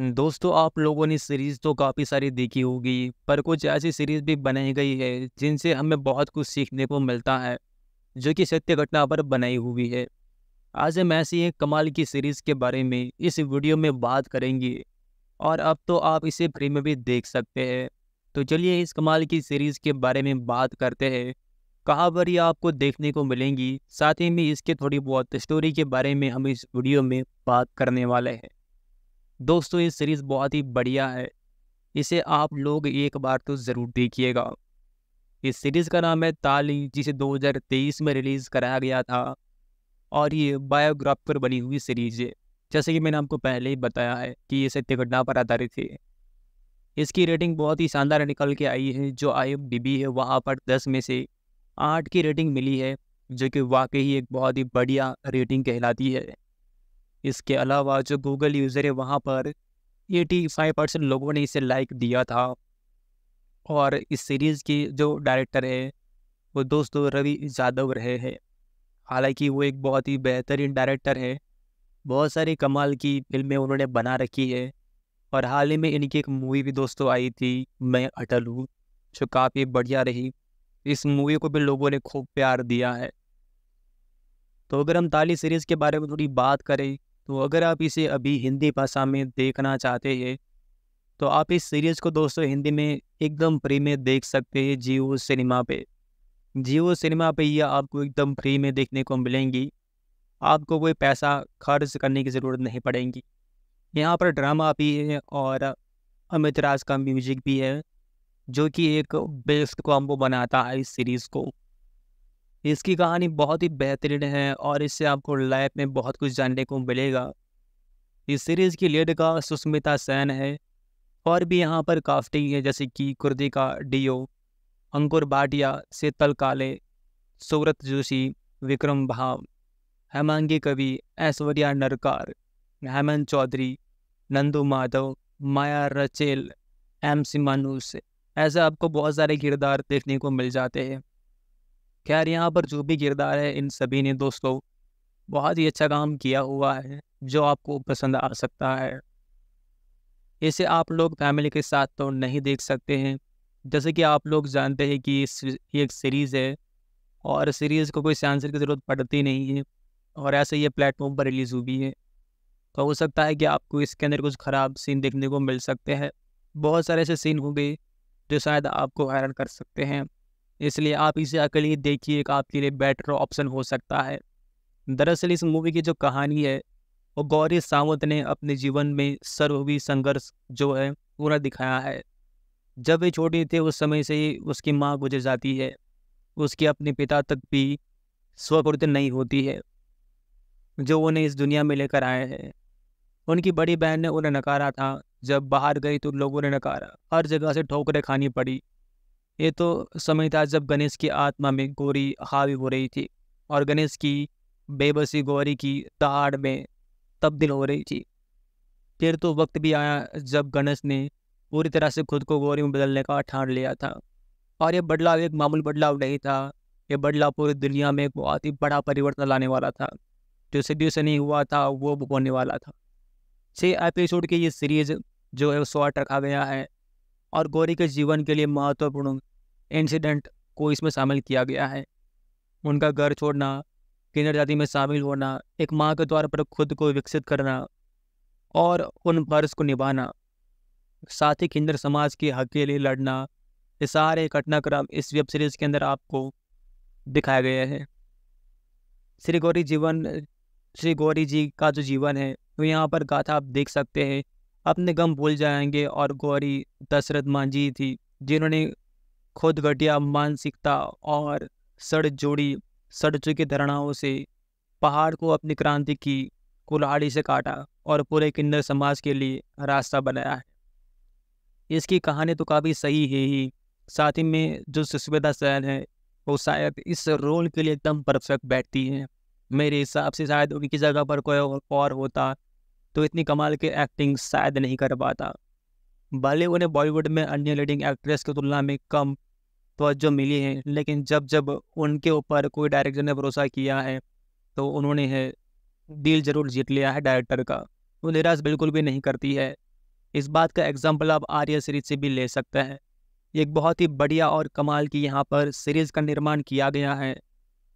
दोस्तों आप लोगों ने सीरीज़ तो काफ़ी सारी देखी होगी पर कुछ ऐसी सीरीज़ भी बनाई गई है जिनसे हमें बहुत कुछ सीखने को मिलता है जो कि सत्य घटना पर बनाई हुई है आज हम ऐसी एक कमाल की सीरीज़ के बारे में इस वीडियो में बात करेंगे और अब तो आप इसे फ्री में भी देख सकते हैं तो चलिए इस कमाल की सीरीज़ के बारे में बात करते हैं कहाँ पर ये आपको देखने को मिलेंगी साथ ही में इसके थोड़ी बहुत स्टोरी के बारे में हम इस वीडियो में बात करने वाले हैं दोस्तों ये सीरीज़ बहुत ही बढ़िया है इसे आप लोग एक बार तो ज़रूर देखिएगा इस सीरीज़ का नाम है ताली जिसे 2023 में रिलीज़ कराया गया था और ये बायोग्राफ पर बनी हुई सीरीज़ है जैसे कि मैंने आपको पहले ही बताया है कि ये सत्य घटना पर आधारित है इसकी रेटिंग बहुत ही शानदार निकल के आई है जो आई है वहाँ पर दस में से आठ की रेटिंग मिली है जो कि वाकई एक बहुत ही बढ़िया रेटिंग कहलाती है इसके अलावा जो गूगल यूज़र है वहाँ पर 85 परसेंट लोगों ने इसे लाइक दिया था और इस सीरीज़ की जो डायरेक्टर है वो दोस्तों रवि यादव रहे हैं हालांकि वो एक बहुत ही बेहतरीन डायरेक्टर है बहुत सारी कमाल की फिल्में उन्होंने बना रखी है और हाल ही में इनकी एक मूवी भी दोस्तों आई थी मैं अटल हूँ जो काफ़ी बढ़िया रही इस मूवी को भी लोगों ने खूब प्यार दिया है तो अगर हम ताली सीरीज़ के बारे में थोड़ी बात करें तो अगर आप इसे अभी हिंदी भाषा में देखना चाहते हैं तो आप इस सीरीज़ को दोस्तों हिंदी में एकदम फ्री में देख सकते हैं जियो सिनेमा पे जियो सिनेमा पे यह आपको एकदम फ्री में देखने को मिलेंगी आपको कोई पैसा खर्च करने की ज़रूरत नहीं पड़ेगी यहाँ पर ड्रामा भी है और अमित राज का म्यूजिक भी है जो कि एक बेस्ट कॉम्बो बनाता है इस सीरीज़ को इसकी कहानी बहुत ही बेहतरीन है और इससे आपको लाइफ में बहुत कुछ जानने को मिलेगा इस सीरीज़ की लीड का सुष्मिता सेन है और भी यहाँ पर काफ्टिंग है जैसे कि कुर्दिका डीओ अंकुर भाटिया शीतल काले सूरत Joshi Vikram Bhav Hemangi Kavi Aishwarya Narkar Hemant Chaudhari Nandu Madhav Maya Rachel M C मानूस ऐसे आपको बहुत सारे किरदार देखने को मिल जाते हैं खैर यहाँ पर जो भी किरदार है इन सभी ने दोस्तों बहुत ही अच्छा काम किया हुआ है जो आपको पसंद आ सकता है इसे आप लोग फैमिली के साथ तो नहीं देख सकते हैं जैसे कि आप लोग जानते हैं कि ये एक सीरीज़ है और सीरीज़ को कोई सेंसर की ज़रूरत पड़ती नहीं है और ऐसे ये प्लेटफॉर्म पर रिलीज़ हुई है तो हो सकता है कि आपको इसके अंदर कुछ ख़राब सीन देखने को मिल सकते हैं बहुत सारे ऐसे सीन होंगे जो शायद आपको हैरान कर सकते हैं इसलिए आप इसे अकेले देखिए एक आपके लिए बेटर ऑप्शन हो सकता है दरअसल इस मूवी की जो कहानी है वो गौरी सावंत ने अपने जीवन में सर्व हुई संघर्ष जो है पूरा दिखाया है जब वे छोटे थे उस समय से ही उसकी माँ गुजर जाती है उसके अपने पिता तक भी स्वकृत नहीं होती है जो उन्हें इस दुनिया में लेकर आए हैं उनकी बड़ी बहन ने उन्हें नकारा था जब बाहर गई तो लोगों ने नकारा हर जगह से ठोकरें खानी पड़ी ये तो समय था जब गणेश की आत्मा में गौरी हावी हो रही थी और गणेश की बेबसी गौरी की दहाड़ में तब्दील हो रही थी फिर तो वक्त भी आया जब गणेश ने पूरी तरह से खुद को गौरी में बदलने का ठान लिया था और यह बदलाव एक मामूल बदलाव नहीं था यह बदलाव पूरी दुनिया में एक बहुत ही बड़ा परिवर्तन लाने वाला था जो सदियों से नहीं हुआ था वो होने वाला था छः एपिसोड की ये सीरीज जो है शॉर्ट रखा गया है और गौरी के जीवन के लिए महत्वपूर्ण इंसिडेंट को इसमें शामिल किया गया है उनका घर छोड़ना किन्नर जाति में शामिल होना एक माँ के द्वार पर खुद को विकसित करना और उन फर्ज को निभाना साथ ही किन्नर समाज के हक के लिए लड़ना ये सारे घटनाक्रम इस वेब सीरीज़ के अंदर आपको दिखाया गया है श्री गौरी जीवन श्री गौरी जी का जो जीवन है वो यहाँ पर गाथा आप देख सकते हैं अपने गम भूल जाएंगे और गौरी दशरथ मांझी थी जिन्होंने खुद घटिया मानसिकता और सड़ जोड़ी सड़ चुकी धरणाओं से पहाड़ को अपनी क्रांति की कुल्हाड़ी से काटा और पूरे किन्नर समाज के लिए रास्ता बनाया है इसकी कहानी तो काफ़ी सही है ही साथ ही में जो सुस्मिता सैन है वो शायद इस रोल के लिए एकदम परफेक्ट बैठती हैं मेरे हिसाब से शायद उनकी जगह पर कोई और होता तो इतनी कमाल की एक्टिंग शायद नहीं कर पाता भले उन्हें बॉलीवुड में अन्य लीडिंग एक्ट्रेस की तुलना में कम तोज्जो मिली है लेकिन जब जब उनके ऊपर कोई डायरेक्टर ने भरोसा किया है तो उन्होंने है दिल जरूर जीत लिया है डायरेक्टर का वो निराश बिल्कुल भी नहीं करती है इस बात का एग्जाम्पल आप आर्य सीरीज से भी ले सकते हैं एक बहुत ही बढ़िया और कमाल की यहाँ पर सीरीज़ का निर्माण किया गया है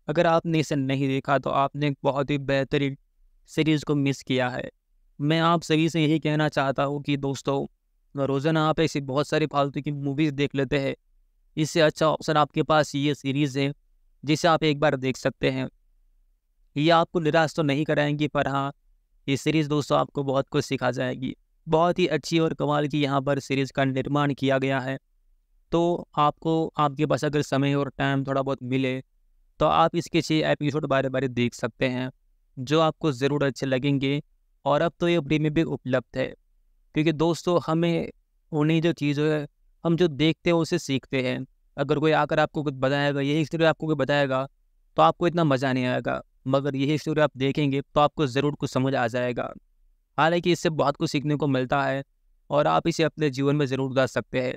अगर आपने इसे नहीं देखा तो आपने एक बहुत ही बेहतरीन सीरीज़ को मिस किया है मैं आप सभी से यही कहना चाहता हूँ कि दोस्तों रोज़ाना आप ऐसी बहुत सारी फालतू की मूवीज़ देख लेते हैं इससे अच्छा ऑप्शन आपके पास ये सीरीज़ है जिसे आप एक बार देख सकते हैं ये आपको निराश तो नहीं कराएंगी पर हाँ ये सीरीज़ दोस्तों आपको बहुत कुछ सिखा जाएगी बहुत ही अच्छी और कमाल की यहाँ पर सीरीज़ का निर्माण किया गया है तो आपको आपके पास अगर समय और टाइम थोड़ा बहुत मिले तो आप इसके छः एपिसोड बारे बारे देख सकते हैं जो आपको ज़रूर अच्छे लगेंगे और अब तो ये में भी उपलब्ध है क्योंकि दोस्तों हमें उन्हीं जो चीज़ों है हम जो देखते हैं उसे सीखते हैं अगर कोई आकर आपको कुछ बताएगा यही स्टोरी आपको कोई बताएगा तो आपको इतना मज़ा नहीं आएगा मगर यही स्टोरी आप देखेंगे तो आपको ज़रूर कुछ समझ आ जाएगा हालांकि इससे बहुत कुछ सीखने को मिलता है और आप इसे अपने जीवन में ज़रूर उतार सकते हैं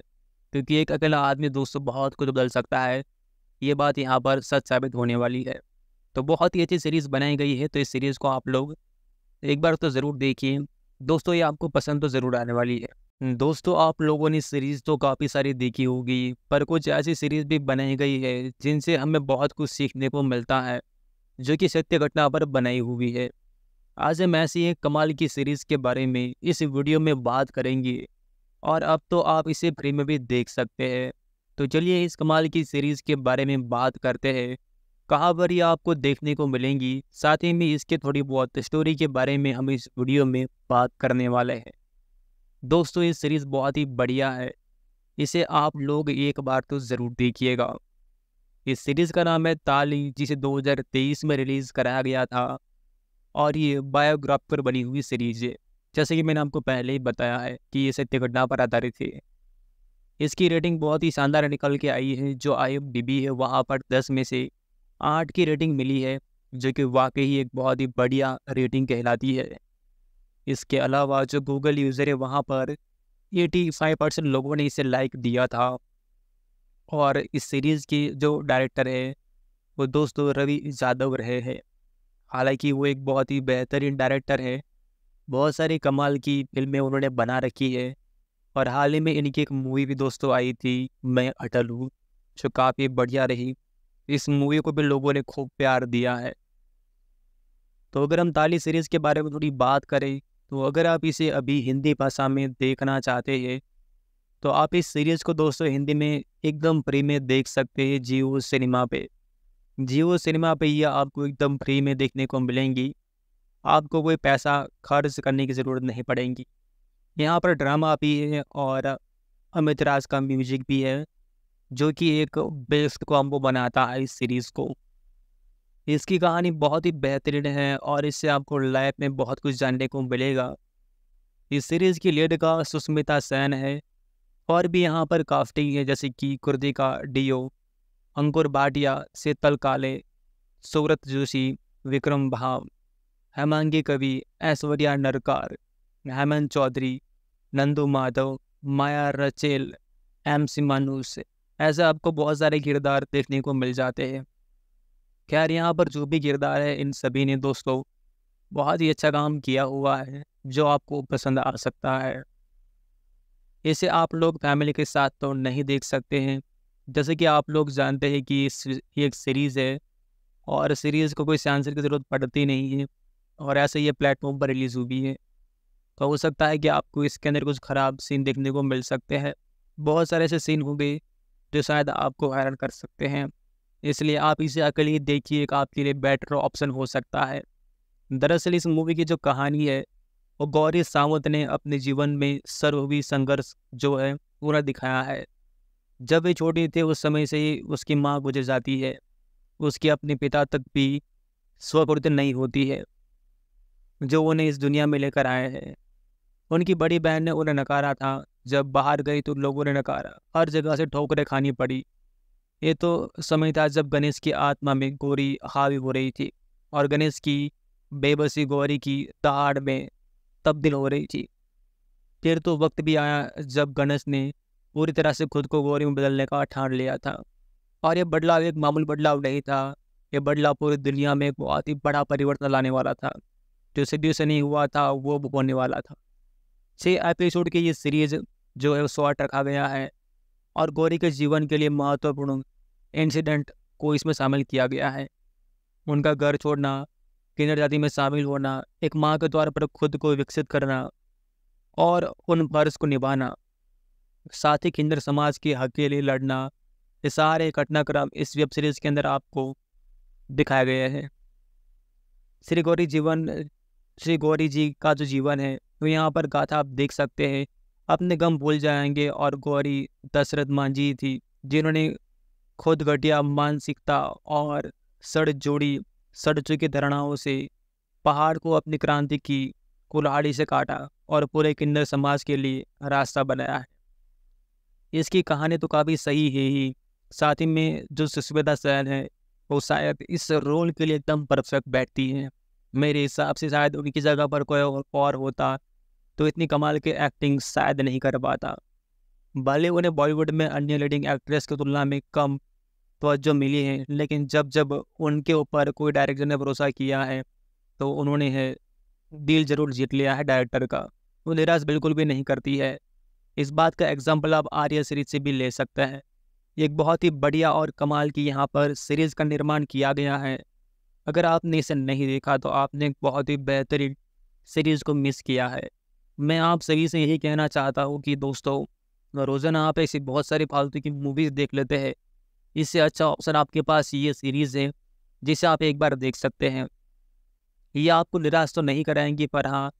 क्योंकि एक अकेला आदमी दोस्तों बहुत कुछ बदल सकता है ये बात यहाँ पर सच साबित होने वाली है तो बहुत ही अच्छी सीरीज़ बनाई गई है तो इस सीरीज़ को आप लोग एक बार तो ज़रूर देखिए दोस्तों ये आपको पसंद तो ज़रूर आने वाली है दोस्तों आप लोगों ने सीरीज़ तो काफ़ी सारी देखी होगी पर कुछ ऐसी सीरीज़ भी बनाई गई है जिनसे हमें बहुत कुछ सीखने को मिलता है जो कि सत्य घटना पर बनाई हुई है आज हम ऐसी एक कमाल की सीरीज़ के बारे में इस वीडियो में बात करेंगे और अब तो आप इसे फ्री में भी देख सकते हैं तो चलिए इस कमाल की सीरीज़ के बारे में बात करते हैं कहाँ पर ये आपको देखने को मिलेंगी साथ ही में इसके थोड़ी बहुत स्टोरी के बारे में हम इस वीडियो में बात करने वाले हैं दोस्तों ये सीरीज़ बहुत ही बढ़िया है इसे आप लोग एक बार तो ज़रूर देखिएगा इस सीरीज़ का नाम है ताली जिसे 2023 में रिलीज़ कराया गया था और ये बायोग्राफ पर बनी हुई सीरीज़ है जैसे कि मैंने आपको पहले ही बताया है कि ये सत्य घटना पर आधारित है इसकी रेटिंग बहुत ही शानदार निकल के आई है जो आई है वहाँ पर दस में से आठ की रेटिंग मिली है जो कि वाकई एक बहुत ही बढ़िया रेटिंग कहलाती है इसके अलावा जो गूगल यूज़र है वहाँ पर 85 परसेंट लोगों ने इसे लाइक दिया था और इस सीरीज़ के जो डायरेक्टर है वो दोस्तों रवि यादव रहे हैं हालांकि वो एक बहुत ही बेहतरीन डायरेक्टर है बहुत सारी कमाल की फिल्में उन्होंने बना रखी है और हाल ही में इनकी एक मूवी भी दोस्तों आई थी मैं अटल हूँ जो काफ़ी बढ़िया रही इस मूवी को भी लोगों ने खूब प्यार दिया है तो अगर हम ताली सीरीज़ के बारे में थोड़ी बात करें तो अगर आप इसे अभी हिंदी भाषा में देखना चाहते हैं तो आप इस सीरीज़ को दोस्तों हिंदी में एकदम फ्री में देख सकते हैं जियो सिनेमा पे जियो सिनेमा पे यह आपको एकदम फ्री में देखने को मिलेंगी आपको कोई पैसा खर्च करने की ज़रूरत नहीं पड़ेगी यहाँ पर ड्रामा भी है और अमित राज का म्यूजिक भी है जो कि एक बेस्ट कॉम्बो बनाता है इस सीरीज़ को इसकी कहानी बहुत ही बेहतरीन है और इससे आपको लाइफ में बहुत कुछ जानने को मिलेगा इस सीरीज़ की लीड का सुष्मिता सेन है और भी यहाँ पर कास्टिंग है जैसे कि कुर्दिका डीओ अंकुर भाटिया शीतल काले सूरत Joshi Vikram Bhav Hemangi Kavi Aishwarya Narkar Hemant Chaudhari Nandu Madhav Maya Rachel M C ऐसे आपको बहुत सारे किरदार देखने को मिल जाते हैं खैर यहाँ पर जो भी किरदार है इन सभी ने दोस्तों बहुत ही अच्छा काम किया हुआ है जो आपको पसंद आ सकता है इसे आप लोग फैमिली के साथ तो नहीं देख सकते हैं जैसे कि आप लोग जानते हैं कि ये एक सीरीज़ है और सीरीज़ को कोई सेंसर की ज़रूरत पड़ती नहीं है और ऐसे ये प्लेटफॉर्म पर रिलीज़ हुई है तो हो सकता है कि आपको इसके अंदर कुछ ख़राब सीन देखने को मिल सकते हैं बहुत सारे ऐसे सीन होंगे जो तो शायद आपको हैरान कर सकते हैं इसलिए आप इसे अकेले देखिए एक आपके लिए बेटर ऑप्शन हो सकता है दरअसल इस मूवी की जो कहानी है वो गौरी सावंत ने अपने जीवन में सर्ववी संघर्ष जो है पूरा दिखाया है जब वे छोटे थे उस समय से ही उसकी माँ गुजर जाती है उसके अपने पिता तक भी स्वकृत नहीं होती है जो उन्हें इस दुनिया में लेकर आए हैं उनकी बड़ी बहन ने उन्हें नकारा था जब बाहर गई तो लोगों ने नकारा हर जगह से ठोकरें खानी पड़ी ये तो समय था जब गणेश की आत्मा में गोरी हावी हो रही थी और गणेश की बेबसी गौरी की दहाड़ में तब्दील हो रही थी फिर तो वक्त भी आया जब गणेश ने पूरी तरह से खुद को गौरी में बदलने का ठान लिया था और यह बदलाव एक मामूल बदलाव नहीं था यह बदलाव पूरी दुनिया में एक बहुत ही बड़ा परिवर्तन लाने वाला था जो सदियों से नहीं हुआ था वो होने वाला था छः एपिसोड की ये सीरीज जो है शॉर्ट रखा गया है और गौरी के जीवन के लिए महत्वपूर्ण इंसिडेंट को इसमें शामिल किया गया है उनका घर छोड़ना किन्नर जाति में शामिल होना एक माँ के द्वार पर खुद को विकसित करना और उन फर्ज को निभाना साथ ही किन्नर समाज के हक के लिए लड़ना ये सारे घटनाक्रम इस वेब सीरीज के अंदर आपको दिखाए गए हैं श्री गौरी जीवन श्री गौरी जी का जो जीवन है तो यहाँ पर गाथा आप देख सकते हैं अपने गम भूल जाएंगे और गौरी दशरथ मांझी थी जिन्होंने खुद घटिया मानसिकता और सड़ जोड़ी सड़ चुकी धरणाओं से पहाड़ को अपनी क्रांति की कुल्हाड़ी से काटा और पूरे किन्नर समाज के लिए रास्ता बनाया है इसकी कहानी तो काफ़ी सही है ही साथ ही में जो सुस्मिता सैन है वो शायद इस रोल के लिए एकदम परफेक्ट बैठती हैं मेरे हिसाब से शायद उनकी जगह पर कोई और होता तो इतनी कमाल की एक्टिंग शायद नहीं कर पाता भले ने बॉलीवुड में अन्य लीडिंग एक्ट्रेस की तुलना में कम तोज्जो मिली है लेकिन जब जब उनके ऊपर कोई डायरेक्टर ने भरोसा किया है तो उन्होंने है दिल जरूर जीत लिया है डायरेक्टर का वो निराश बिल्कुल भी नहीं करती है इस बात का एग्जाम्पल आप आर्य सीरीज से भी ले सकते हैं एक बहुत ही बढ़िया और कमाल की यहाँ पर सीरीज़ का निर्माण किया गया है अगर आपने इसे नहीं देखा तो आपने एक बहुत ही बेहतरीन सीरीज़ को मिस किया है मैं आप सभी से यही कहना चाहता हूँ कि दोस्तों रोज़ाना आप ऐसी बहुत सारी फालतू की मूवीज़ देख लेते हैं इससे अच्छा ऑप्शन आपके पास ये सीरीज़ है जिसे आप एक बार देख सकते हैं ये आपको निराश तो नहीं कराएंगी पर हाँ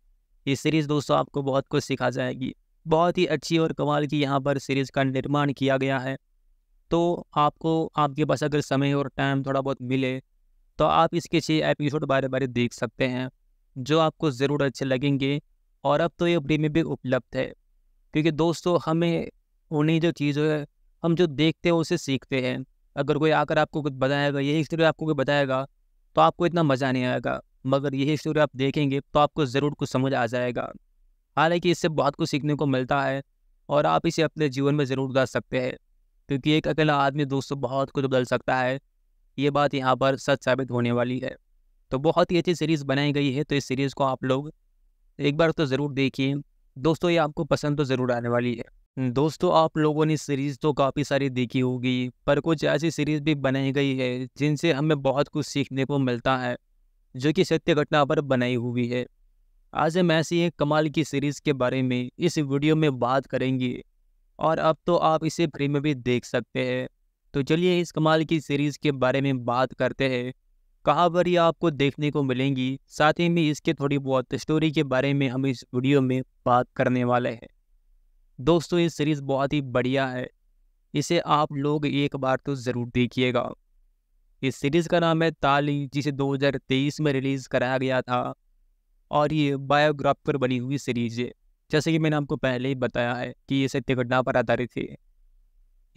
ये सीरीज़ दोस्तों आपको बहुत कुछ सिखा जाएगी बहुत ही अच्छी और कमाल की यहाँ पर सीरीज़ का निर्माण किया गया है तो आपको आपके पास अगर समय और टाइम थोड़ा बहुत मिले तो आप इसके छः एपिसोड बारे बारे देख सकते हैं जो आपको ज़रूर अच्छे लगेंगे और अब तो ये फ्री में भी उपलब्ध है क्योंकि दोस्तों हमें उन्हीं जो चीज़ है हम जो देखते हैं उसे सीखते हैं अगर कोई आकर आपको कुछ बताएगा यही स्टोरी आपको कोई बताएगा तो आपको इतना मज़ा नहीं आएगा मगर यही स्टोरी आप देखेंगे तो आपको ज़रूर कुछ समझ आ जाएगा हालांकि इससे बहुत कुछ सीखने को मिलता है और आप इसे अपने जीवन में ज़रूर उतार सकते हैं क्योंकि एक अकेला आदमी दोस्तों बहुत कुछ बदल सकता है ये बात यहाँ पर सच साबित होने वाली है तो बहुत ही अच्छी सीरीज़ बनाई गई है तो इस सीरीज़ को आप लोग एक बार तो ज़रूर देखिए दोस्तों ये आपको पसंद तो ज़रूर आने वाली है दोस्तों आप लोगों ने सीरीज़ तो काफ़ी सारी देखी होगी पर कुछ ऐसी सीरीज़ भी बनाई गई है जिनसे हमें बहुत कुछ सीखने को मिलता है जो कि सत्य घटना पर बनाई हुई है आज हम ऐसी एक कमाल की सीरीज़ के बारे में इस वीडियो में बात करेंगे और अब तो आप इसे फ्री में भी देख सकते हैं तो चलिए इस कमाल की सीरीज़ के बारे में बात करते हैं पर कहावरी आपको देखने को मिलेंगी साथ ही में इसके थोड़ी बहुत स्टोरी के बारे में हम इस वीडियो में बात करने वाले हैं दोस्तों ये सीरीज़ बहुत ही बढ़िया है इसे आप लोग एक बार तो ज़रूर देखिएगा इस सीरीज़ का नाम है ताली जिसे 2023 में रिलीज़ कराया गया था और ये बायोग्राफ पर बनी हुई सीरीज़ है जैसे कि मैंने आपको पहले ही बताया है कि ये सत्य घटना पर आधारित है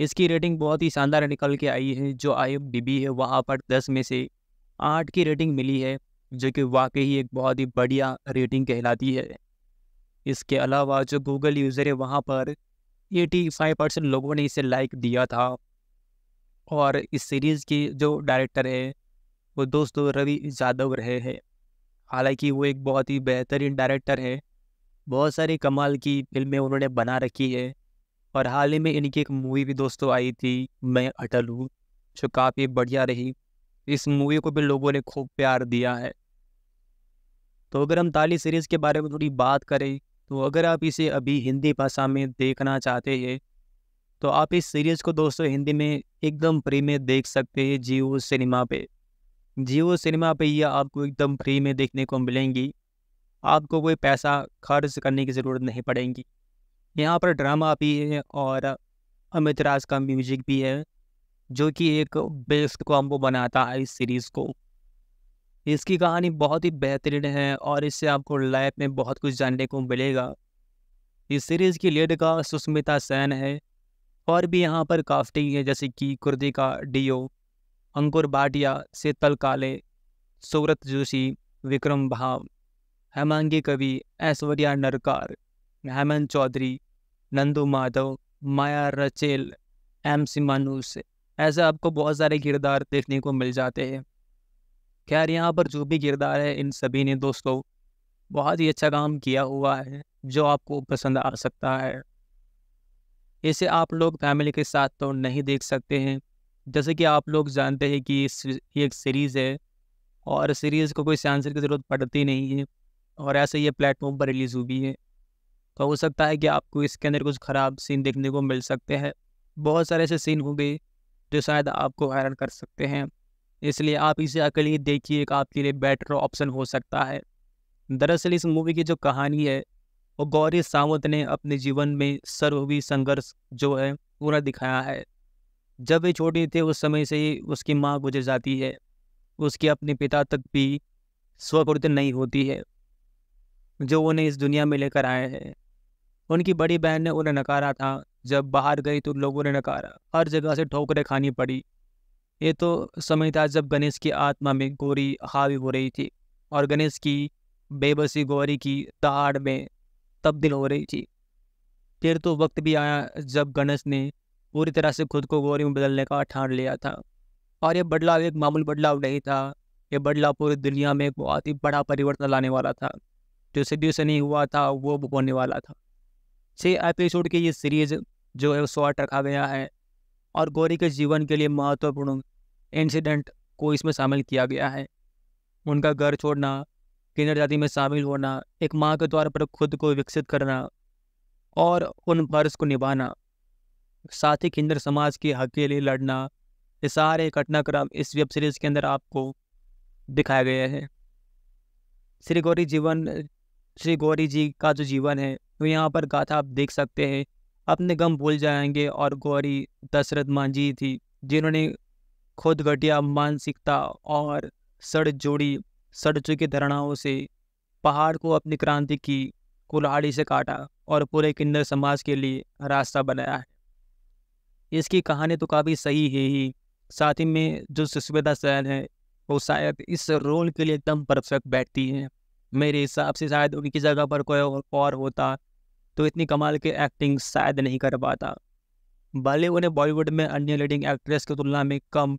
इसकी रेटिंग बहुत ही शानदार निकल के आई है जो आई है वहाँ पर दस में से आठ की रेटिंग मिली है जो कि वाकई ही एक बहुत ही बढ़िया रेटिंग कहलाती है इसके अलावा जो गूगल यूज़र है वहाँ पर 85 परसेंट लोगों ने इसे लाइक दिया था और इस सीरीज़ के जो डायरेक्टर है वो दोस्तों रवि यादव रहे हैं हालांकि वो एक बहुत ही बेहतरीन डायरेक्टर है बहुत सारी कमाल की फिल्में उन्होंने बना रखी है और हाल ही में इनकी एक मूवी भी दोस्तों आई थी मैं अटल हूँ जो काफ़ी बढ़िया रही इस मूवी को भी लोगों ने खूब प्यार दिया है तो अगर हम ताली सीरीज़ के बारे में थोड़ी बात करें तो अगर आप इसे अभी हिंदी भाषा में देखना चाहते हैं तो आप इस सीरीज़ को दोस्तों हिंदी में एकदम फ्री में देख सकते हैं जियो सिनेमा पे जियो सिनेमा पे यह आपको एकदम फ्री में देखने को मिलेंगी आपको कोई पैसा खर्च करने की ज़रूरत नहीं पड़ेगी यहाँ पर ड्रामा भी है और अमित राज का म्यूजिक भी है जो कि एक बेस्ट कॉम्बो बनाता है इस सीरीज़ को इसकी कहानी बहुत ही बेहतरीन है और इससे आपको लाइफ में बहुत कुछ जानने को मिलेगा इस सीरीज़ की लीड का सुष्मिता सेन है और भी यहाँ पर काफ्टिंग है जैसे कि कुर्दिका डीओ अंकुर भाटिया शीतल काले सूरत Joshi Vikram Bhav Hemangi Kavi Aishwarya Narkar Hemant Chaudhari Nandu Madhav Maya Rachel M C मानूस ऐसे आपको बहुत सारे किरदार देखने को मिल जाते हैं खैर यहाँ पर जो भी किरदार है इन सभी ने दोस्तों बहुत ही अच्छा काम किया हुआ है जो आपको पसंद आ सकता है इसे आप लोग फैमिली के साथ तो नहीं देख सकते हैं जैसे कि आप लोग जानते हैं कि ये एक सीरीज़ है और सीरीज़ को कोई सेंसर की ज़रूरत पड़ती नहीं है और ऐसे ये प्लेटफॉर्म पर रिलीज़ हुई है तो हो सकता है कि आपको इसके अंदर कुछ ख़राब सीन देखने को मिल सकते हैं बहुत सारे ऐसे सीन होंगे तो शायद आपको हैरान कर सकते हैं इसलिए आप इसे अकेले देखिए एक आपके लिए बेटर ऑप्शन हो सकता है दरअसल इस मूवी की जो कहानी है वो गौरी सावंत ने अपने जीवन में सर्वी संघर्ष जो है पूरा दिखाया है जब वे छोटे थे उस समय से ही उसकी माँ गुजर जाती है उसके अपने पिता तक भी स्वकृत नहीं होती है जो उन्हें इस दुनिया में लेकर आए हैं उनकी बड़ी बहन ने उन्हें नकारा था जब बाहर गई तो लोगों ने नकारा हर जगह से ठोकरें खानी पड़ी ये तो समय था जब गणेश की आत्मा में गौरी हावी हो रही थी और गणेश की बेबसी गौरी की दहाड़ में तब्दील हो रही थी फिर तो वक्त भी आया जब गणेश ने पूरी तरह से खुद को गौरी में बदलने का ठान लिया था और यह बदलाव एक मामूल बदलाव नहीं था यह बदलाव पूरी दुनिया में एक बहुत ही बड़ा परिवर्तन लाने वाला था जो सदियों से नहीं हुआ था वो होने वाला था छः एपिसोड की ये सीरीज जो है शॉर्ट रखा गया है और गौरी के जीवन के लिए महत्वपूर्ण इंसिडेंट को इसमें शामिल किया गया है उनका घर छोड़ना किन्नर जाति में शामिल होना एक माँ के द्वार पर खुद को विकसित करना और उन फर्ज को निभाना साथ ही किन्नर समाज के हक के लिए लड़ना ये सारे घटनाक्रम इस वेब सीरीज़ के अंदर आपको दिखाए गए हैं श्री गौरी जीवन श्री गौरी जी का जो जीवन है तो यहाँ पर गाथा आप देख सकते हैं अपने गम भूल जाएंगे और गौरी दशरथ मांझी थी जिन्होंने खुद घटिया मानसिकता और सड़ जोड़ी सड़ चुकी धरणाओं से पहाड़ को अपनी क्रांति की कुल्हाड़ी से काटा और पूरे किन्नर समाज के लिए रास्ता बनाया है इसकी कहानी तो काफ़ी सही है ही साथ ही में जो सुस्मिता सैन है वो शायद इस रोल के लिए एकदम परफेक्ट बैठती हैं मेरे हिसाब से शायद उनकी जगह पर कोई और होता तो इतनी कमाल की एक्टिंग शायद नहीं कर पाता बॉलीवुड ने बॉलीवुड में अन्य लीडिंग एक्ट्रेस की तुलना में कम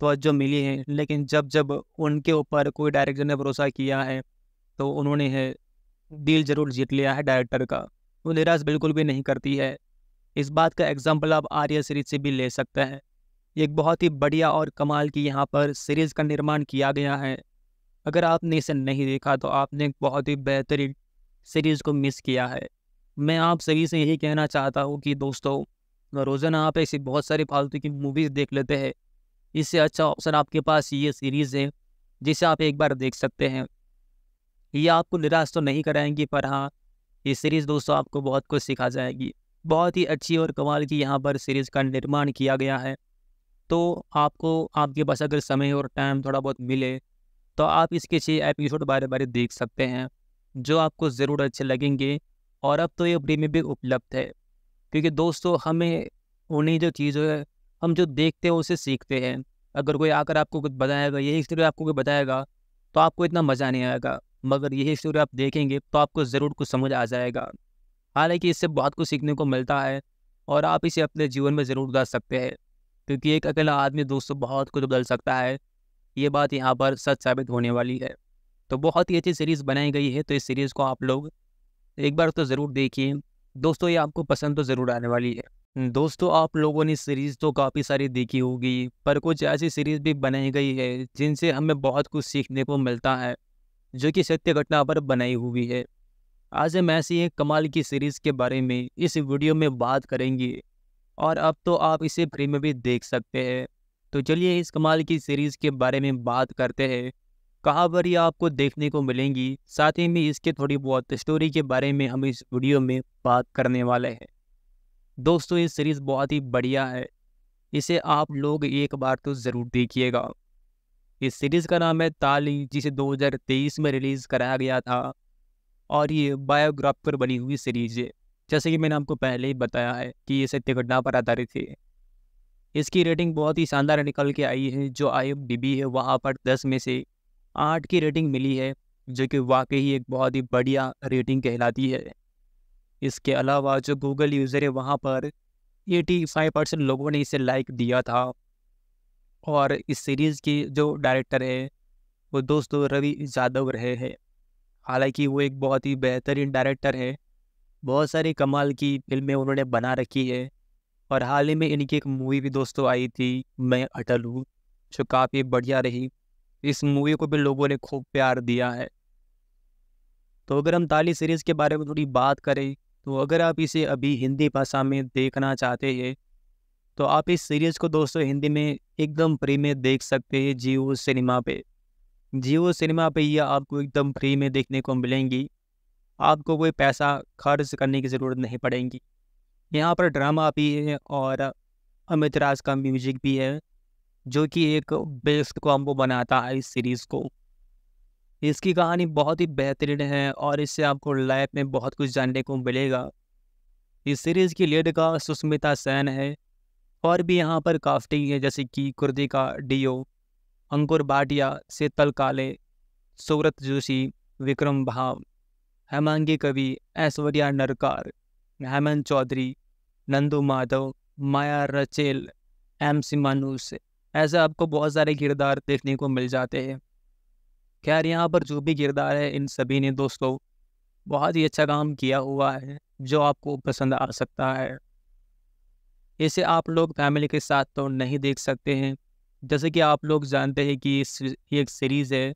तोज्जो मिली है लेकिन जब जब उनके ऊपर कोई डायरेक्टर ने भरोसा किया है तो उन्होंने है दिल जरूर जीत लिया है डायरेक्टर का वो निराश बिल्कुल भी नहीं करती है इस बात का एग्जाम्पल आप आर्य सीरीज से भी ले सकते हैं एक बहुत ही बढ़िया और कमाल की यहाँ पर सीरीज़ का निर्माण किया गया है अगर आपने इसे नहीं देखा तो आपने एक बहुत ही बेहतरीन सीरीज़ को मिस किया है मैं आप सभी से यही कहना चाहता हूँ कि दोस्तों रोज़ाना आप ऐसी बहुत सारी फालतू की मूवीज़ देख लेते हैं इससे अच्छा ऑप्शन आपके पास ये सीरीज़ है जिसे आप एक बार देख सकते हैं ये आपको निराश तो नहीं कराएंगी पर हाँ ये सीरीज़ दोस्तों आपको बहुत कुछ सिखा जाएगी बहुत ही अच्छी और कमाल की यहाँ पर सीरीज़ का निर्माण किया गया है तो आपको आपके पास अगर समय और टाइम थोड़ा बहुत मिले तो आप इसके छः एपिसोड बारे बारे देख सकते हैं जो आपको ज़रूर अच्छे लगेंगे और अब तो ये में भी उपलब्ध है क्योंकि दोस्तों हमें उन्हीं जो चीज़ है हम जो देखते हैं उसे सीखते हैं अगर कोई आकर आपको कुछ बताएगा यही स्टोरी आपको कोई बताएगा तो आपको इतना मज़ा नहीं आएगा मगर यही स्टोरी आप देखेंगे तो आपको ज़रूर कुछ समझ आ जाएगा हालांकि इससे बहुत कुछ सीखने को मिलता है और आप इसे अपने जीवन में ज़रूर उतार सकते हैं क्योंकि एक अकेला आदमी दोस्तों बहुत कुछ बदल सकता है ये बात यहाँ पर सच साबित होने वाली है तो बहुत ही अच्छी सीरीज़ बनाई गई है तो इस सीरीज़ को आप लोग एक बार तो ज़रूर देखिए दोस्तों ये आपको पसंद तो ज़रूर आने वाली है दोस्तों आप लोगों ने सीरीज़ तो काफ़ी सारी देखी होगी पर कुछ ऐसी सीरीज़ भी बनाई गई है जिनसे हमें बहुत कुछ सीखने को मिलता है जो कि सत्य घटना पर बनाई हुई है आज हम ऐसी एक कमाल की सीरीज़ के बारे में इस वीडियो में बात करेंगे और अब तो आप इसे फ्री में भी देख सकते हैं तो चलिए इस कमाल की सीरीज़ के बारे में बात करते हैं कहाँ पर ये आपको देखने को मिलेंगी साथ ही में इसके थोड़ी बहुत स्टोरी के बारे में हम इस वीडियो में बात करने वाले हैं दोस्तों ये सीरीज़ बहुत ही बढ़िया है इसे आप लोग एक बार तो ज़रूर देखिएगा इस सीरीज़ का नाम है ताली जिसे 2023 में रिलीज़ कराया गया था और ये बायोग्राफ पर बनी हुई सीरीज़ है जैसे कि मैंने आपको पहले ही बताया है कि ये सत्य घटना पर आधारित है इसकी रेटिंग बहुत ही शानदार निकल के आई है जो आई है वहाँ पर दस में से आठ की रेटिंग मिली है जो कि वाकई एक बहुत ही बढ़िया रेटिंग कहलाती है इसके अलावा जो गूगल यूज़र है वहाँ पर 85 परसेंट लोगों ने इसे लाइक दिया था और इस सीरीज़ के जो डायरेक्टर है वो दोस्तों रवि यादव रहे हैं हालांकि वो एक बहुत ही बेहतरीन डायरेक्टर है बहुत सारी कमाल की फिल्में उन्होंने बना रखी है और हाल ही में इनकी एक मूवी भी दोस्तों आई थी मैं अटल हूँ जो काफ़ी बढ़िया रही इस मूवी को भी लोगों ने खूब प्यार दिया है तो अगर हम ताली सीरीज़ के बारे में थोड़ी बात करें तो अगर आप इसे अभी हिंदी भाषा में देखना चाहते हैं तो आप इस सीरीज़ को दोस्तों हिंदी में एकदम फ्री में देख सकते हैं जियो सिनेमा पे जियो सिनेमा पे यह आपको एकदम फ्री में देखने को मिलेंगी आपको कोई पैसा खर्च करने की ज़रूरत नहीं पड़ेगी यहाँ पर ड्रामा भी है और अमित राज का म्यूजिक भी है जो कि एक बेस्ट कॉम्बो बनाता है इस सीरीज़ को इसकी कहानी बहुत ही बेहतरीन है और इससे आपको लाइफ में बहुत कुछ जानने को मिलेगा इस सीरीज़ की लीड का सुष्मिता सेन है और भी यहाँ पर कास्टिंग है जैसे कि कुर्दिका डीओ अंकुर भाटिया शीतल काले सूरत Joshi Vikram Bhav Hemangi Kavi Aishwarya Narkar Hemant Chaudhari Nandu Madhav Maya Rachel M C मानूस ऐसे आपको बहुत सारे किरदार देखने को मिल जाते हैं खैर यहाँ पर जो भी किरदार है इन सभी ने दोस्तों बहुत ही अच्छा काम किया हुआ है जो आपको पसंद आ सकता है इसे आप लोग फैमिली के साथ तो नहीं देख सकते हैं जैसे कि आप लोग जानते हैं कि ये एक सीरीज़ है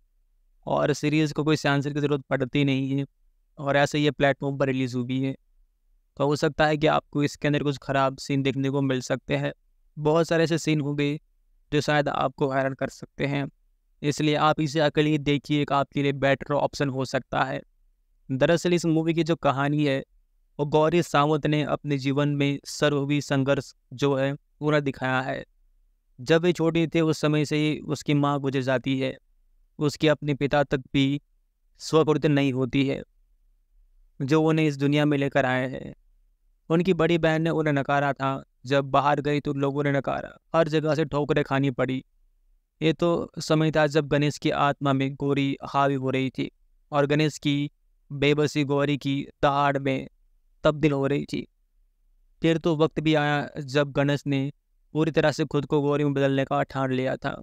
और सीरीज़ को कोई सेंसर की ज़रूरत पड़ती नहीं है और ऐसे ये प्लेटफॉर्म पर रिलीज़ हुई है तो हो सकता है कि आपको इसके अंदर कुछ ख़राब सीन देखने को मिल सकते हैं बहुत सारे ऐसे सीन होंगे जो शायद आपको हैरान कर सकते हैं इसलिए आप इसे अकेले देखिए एक आपके लिए बेटर ऑप्शन हो सकता है दरअसल इस मूवी की जो कहानी है वो गौरी सावंत ने अपने जीवन में सर्वी संघर्ष जो है पूरा दिखाया है जब वे छोटे थे उस समय से ही उसकी माँ गुजर जाती है उसके अपने पिता तक भी स्वकृत नहीं होती है जो उन्हें इस दुनिया में लेकर आए हैं उनकी बड़ी बहन ने उन्हें नकारा था जब बाहर गई तो लोगों ने नकारा हर जगह से ठोकरें खानी पड़ी ये तो समय था जब गणेश की आत्मा में गौरी हावी हो रही थी और गणेश की बेबसी गौरी की दहाड़ में तब्दील हो रही थी फिर तो वक्त भी आया जब गणेश ने पूरी तरह से खुद को गौरी में बदलने का ठान लिया था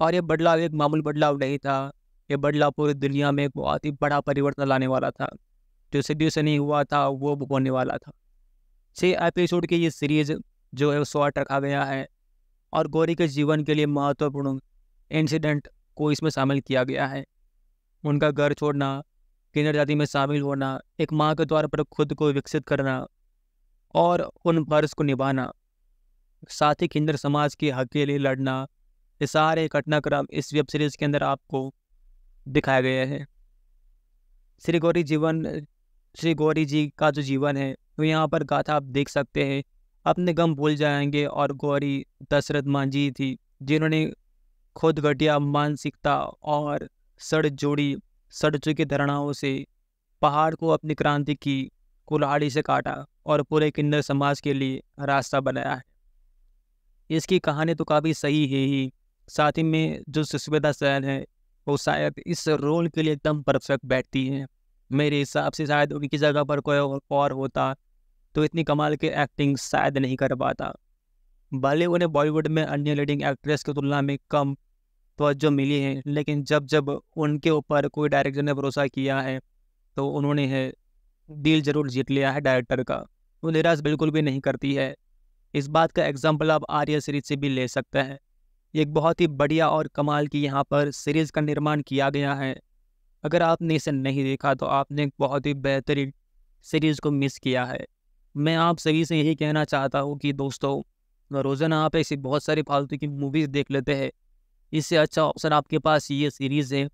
और यह बदलाव एक मामूल बदलाव नहीं था यह बदलाव पूरी दुनिया में एक बहुत ही बड़ा परिवर्तन लाने वाला था जो सिद्धि से नहीं हुआ था वो होने वाला था छः एपिसोड की ये सीरीज जो है शॉर्ट रखा गया है और गौरी के जीवन के लिए महत्वपूर्ण इंसिडेंट को इसमें शामिल किया गया है उनका घर छोड़ना किन्नर जाति में शामिल होना एक माँ के द्वार पर खुद को विकसित करना और उन फर्ज को निभाना साथ ही किन्नर समाज के हक के लिए लड़ना ये सारे घटनाक्रम इस वेब सीरीज़ के अंदर आपको दिखाए गए हैं श्री गौरी जीवन श्री गौरी जी का जो जीवन है तो यहाँ पर गाथा आप देख सकते हैं अपने गम भूल जाएंगे और गौरी दशरथ मांझी जी थी जिन्होंने खुद घटिया मानसिकता और सड़ जोड़ी सड़ चुकी धरणाओं से पहाड़ को अपनी क्रांति की कुल्हाड़ी से काटा और पूरे किन्नर समाज के लिए रास्ता बनाया है इसकी कहानी तो काफ़ी सही है ही साथ ही में जो सुस्मिता सैन है वो शायद इस रोल के लिए एकदम परफेक्ट बैठती हैं मेरे हिसाब से शायद उनकी जगह पर कोई और होता तो इतनी कमाल की एक्टिंग शायद नहीं कर पाता भले उन्हें बॉलीवुड में अन्य लीडिंग एक्ट्रेस की तुलना में कम तोज्जो मिली है लेकिन जब जब उनके ऊपर कोई डायरेक्टर ने भरोसा किया है तो उन्होंने है दिल जरूर जीत लिया है डायरेक्टर का वो निराश बिल्कुल भी नहीं करती है इस बात का एग्जाम्पल आप आर्या सीरीज से भी ले सकते हैं एक बहुत ही बढ़िया और कमाल की यहाँ पर सीरीज़ का निर्माण किया गया है अगर आपने इसे नहीं देखा तो आपने बहुत ही बेहतरीन सीरीज़ को मिस किया है मैं आप सभी से यही कहना चाहता हूँ कि दोस्तों रोज़ाना आप ऐसी बहुत सारी फालतू की मूवीज़ देख लेते हैं इससे अच्छा ऑप्शन आपके पास ये सीरीज़ है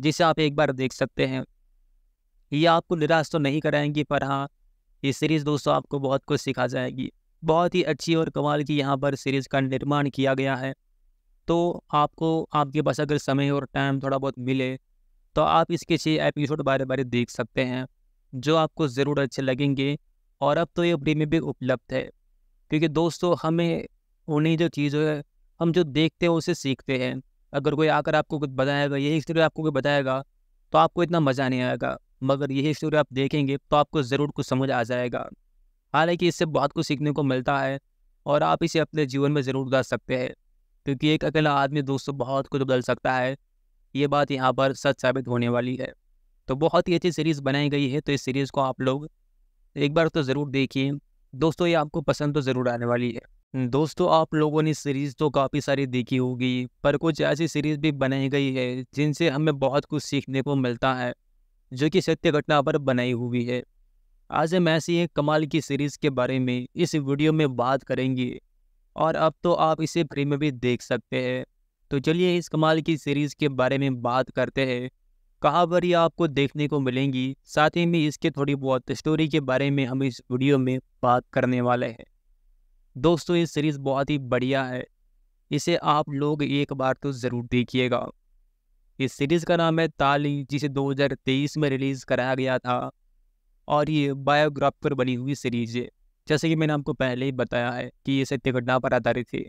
जिसे आप एक बार देख सकते हैं ये आपको निराश तो नहीं कराएंगी पर हाँ ये सीरीज़ दोस्तों आपको बहुत कुछ सिखा जाएगी बहुत ही अच्छी और कमाल की यहाँ पर सीरीज़ का निर्माण किया गया है तो आपको आपके पास अगर समय और टाइम थोड़ा बहुत मिले तो आप इसके छः एपिसोड बारे बारे देख सकते हैं जो आपको ज़रूर अच्छे लगेंगे और अब तो ये फ्री में भी उपलब्ध है क्योंकि दोस्तों हमें उन्हीं जो चीज़ों है हम जो देखते हैं उसे सीखते हैं अगर कोई आकर आपको कुछ बताएगा यही स्टोरी आपको कोई बताएगा तो आपको इतना मज़ा नहीं आएगा मगर यही स्टोरी आप देखेंगे तो आपको ज़रूर कुछ समझ आ जाएगा हालांकि इससे बहुत कुछ सीखने को मिलता है और आप इसे अपने जीवन में ज़रूर उतार सकते हैं क्योंकि एक अकेला आदमी दोस्तों बहुत कुछ बदल सकता है ये बात यहाँ पर सच साबित होने वाली है तो बहुत ही अच्छी सीरीज़ बनाई गई है तो इस सीरीज़ को आप लोग एक बार तो ज़रूर देखिए दोस्तों ये आपको पसंद तो ज़रूर आने वाली है दोस्तों आप लोगों ने सीरीज़ तो काफ़ी सारी देखी होगी पर कुछ ऐसी सीरीज़ भी बनाई गई है जिनसे हमें बहुत कुछ सीखने को मिलता है जो कि सत्य घटना पर बनाई हुई है आज हम ऐसी एक कमाल की सीरीज़ के बारे में इस वीडियो में बात करेंगे और अब तो आप इसे फ्री में भी देख सकते हैं तो चलिए इस कमाल की सीरीज़ के बारे में बात करते हैं कहाँ पर यह आपको देखने को मिलेंगी साथ ही में इसके थोड़ी बहुत स्टोरी के बारे में हम इस वीडियो में बात करने वाले हैं दोस्तों ये सीरीज़ बहुत ही बढ़िया है इसे आप लोग एक बार तो ज़रूर देखिएगा इस सीरीज़ का नाम है ताली जिसे 2023 में रिलीज़ कराया गया था और ये बायोग्राफ पर बनी हुई सीरीज़ है जैसे कि मैंने आपको पहले ही बताया है कि ये सत्य घटना पर आधारित है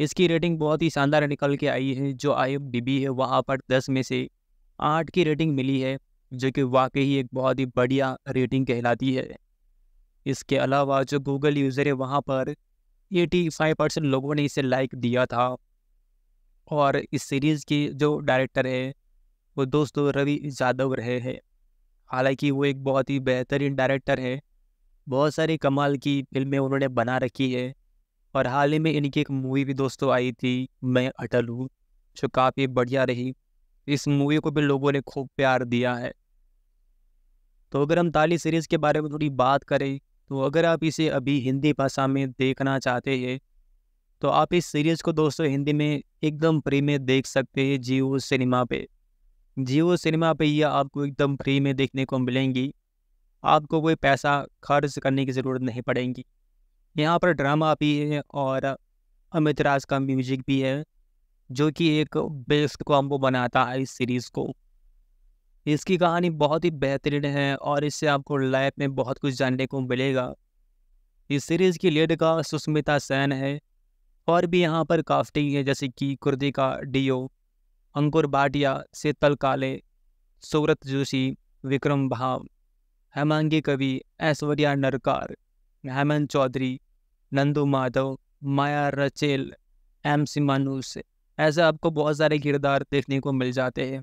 इसकी रेटिंग बहुत ही शानदार निकल के आई है जो आई है वहाँ पर दस में से आठ की रेटिंग मिली है जो कि वाकई एक बहुत ही बढ़िया रेटिंग कहलाती है इसके अलावा जो गूगल यूज़र है वहाँ पर 85 परसेंट लोगों ने इसे लाइक दिया था और इस सीरीज़ की जो डायरेक्टर है वो दोस्तों रवि यादव रहे हैं हालांकि वो एक बहुत ही बेहतरीन डायरेक्टर है बहुत सारी कमाल की फिल्में उन्होंने बना रखी है और हाल ही में इनकी एक मूवी भी दोस्तों आई थी मैं अटल हूँ जो काफ़ी बढ़िया रही इस मूवी को भी लोगों ने खूब प्यार दिया है तो अगर हम ताली सीरीज़ के बारे में थोड़ी बात करें तो अगर आप इसे अभी हिंदी भाषा में देखना चाहते हैं तो आप इस सीरीज़ को दोस्तों हिंदी में एकदम फ्री में देख सकते हैं जियो सिनेमा पे जियो सिनेमा पे यह आपको एकदम फ्री में देखने को मिलेंगी आपको कोई पैसा खर्च करने की ज़रूरत नहीं पड़ेगी यहाँ पर ड्रामा भी है और अमित राज का म्यूजिक भी है जो कि एक बेस्ट कॉम्बो बनाता है इस सीरीज़ को इसकी कहानी बहुत ही बेहतरीन है और इससे आपको लाइफ में बहुत कुछ जानने को मिलेगा इस सीरीज़ की लीड का सुष्मिता सेन है और भी यहाँ पर काफ्टिंग है जैसे कि कुर्दिका डीओ अंकुर भाटिया शीतल काले सूरत Joshi Vikram Bhav Hemangi Kavi Aishwarya Narkar Hemant Chaudhari Nandu Madhav Maya Rachel M C मानूस ऐसे आपको बहुत सारे किरदार देखने को मिल जाते हैं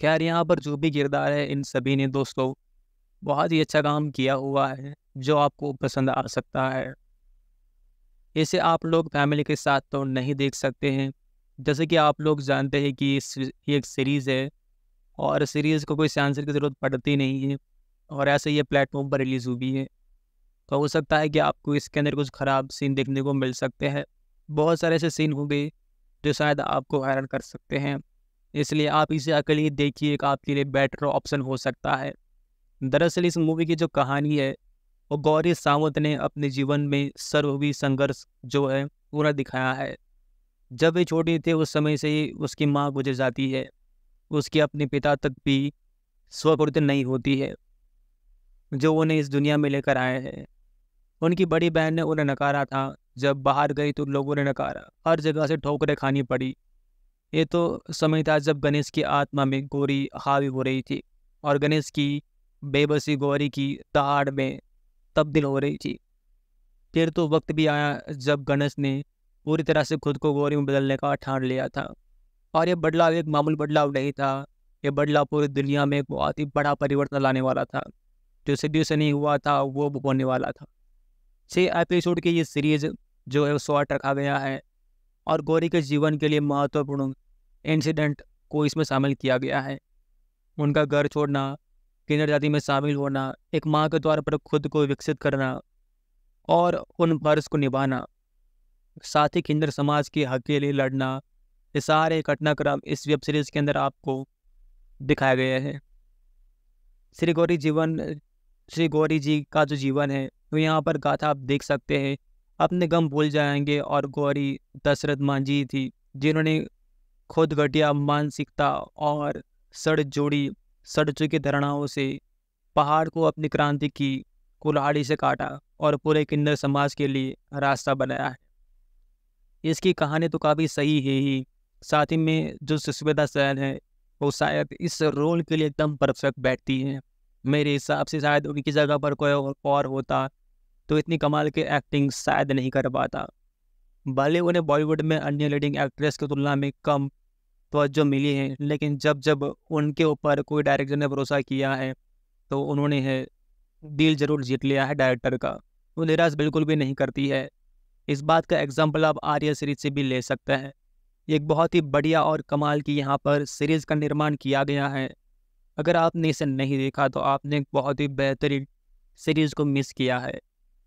खैर यहाँ पर जो भी किरदार है इन सभी ने दोस्तों बहुत ही अच्छा काम किया हुआ है जो आपको पसंद आ सकता है इसे आप लोग फैमिली के साथ तो नहीं देख सकते हैं जैसे कि आप लोग जानते हैं कि ये एक सीरीज़ है और सीरीज़ को कोई सेंसर की ज़रूरत पड़ती नहीं है और ऐसे ये प्लेटफॉर्म पर रिलीज़ हुई है तो हो सकता है कि आपको इसके अंदर कुछ ख़राब सीन देखने को मिल सकते हैं बहुत सारे ऐसे सीन होंगे जो शायद आपको हैरान कर सकते हैं इसलिए आप इसे अकेले देखिए एक आपके लिए बेटर ऑप्शन हो सकता है दरअसल इस मूवी की जो कहानी है वो गौरी सावंत ने अपने जीवन में भी संघर्ष जो है पूरा दिखाया है जब वे छोटी थे उस समय से ही उसकी माँ गुजर जाती है उसके अपने पिता तक भी स्वकृत नहीं होती है जो उन्हें इस दुनिया में लेकर आए हैं उनकी बड़ी बहन ने उन्हें नकारा था जब बाहर गई तो लोगों ने नकारा हर जगह से ठोकरें खानी पड़ी ये तो समय था जब गणेश की आत्मा में गोरी हावी हो रही थी और गणेश की बेबसी गौरी की दहाड़ में तब्दील हो रही थी फिर तो वक्त भी आया जब गणेश ने पूरी तरह से खुद को गौरी में बदलने का ठान लिया था और यह बदलाव एक मामूल बदलाव नहीं था यह बदलाव पूरी दुनिया में एक बहुत ही बड़ा परिवर्तन लाने वाला था जो सदियों से नहीं हुआ था वो होने वाला था छः एपिसोड की ये सीरीज जो है शॉर्ट रखा गया है और गौरी के जीवन के लिए महत्वपूर्ण इंसिडेंट को इसमें शामिल किया गया है उनका घर छोड़ना किन्नर जाति में शामिल होना एक माँ के तौर पर खुद को विकसित करना और उन फर्ज को निभाना साथ ही किन्नर समाज के हक के लिए लड़ना ये सारे घटनाक्रम इस वेब सीरीज़ के अंदर आपको दिखाया गया है श्री गौरी जीवन श्री गौरी जी का जो जीवन है तो यहाँ पर गाथा आप देख सकते हैं अपने गम भूल जाएंगे और गौरी दशरथ मांझी थी जिन्होंने खुद घटिया मानसिकता और सड़ जोड़ी सड़ चुकी धरणाओं से पहाड़ को अपनी क्रांति की कुल्हाड़ी से काटा और पूरे किन्नर समाज के लिए रास्ता बनाया है इसकी कहानी तो काफ़ी सही है ही साथ ही में जो सुस्मिता सैन है वो शायद इस रोल के लिए एकदम परफेक्ट बैठती हैं मेरे हिसाब से शायद उनकी जगह पर कोई और होता तो इतनी कमाल की एक्टिंग शायद नहीं कर पाता भले उन्हें बॉलीवुड में अन्य लीडिंग एक्ट्रेस की तुलना में कम तोज्जो मिली है लेकिन जब जब उनके ऊपर कोई डायरेक्टर ने भरोसा किया है तो उन्होंने है दिल जरूर जीत लिया है डायरेक्टर का वो निराश बिल्कुल भी नहीं करती है इस बात का एग्जाम्पल आप आर्य सीरीज से भी ले सकते हैं एक बहुत ही बढ़िया और कमाल की यहाँ पर सीरीज़ का निर्माण किया गया है अगर आपने इसे नहीं देखा तो आपने बहुत ही बेहतरीन सीरीज़ को मिस किया है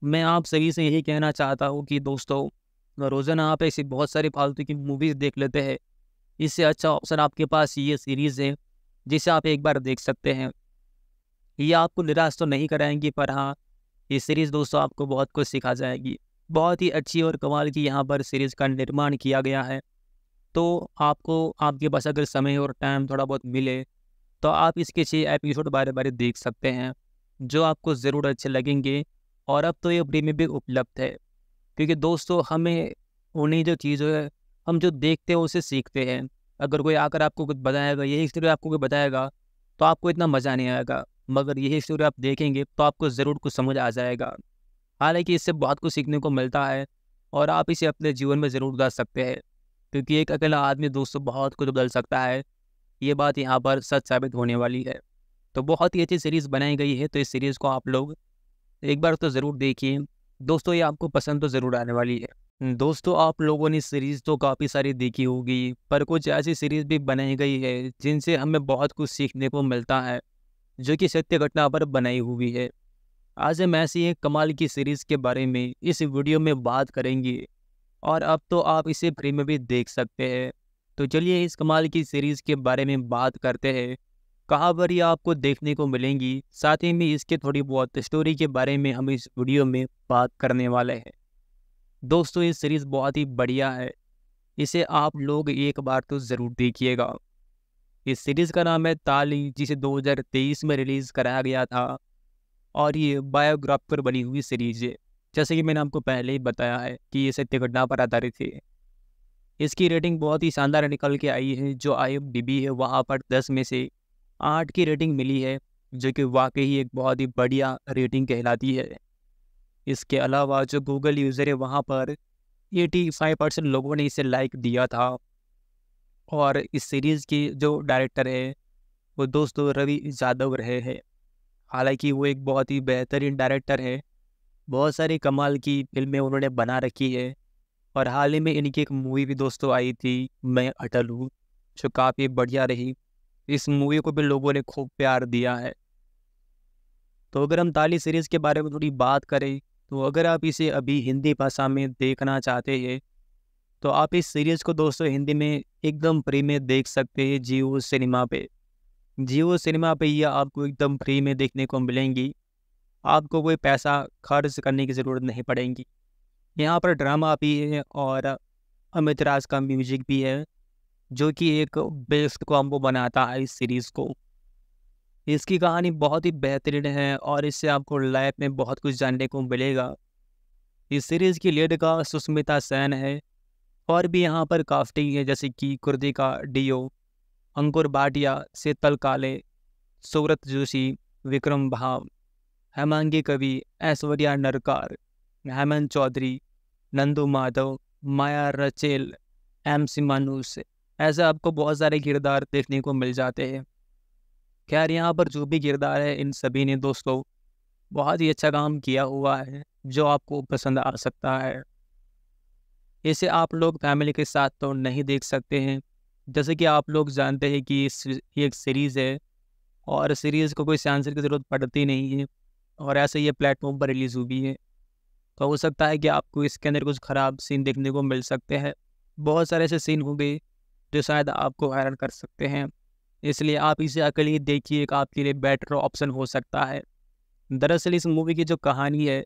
मैं आप सभी से यही कहना चाहता हूँ कि दोस्तों रोज़ाना आप ऐसी बहुत सारी फालतू की मूवीज़ देख लेते हैं इससे अच्छा ऑप्शन आपके पास ये सीरीज़ है जिसे आप एक बार देख सकते हैं ये आपको निराश तो नहीं कराएंगी पर हाँ ये सीरीज़ दोस्तों आपको बहुत कुछ सिखा जाएगी बहुत ही अच्छी और कमाल की यहाँ पर सीरीज़ का निर्माण किया गया है तो आपको आपके पास अगर समय और टाइम थोड़ा बहुत मिले तो आप इसके छः एपिसोड बारे बारे देख सकते हैं जो आपको ज़रूर अच्छे लगेंगे और अब तो ये फ्री में भी उपलब्ध है क्योंकि दोस्तों हमें उन्हीं जो चीज़ों है हम जो देखते हैं उसे सीखते हैं अगर कोई आकर आपको कुछ बताएगा यही स्टोरी आपको कोई बताएगा तो आपको इतना मज़ा नहीं आएगा मगर यही स्टोरी आप देखेंगे तो आपको ज़रूर कुछ समझ आ जाएगा हालांकि इससे बहुत कुछ सीखने को मिलता है और आप इसे अपने जीवन में ज़रूर उतार सकते हैं क्योंकि एक अकेला आदमी दोस्तों बहुत कुछ बदल सकता है ये बात यहाँ पर सच साबित होने वाली है तो बहुत ही अच्छी सीरीज़ बनाई गई है तो इस सीरीज़ को आप लोग एक बार तो ज़रूर देखिए दोस्तों ये आपको पसंद तो ज़रूर आने वाली है दोस्तों आप लोगों ने सीरीज़ तो काफ़ी सारी देखी होगी पर कुछ ऐसी सीरीज़ भी बनाई गई है जिनसे हमें बहुत कुछ सीखने को मिलता है जो कि सत्य घटना पर बनाई हुई है आज हम ऐसी एक कमाल की सीरीज़ के बारे में इस वीडियो में बात करेंगे और अब तो आप इसे फ्री में भी देख सकते हैं तो चलिए इस कमाल की सीरीज़ के बारे में बात करते हैं कहाँ पर ये आपको देखने को मिलेंगी साथ ही में इसके थोड़ी बहुत स्टोरी के बारे में हम इस वीडियो में बात करने वाले हैं दोस्तों ये सीरीज़ बहुत ही बढ़िया है इसे आप लोग एक बार तो ज़रूर देखिएगा इस सीरीज़ का नाम है ताली जिसे 2023 में रिलीज़ कराया गया था और ये बायोग्राफ पर बनी हुई सीरीज़ है जैसे कि मैंने आपको पहले ही बताया है कि ये सत्य घटना पर आधारित है इसकी रेटिंग बहुत ही शानदार निकल के आई है जो आई है वहाँ पर दस में से आठ की रेटिंग मिली है जो कि वाकई ही एक बहुत ही बढ़िया रेटिंग कहलाती है इसके अलावा जो गूगल यूज़र है वहाँ पर 85 परसेंट लोगों ने इसे लाइक दिया था और इस सीरीज़ के जो डायरेक्टर है वो दोस्तों रवि यादव रहे हैं हालांकि वो एक बहुत ही बेहतरीन डायरेक्टर है बहुत सारी कमाल की फिल्में उन्होंने बना रखी है और हाल ही में इनकी एक मूवी भी दोस्तों आई थी मैं अटल हूँ जो काफ़ी बढ़िया रही इस मूवी को भी लोगों ने खूब प्यार दिया है तो अगर हम ताली सीरीज़ के बारे में थोड़ी बात करें तो अगर आप इसे अभी हिंदी भाषा में देखना चाहते हैं तो आप इस सीरीज़ को दोस्तों हिंदी में एकदम फ्री में देख सकते हैं जियो सिनेमा पे जियो सिनेमा पे यह आपको एकदम फ्री में देखने को मिलेंगी आपको कोई पैसा खर्च करने की ज़रूरत नहीं पड़ेगी यहाँ पर ड्रामा भी है और अमित राज का म्यूजिक भी है जो कि एक बेस्ट कॉम्बो बनाता है इस सीरीज़ को इसकी कहानी बहुत ही बेहतरीन है और इससे आपको लाइफ में बहुत कुछ जानने को मिलेगा इस सीरीज़ की लीड का सुष्मिता सेन है और भी यहाँ पर कास्टिंग है जैसे कि कुर्दिका डीओ अंकुर भाटिया शीतल काले सूरत Joshi Vikram Bhav Hemangi Kavi Aishwarya Narkar Hemant Chaudhari Nandu Madhav Maya Rachel M C मानूस ऐसे आपको बहुत सारे किरदार देखने को मिल जाते हैं खैर यहाँ पर जो भी किरदार है इन सभी ने दोस्तों बहुत ही अच्छा काम किया हुआ है जो आपको पसंद आ सकता है इसे आप लोग फैमिली के साथ तो नहीं देख सकते हैं जैसे कि आप लोग जानते हैं कि ये एक सीरीज़ है और सीरीज़ को कोई सेंसर की ज़रूरत पड़ती नहीं है और ऐसे ये प्लेटफॉर्म पर रिलीज़ हुई है तो हो सकता है कि आपको इसके अंदर कुछ ख़राब सीन देखने को मिल सकते हैं बहुत सारे ऐसे सीन होंगे जो शायद आपको हैरान कर सकते हैं इसलिए आप इसे अकेले देखिए एक आपके लिए बेटर ऑप्शन हो सकता है दरअसल इस मूवी की जो कहानी है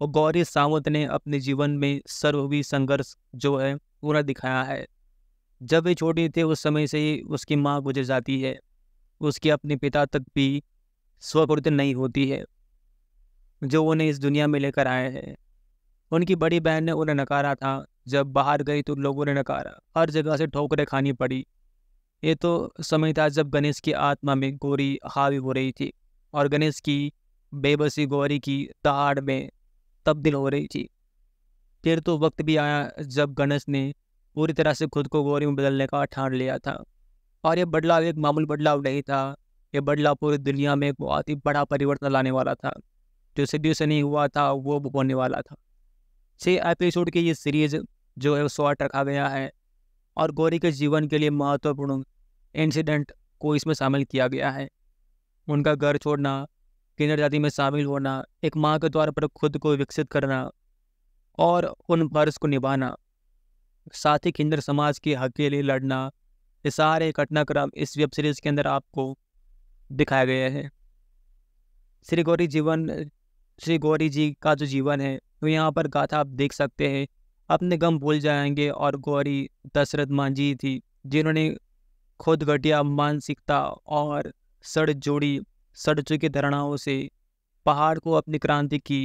वो गौरी सावंत ने अपने जीवन में सर्व हुई संघर्ष जो है पूरा दिखाया है जब वे छोटे थे उस समय से ही उसकी माँ गुजर जाती है उसके अपने पिता तक भी स्वकृत नहीं होती है जो उन्हें इस दुनिया में लेकर आए हैं उनकी बड़ी बहन ने उन्हें नकारा था जब बाहर गई तो लोगों ने नकारा हर जगह से ठोकरें खानी पड़ी ये तो समय था जब गणेश की आत्मा में गौरी हावी हो रही थी और गणेश की बेबसी गौरी की दहाड़ में तब्दील हो रही थी फिर तो वक्त भी आया जब गणेश ने पूरी तरह से खुद को गौरी में बदलने का ठान लिया था और यह बदलाव एक मामूल बदलाव नहीं था यह बदलाव पूरी दुनिया में एक बहुत ही बड़ा परिवर्तन लाने वाला था जो सदियों से नहीं हुआ था वो होने वाला था छः एपिसोड की ये सीरीज़ जो है शॉर्ट रखा गया है और गौरी के जीवन के लिए महत्वपूर्ण इंसिडेंट को इसमें शामिल किया गया है उनका घर छोड़ना किन्नर जाति में शामिल होना एक माँ के द्वार पर खुद को विकसित करना और उन फर्ज को निभाना साथ ही किन्नर समाज के हक के लिए लड़ना ये सारे घटनाक्रम इस वेब सीरीज़ के अंदर आपको दिखाया गया है श्री गौरी जीवन श्री गौरी जी का जो जीवन है वो यहाँ पर गाथा आप देख सकते हैं अपने गम भूल जाएंगे और गौरी दशरथ मांझी थी जिन्होंने खुद घटिया मानसिकता और सड़ जोड़ी सड़ चुकी धरणाओं से पहाड़ को अपनी क्रांति की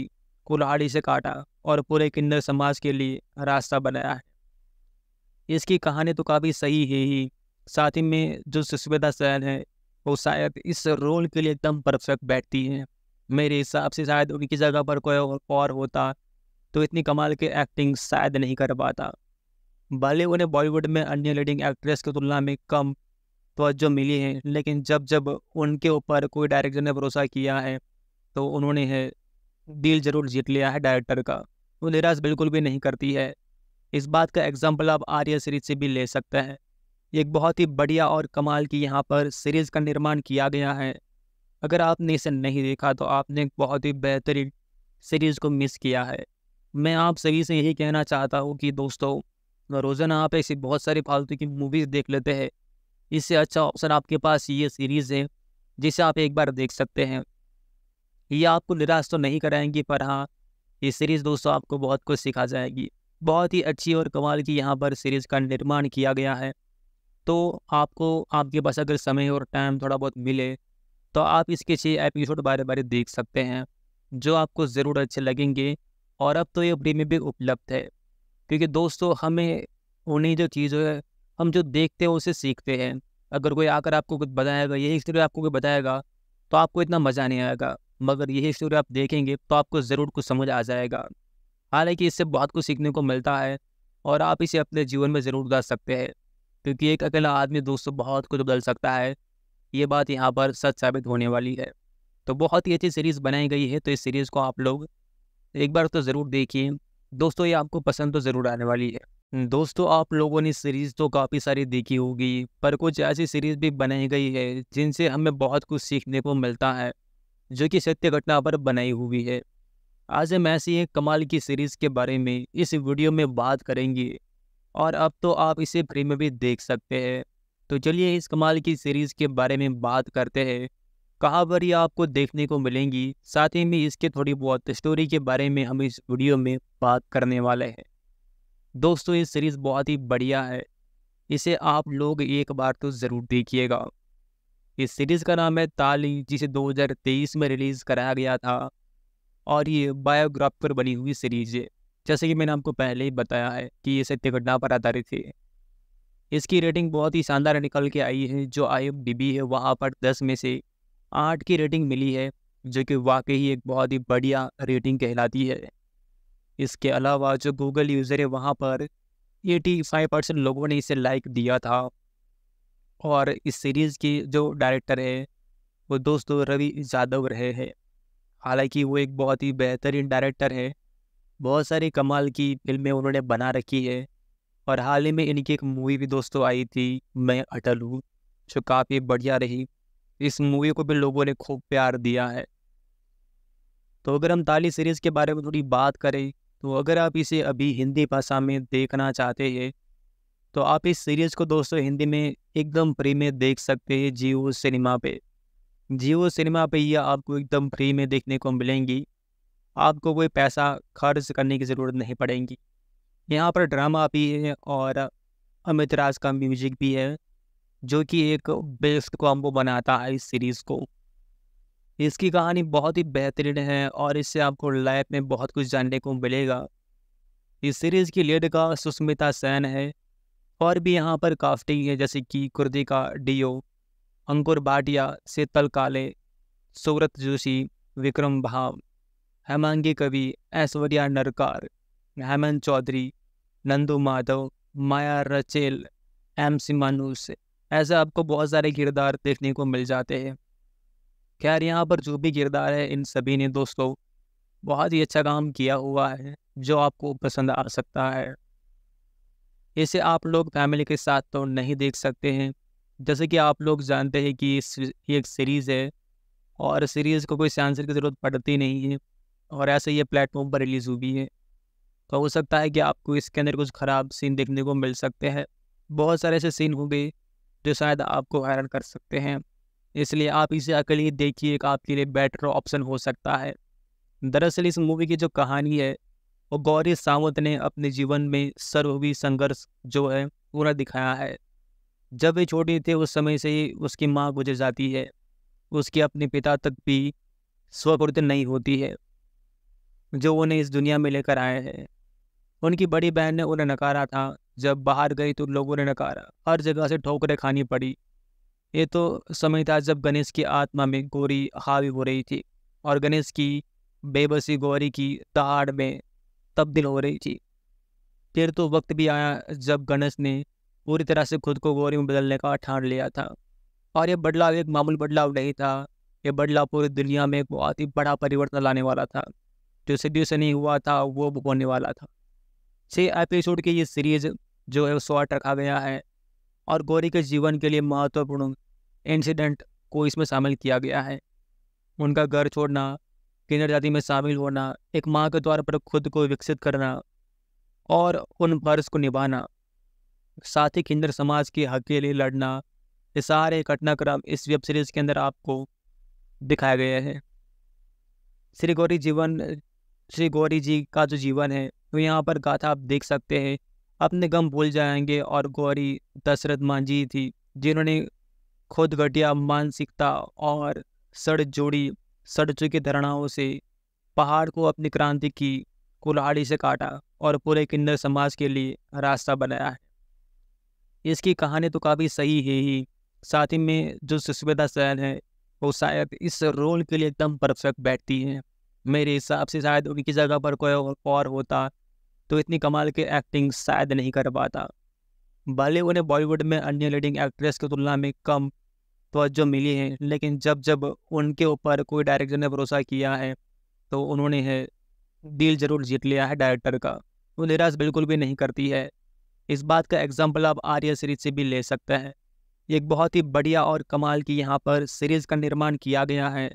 कुल्हाड़ी से काटा और पूरे किन्नर समाज के लिए रास्ता बनाया है इसकी कहानी तो काफ़ी सही है ही साथ ही में जो सुस्मिता सैन है वो शायद इस रोल के लिए एकदम परफेक्ट बैठती हैं मेरे हिसाब से शायद उनकी जगह पर कोई और होता तो इतनी कमाल की एक्टिंग शायद नहीं कर पाता भले उन्हें बॉलीवुड में अन्य लीडिंग एक्ट्रेस की तुलना में कम तोज्जो मिली है लेकिन जब जब उनके ऊपर कोई डायरेक्टर ने भरोसा किया है तो उन्होंने है दिल जरूर जीत लिया है डायरेक्टर का वो निराश बिल्कुल भी नहीं करती है इस बात का एग्जाम्पल आप आर्य सीरीज से भी ले सकते हैं एक बहुत ही बढ़िया और कमाल की यहाँ पर सीरीज़ का निर्माण किया गया है अगर आपने इसे नहीं देखा तो आपने एक बहुत ही बेहतरीन सीरीज़ को मिस किया है मैं आप सभी से यही कहना चाहता हूँ कि दोस्तों रोज़ाना आप ऐसी बहुत सारी फालतू की मूवीज़ देख लेते हैं इससे अच्छा ऑप्शन आपके पास ये सीरीज़ है जिसे आप एक बार देख सकते हैं ये आपको निराश तो नहीं कराएंगी पर हाँ ये सीरीज़ दोस्तों आपको बहुत कुछ सिखा जाएगी बहुत ही अच्छी और कमाल की यहाँ पर सीरीज़ का निर्माण किया गया है तो आपको आपके पास अगर समय और टाइम थोड़ा बहुत मिले तो आप इसके छः एपिसोड बारे बारे देख सकते हैं जो आपको ज़रूर अच्छे लगेंगे और अब तो ये फ्री में भी उपलब्ध है क्योंकि दोस्तों हमें उन्हीं जो चीज़ों है हम जो देखते हैं उसे सीखते हैं अगर कोई आकर आपको कुछ बताएगा यही स्टोरी आपको कोई बताएगा तो आपको इतना मज़ा नहीं आएगा मगर यही स्टोरी आप देखेंगे तो आपको ज़रूर कुछ समझ आ जाएगा हालांकि इससे बहुत कुछ सीखने को मिलता है और आप इसे अपने जीवन में ज़रूर उतार सकते हैं क्योंकि एक अकेला आदमी दोस्तों बहुत कुछ बदल सकता है ये बात यहाँ पर सच साबित होने वाली है तो बहुत ही अच्छी सीरीज़ बनाई गई है तो इस सीरीज़ को आप लोग एक बार तो ज़रूर देखिए दोस्तों ये आपको पसंद तो ज़रूर आने वाली है दोस्तों आप लोगों ने सीरीज़ तो काफ़ी सारी देखी होगी पर कुछ ऐसी सीरीज़ भी बनाई गई है जिनसे हमें बहुत कुछ सीखने को मिलता है जो कि सत्य घटना पर बनाई हुई है आज हम ऐसी एक कमाल की सीरीज़ के बारे में इस वीडियो में बात करेंगे और अब तो आप इसे फ्री में भी देख सकते हैं तो चलिए इस कमाल की सीरीज़ के बारे में बात करते हैं कहाँ पर ये आपको देखने को मिलेंगी साथ ही में इसके थोड़ी बहुत स्टोरी के बारे में हम इस वीडियो में बात करने वाले हैं दोस्तों ये सीरीज़ बहुत ही बढ़िया है इसे आप लोग एक बार तो ज़रूर देखिएगा इस सीरीज़ का नाम है ताली जिसे 2023 में रिलीज़ कराया गया था और ये बायोग्राफ पर बनी हुई सीरीज़ है जैसे कि मैंने आपको पहले ही बताया है कि ये सत्य घटना पर आधारित है इसकी रेटिंग बहुत ही शानदार निकल के आई है जो आई है वहाँ पर दस में से आठ की रेटिंग मिली है जो कि वाकई एक बहुत ही बढ़िया रेटिंग कहलाती है इसके अलावा जो गूगल यूज़र है वहाँ पर 85 परसेंट लोगों ने इसे लाइक दिया था और इस सीरीज़ के जो डायरेक्टर है वो दोस्तों रवि यादव रहे हैं हालांकि वो एक बहुत ही बेहतरीन डायरेक्टर है बहुत सारी कमाल की फिल्में उन्होंने बना रखी है और हाल ही में इनकी एक मूवी भी दोस्तों आई थी मैं अटल हूँ जो काफ़ी बढ़िया रही इस मूवी को भी लोगों ने खूब प्यार दिया है तो अगर हम ताली सीरीज़ के बारे में थोड़ी बात करें तो अगर आप इसे अभी हिंदी भाषा में देखना चाहते हैं तो आप इस सीरीज़ को दोस्तों हिंदी में एकदम फ्री में देख सकते हैं जियो सिनेमा पे जियो सिनेमा पे यह आपको एकदम फ्री में देखने को मिलेंगी आपको कोई पैसा खर्च करने की ज़रूरत नहीं पड़ेगी यहाँ पर ड्रामा भी है और अमित राज का म्यूजिक भी है जो कि एक बेस्ट कॉम्बो बनाता है इस सीरीज़ को इसकी कहानी बहुत ही बेहतरीन है और इससे आपको लाइफ में बहुत कुछ जानने को मिलेगा इस सीरीज़ की लीड का सुष्मिता सेन है और भी यहाँ पर कास्टिंग है जैसे कि कुर्दिका डीओ अंकुर भाटिया शीतल काले सूरत Joshi Vikram Bhav Hemangi Kavi Aishwarya Narkar Hemant Chaudhari Nandu Madhav Maya Rachel M C ऐसे आपको बहुत सारे किरदार देखने को मिल जाते हैं खैर यहाँ पर जो भी किरदार है इन सभी ने दोस्तों बहुत ही अच्छा काम किया हुआ है जो आपको पसंद आ सकता है इसे आप लोग फैमिली के साथ तो नहीं देख सकते हैं जैसे कि आप लोग जानते हैं कि ये एक सीरीज़ है और सीरीज़ को कोई सेंसर की ज़रूरत पड़ती नहीं है और ऐसे ये प्लेटफॉर्म पर रिलीज़ हुई है तो हो सकता है कि आपको इसके अंदर कुछ ख़राब सीन देखने को मिल सकते हैं बहुत सारे ऐसे सीन होंगे जो तो शायद आपको हैरान कर सकते हैं इसलिए आप इसे अकेले देखिए एक आपके लिए बेटर ऑप्शन हो सकता है दरअसल इस मूवी की जो कहानी है वो गौरी सावंत ने अपने जीवन में सर्वी संघर्ष जो है पूरा दिखाया है जब वे छोटे थे उस समय से ही उसकी माँ गुजर जाती है उसके अपने पिता तक भी स्वकृत नहीं होती है जो उन्हें इस दुनिया में लेकर आए हैं उनकी बड़ी बहन ने उन्हें नकारा था जब बाहर गई तो लोगों ने नकारा हर जगह से ठोकरें खानी पड़ी ये तो समय था जब गणेश की आत्मा में गोरी हावी हो रही थी और गणेश की बेबसी गौरी की दहाड़ में तब्दील हो रही थी फिर तो वक्त भी आया जब गणेश ने पूरी तरह से खुद को गौरी में बदलने का ठान लिया था और यह बदलाव एक मामूल बदलाव नहीं था यह बदलाव पूरी दुनिया में एक बहुत ही बड़ा परिवर्तन लाने वाला था जो सदियों से नहीं हुआ था वो होने वाला था छः एपिसोड की ये सीरीज जो है शॉर्ट रखा गया है और गौरी के जीवन के लिए महत्वपूर्ण इंसिडेंट को इसमें शामिल किया गया है उनका घर छोड़ना किन्नर जाति में शामिल होना एक माँ के द्वार पर खुद को विकसित करना और उन फर्ज को निभाना साथ ही किन्नर समाज के हक के लिए लड़ना ये सारे घटनाक्रम इस वेब सीरीज के अंदर आपको दिखाए गए हैं श्री गौरी जीवन श्री गौरी जी का जो जीवन है तो यहाँ पर गाथा आप देख सकते हैं अपने गम भूल जाएंगे और गौरी दशरथ मांझी थी जिन्होंने खुद घटिया मानसिकता और सड़ जोड़ी सड़ चुकी धरणाओं से पहाड़ को अपनी क्रांति की कुल्हाड़ी से काटा और पूरे किन्नर समाज के लिए रास्ता बनाया है इसकी कहानी तो काफ़ी सही है ही साथ ही में जो सुस्मिता सैन है वो शायद इस रोल के लिए एकदम परफेक्ट बैठती हैं मेरे हिसाब से शायद उनकी जगह पर कोई और होता तो इतनी कमाल की एक्टिंग शायद नहीं कर पाता भले ने बॉलीवुड में अन्य लीडिंग एक्ट्रेस की तुलना में कम तोज्जो मिली है लेकिन जब जब उनके ऊपर कोई डायरेक्टर ने भरोसा किया है तो उन्होंने है दिल जरूर जीत लिया है डायरेक्टर का वो निराश बिल्कुल भी नहीं करती है इस बात का एग्जाम्पल आप आर्य सीरीज से भी ले सकते हैं एक बहुत ही बढ़िया और कमाल की यहाँ पर सीरीज़ का निर्माण किया गया है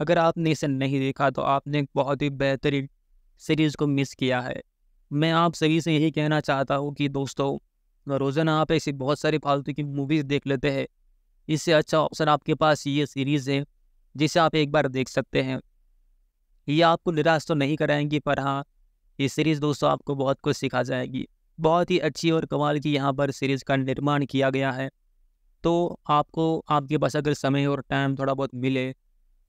अगर आपने इसे नहीं देखा तो आपने एक बहुत ही बेहतरीन सीरीज़ को मिस किया है मैं आप सभी से यही कहना चाहता हूँ कि दोस्तों रोज़ाना आप ऐसी बहुत सारी फालतू की मूवीज़ देख लेते हैं इससे अच्छा ऑप्शन आपके पास ये सीरीज़ है जिसे आप एक बार देख सकते हैं ये आपको निराश तो नहीं कराएंगी पर हाँ ये सीरीज़ दोस्तों आपको बहुत कुछ सिखा जाएगी बहुत ही अच्छी और कमाल की यहाँ पर सीरीज़ का निर्माण किया गया है तो आपको आपके पास अगर समय और टाइम थोड़ा बहुत मिले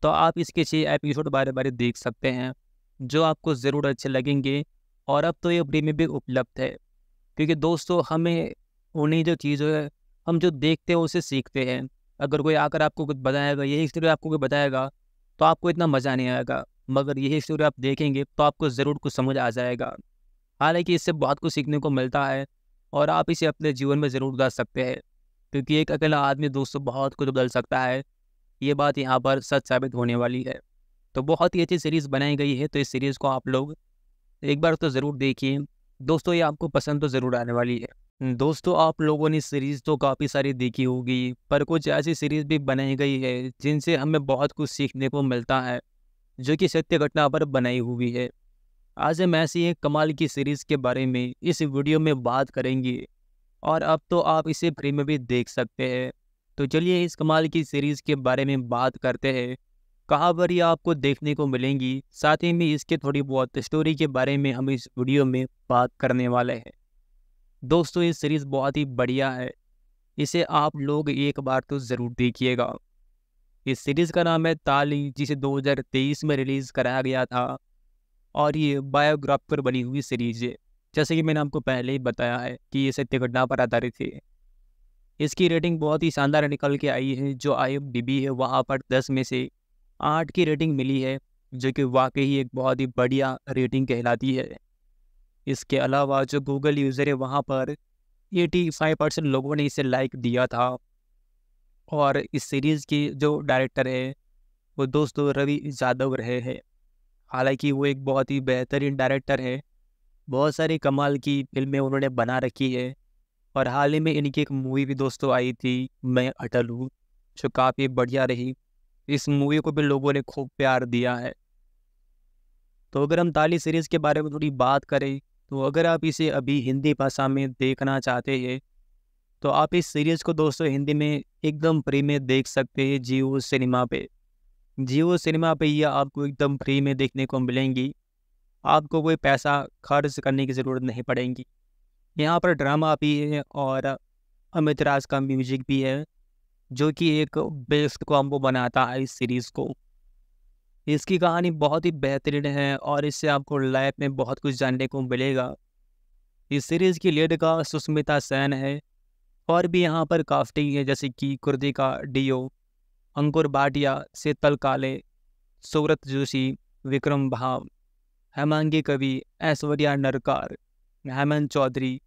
तो आप इसके छः एपिसोड बारे बारे देख सकते हैं जो आपको ज़रूर अच्छे लगेंगे और अब तो ये फ्री में भी उपलब्ध है क्योंकि दोस्तों हमें उन्हीं जो चीज़ों है हम जो देखते हैं उसे सीखते हैं अगर कोई आकर आपको कुछ बताएगा यही स्टोरी आपको कोई बताएगा तो आपको इतना मज़ा नहीं आएगा मगर यही स्टोरी आप देखेंगे तो आपको ज़रूर कुछ समझ आ जाएगा हालांकि इससे बहुत कुछ सीखने को मिलता है और आप इसे अपने जीवन में ज़रूर उतार सकते हैं क्योंकि एक अकेला आदमी दोस्तों बहुत कुछ बदल सकता है ये बात यहाँ पर सच साबित होने वाली है तो बहुत ही अच्छी सीरीज़ बनाई गई है तो इस सीरीज़ को आप लोग एक बार तो ज़रूर देखिए दोस्तों ये आपको पसंद तो ज़रूर आने वाली है दोस्तों आप लोगों ने सीरीज़ तो काफ़ी सारी देखी होगी पर कुछ ऐसी सीरीज़ भी बनाई गई है जिनसे हमें बहुत कुछ सीखने को मिलता है जो कि सत्य घटना पर बनाई हुई है आज हम ऐसी एक कमाल की सीरीज़ के बारे में इस वीडियो में बात करेंगे और अब तो आप इसे फ्री में भी देख सकते हैं तो चलिए इस कमाल की सीरीज़ के बारे में बात करते हैं कहावरी आपको देखने को मिलेंगी साथ ही में इसके थोड़ी बहुत स्टोरी के बारे में हम इस वीडियो में बात करने वाले हैं दोस्तों ये सीरीज़ बहुत ही बढ़िया है इसे आप लोग एक बार तो ज़रूर देखिएगा इस सीरीज़ का नाम है ताली जिसे 2023 में रिलीज़ कराया गया था और ये बायोग्राफ पर बनी हुई सीरीज़ है जैसे कि मैंने आपको पहले ही बताया है कि ये सत्य घटना पर आधारित है इसकी रेटिंग बहुत ही शानदार निकल के आई है जो आई है वहाँ पर दस में से आठ की रेटिंग मिली है जो कि वाकई ही एक बहुत ही बढ़िया रेटिंग कहलाती है इसके अलावा जो गूगल यूज़र है वहाँ पर 85 परसेंट लोगों ने इसे लाइक दिया था और इस सीरीज़ के जो डायरेक्टर है वो दोस्तों रवि यादव रहे हैं हालांकि वो एक बहुत ही बेहतरीन डायरेक्टर है बहुत सारी कमाल की फिल्में उन्होंने बना रखी है और हाल ही में इनकी एक मूवी भी दोस्तों आई थी मैं अटल हूँ जो काफ़ी बढ़िया रही इस मूवी को भी लोगों ने खूब प्यार दिया है तो अगर हम ताली सीरीज़ के बारे में थोड़ी बात करें तो अगर आप इसे अभी हिंदी भाषा में देखना चाहते हैं तो आप इस सीरीज़ को दोस्तों हिंदी में एकदम फ्री में देख सकते हैं जियो सिनेमा पे जियो सिनेमा पे यह आपको एकदम फ्री में देखने को मिलेंगी आपको कोई पैसा खर्च करने की ज़रूरत नहीं पड़ेगी यहाँ पर ड्रामा भी है और अमित राज का म्यूजिक भी है जो कि एक बेस्ट कॉम्बो बनाता है इस सीरीज़ को इसकी कहानी बहुत ही बेहतरीन है और इससे आपको लाइफ में बहुत कुछ जानने को मिलेगा इस सीरीज़ की लीड का सुष्मिता सेन है और भी यहाँ पर काफ्टिंग है जैसे कि कुर्दिका डीओ अंकुर भाटिया शीतल काले सूरत Joshi Vikram Bhav Hemangi Kavi Aishwarya Narkar Hemant Chaudhari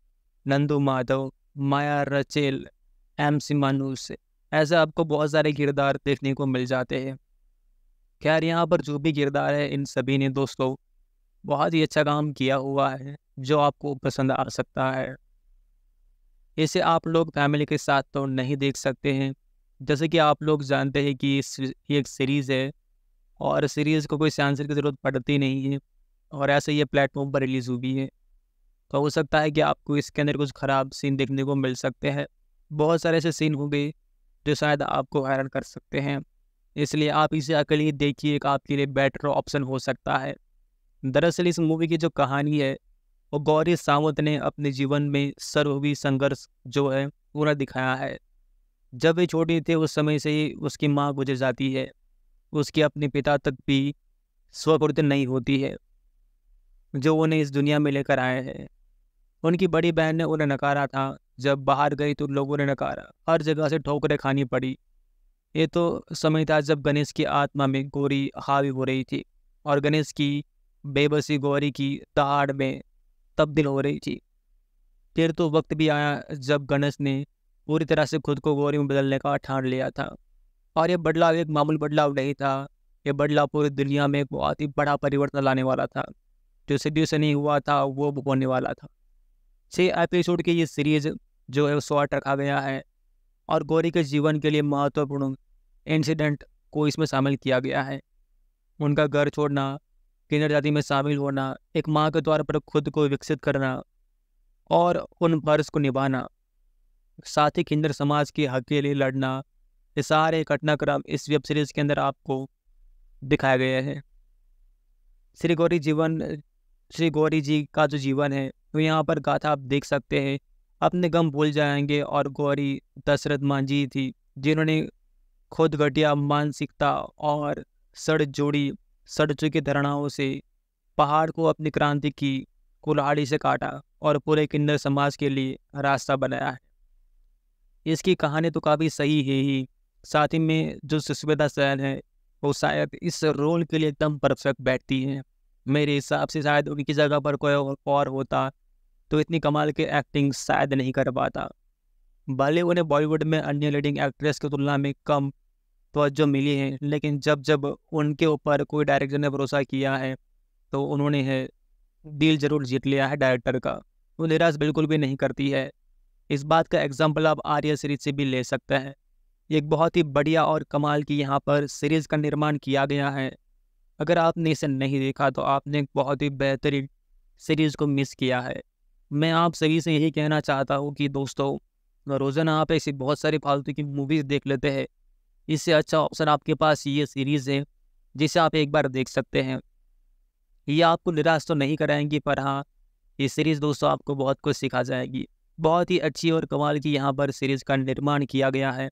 Nandu Madhav Maya Rachel M C मानूस ऐसे आपको बहुत सारे किरदार देखने को मिल जाते हैं खैर यहाँ पर जो भी किरदार है इन सभी ने दोस्तों बहुत ही अच्छा काम किया हुआ है जो आपको पसंद आ सकता है इसे आप लोग फैमिली के साथ तो नहीं देख सकते हैं जैसे कि आप लोग जानते हैं कि ये एक सीरीज़ है और सीरीज़ को कोई सेंसर की ज़रूरत पड़ती नहीं है और ऐसे ये प्लेटफॉर्म पर रिलीज़ हुई है तो हो सकता है कि आपको इसके अंदर कुछ ख़राब सीन देखने को मिल सकते हैं बहुत सारे ऐसे सीन होंगे तो शायद आपको हैरान कर सकते हैं इसलिए आप इसे अकेले देखिए एक आपके लिए बेटर ऑप्शन हो सकता है दरअसल इस मूवी की जो कहानी है वो गौरी सावंत ने अपने जीवन में सर्वी संघर्ष जो है पूरा दिखाया है जब वे छोटे थे उस समय से ही उसकी माँ गुजर जाती है उसके अपने पिता तक भी स्वकृत नहीं होती है जो उन्हें इस दुनिया में लेकर आए हैं उनकी बड़ी बहन ने उन्हें नकारा था जब बाहर गई तो लोगों ने नकारा हर जगह से ठोकरें खानी पड़ी ये तो समय था जब गणेश की आत्मा में गौरी हावी हो रही थी और गणेश की बेबसी गौरी की दहाड़ में तब्दील हो रही थी फिर तो वक्त भी आया जब गणेश ने पूरी तरह से खुद को गौरी में बदलने का ठान लिया था और यह बदलाव एक मामूल बदलाव नहीं था यह बदलाव पूरी दुनिया में एक बहुत ही बड़ा परिवर्तन लाने वाला था जो सदियों से नहीं हुआ था वो होने वाला था छः एपिसोड की ये सीरीज जो है शॉर्ट रखा गया है और गौरी के जीवन के लिए महत्वपूर्ण इंसिडेंट को इसमें शामिल किया गया है उनका घर छोड़ना किन्नर जाति में शामिल होना एक माँ के तौर पर खुद को विकसित करना और उन फर्ज को निभाना साथ ही किन्नर समाज के हक के लिए लड़ना ये सारे घटनाक्रम इस वेब सीरीज़ के अंदर आपको दिखाए गए हैं श्री गौरी जीवन श्री गौरी जी का जो जीवन है तो यहाँ पर गाथा आप देख सकते हैं अपने गम भूल जाएंगे और गौरी दशरथ मांझी थी जिन्होंने खुद घटिया मानसिकता और सड़ जोड़ी सड़ चुकी धरणाओं से पहाड़ को अपनी क्रांति की कुल्हाड़ी से काटा और पूरे किन्नर समाज के लिए रास्ता बनाया है इसकी कहानी तो काफ़ी सही है ही साथ ही में जो सुस्मिता सैन है वो शायद इस रोल के लिए एकदम परफेक्ट बैठती हैं मेरे हिसाब से शायद उनकी जगह पर कोई और होता तो इतनी कमाल की एक्टिंग शायद नहीं कर पाता बॉलीवुड ने बॉलीवुड में अन्य लीडिंग एक्ट्रेस की तुलना में कम तोज्जो मिली है लेकिन जब जब उनके ऊपर कोई डायरेक्टर ने भरोसा किया है तो उन्होंने है दिल जरूर जीत लिया है डायरेक्टर का वो निराश बिल्कुल भी नहीं करती है इस बात का एग्जाम्पल आप आर्य सीरीज से भी ले सकते हैं एक बहुत ही बढ़िया और कमाल की यहाँ पर सीरीज़ का निर्माण किया गया है अगर आपने इसे नहीं देखा तो आपने एक बहुत ही बेहतरीन सीरीज़ को मिस किया है मैं आप सभी से यही कहना चाहता हूँ कि दोस्तों रोज़ाना आप ऐसी बहुत सारी फालतू की मूवीज़ देख लेते हैं इससे अच्छा ऑप्शन आपके पास ये सीरीज़ है जिसे आप एक बार देख सकते हैं ये आपको निराश तो नहीं कराएंगी पर हाँ ये सीरीज़ दोस्तों आपको बहुत कुछ सिखा जाएगी बहुत ही अच्छी और कमाल की यहाँ पर सीरीज़ का निर्माण किया गया है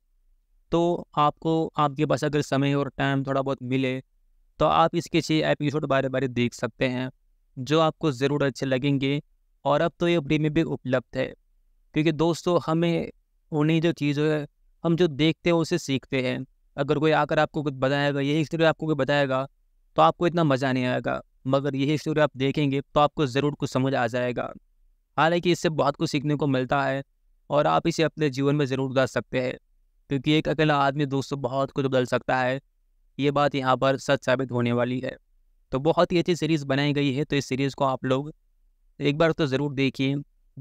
तो आपको आपके पास अगर समय और टाइम थोड़ा बहुत मिले तो आप इसके छः एपिसोड बारे बारे देख सकते हैं जो आपको ज़रूर अच्छे लगेंगे और अब तो ये में भी उपलब्ध है क्योंकि दोस्तों हमें उन्हीं जो चीज़ है हम जो देखते हैं उसे सीखते हैं अगर कोई आकर आपको कुछ बताएगा यही स्टोरी आपको कोई बताएगा तो आपको इतना मज़ा नहीं आएगा मगर यही स्टोरी आप देखेंगे तो आपको ज़रूर कुछ समझ आ जाएगा हालांकि इससे बहुत कुछ सीखने को मिलता है और आप इसे अपने जीवन में ज़रूर उतार सकते हैं क्योंकि एक अकेला आदमी दोस्तों बहुत कुछ बदल सकता है ये बात यहाँ पर सच साबित होने वाली है तो बहुत ही अच्छी सीरीज़ बनाई गई है तो इस सीरीज़ को आप लोग एक बार तो ज़रूर देखिए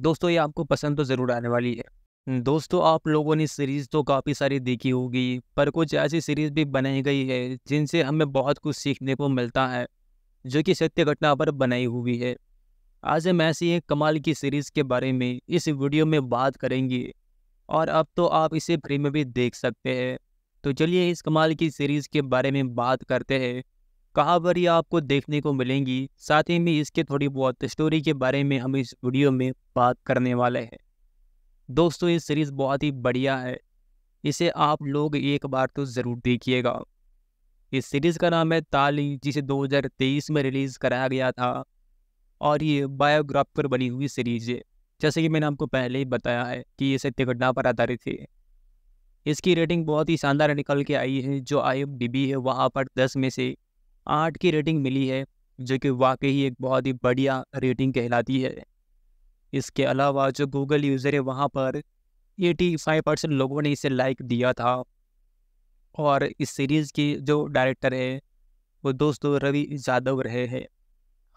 दोस्तों ये आपको पसंद तो ज़रूर आने वाली है दोस्तों आप लोगों ने सीरीज़ तो काफ़ी सारी देखी होगी पर कुछ ऐसी सीरीज़ भी बनाई गई है जिनसे हमें बहुत कुछ सीखने को मिलता है जो कि सत्य घटना पर बनाई हुई है आज हम ऐसी एक कमाल की सीरीज़ के बारे में इस वीडियो में बात करेंगे और अब तो आप इसे फ्री में भी देख सकते हैं तो चलिए इस कमाल की सीरीज़ के बारे में बात करते हैं कहाँ पर ये आपको देखने को मिलेंगी साथ ही में इसके थोड़ी बहुत स्टोरी के बारे में हम इस वीडियो में बात करने वाले हैं दोस्तों ये सीरीज़ बहुत ही बढ़िया है इसे आप लोग एक बार तो ज़रूर देखिएगा इस सीरीज़ का नाम है ताली जिसे 2023 में रिलीज़ कराया गया था और ये बायोग्राफ पर बनी हुई सीरीज़ है जैसे कि मैंने आपको पहले ही बताया है कि ये सत्य घटना पर आधारित है इसकी रेटिंग बहुत ही शानदार निकल के आई है जो आई है वहाँ पर दस में से आठ की रेटिंग मिली है जो कि वाकई ही एक बहुत ही बढ़िया रेटिंग कहलाती है इसके अलावा जो गूगल यूज़र है वहाँ पर 85 परसेंट लोगों ने इसे लाइक दिया था और इस सीरीज़ के जो डायरेक्टर है वो दोस्तों रवि यादव रहे हैं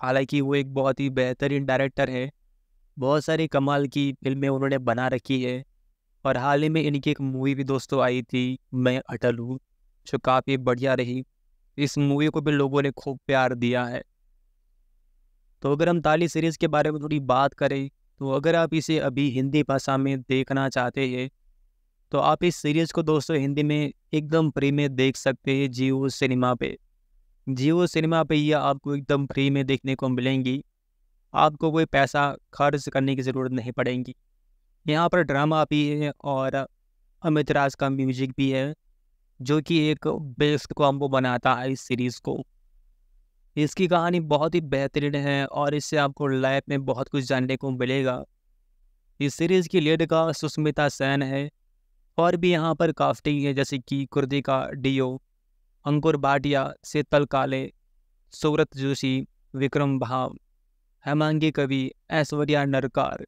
हालांकि वो एक बहुत ही बेहतरीन डायरेक्टर है बहुत सारी कमाल की फिल्में उन्होंने बना रखी है और हाल ही में इनकी एक मूवी भी दोस्तों आई थी मैं अटल हूँ जो काफ़ी बढ़िया रही इस मूवी को भी लोगों ने खूब प्यार दिया है तो अगर हम ताली सीरीज़ के बारे में थोड़ी बात करें तो अगर आप इसे अभी हिंदी भाषा में देखना चाहते हैं तो आप इस सीरीज़ को दोस्तों हिंदी में एकदम फ्री में देख सकते हैं जियो सिनेमा पे जियो सिनेमा पे यह आपको एकदम फ्री में देखने को मिलेंगी आपको कोई पैसा खर्च करने की ज़रूरत नहीं पड़ेगी यहाँ पर ड्रामा भी है और अमित राज का म्यूजिक भी है जो कि एक बेस्ट कॉम्बो बनाता है इस सीरीज़ को इसकी कहानी बहुत ही बेहतरीन है और इससे आपको लाइफ में बहुत कुछ जानने को मिलेगा इस सीरीज़ की लीड का सुष्मिता सेन है और भी यहाँ पर कास्टिंग है जैसे कि कुर्दिका डीओ अंकुर भाटिया शीतल काले सूरत Joshi Vikram Bhav Hemangi Kavi Aishwarya Narkar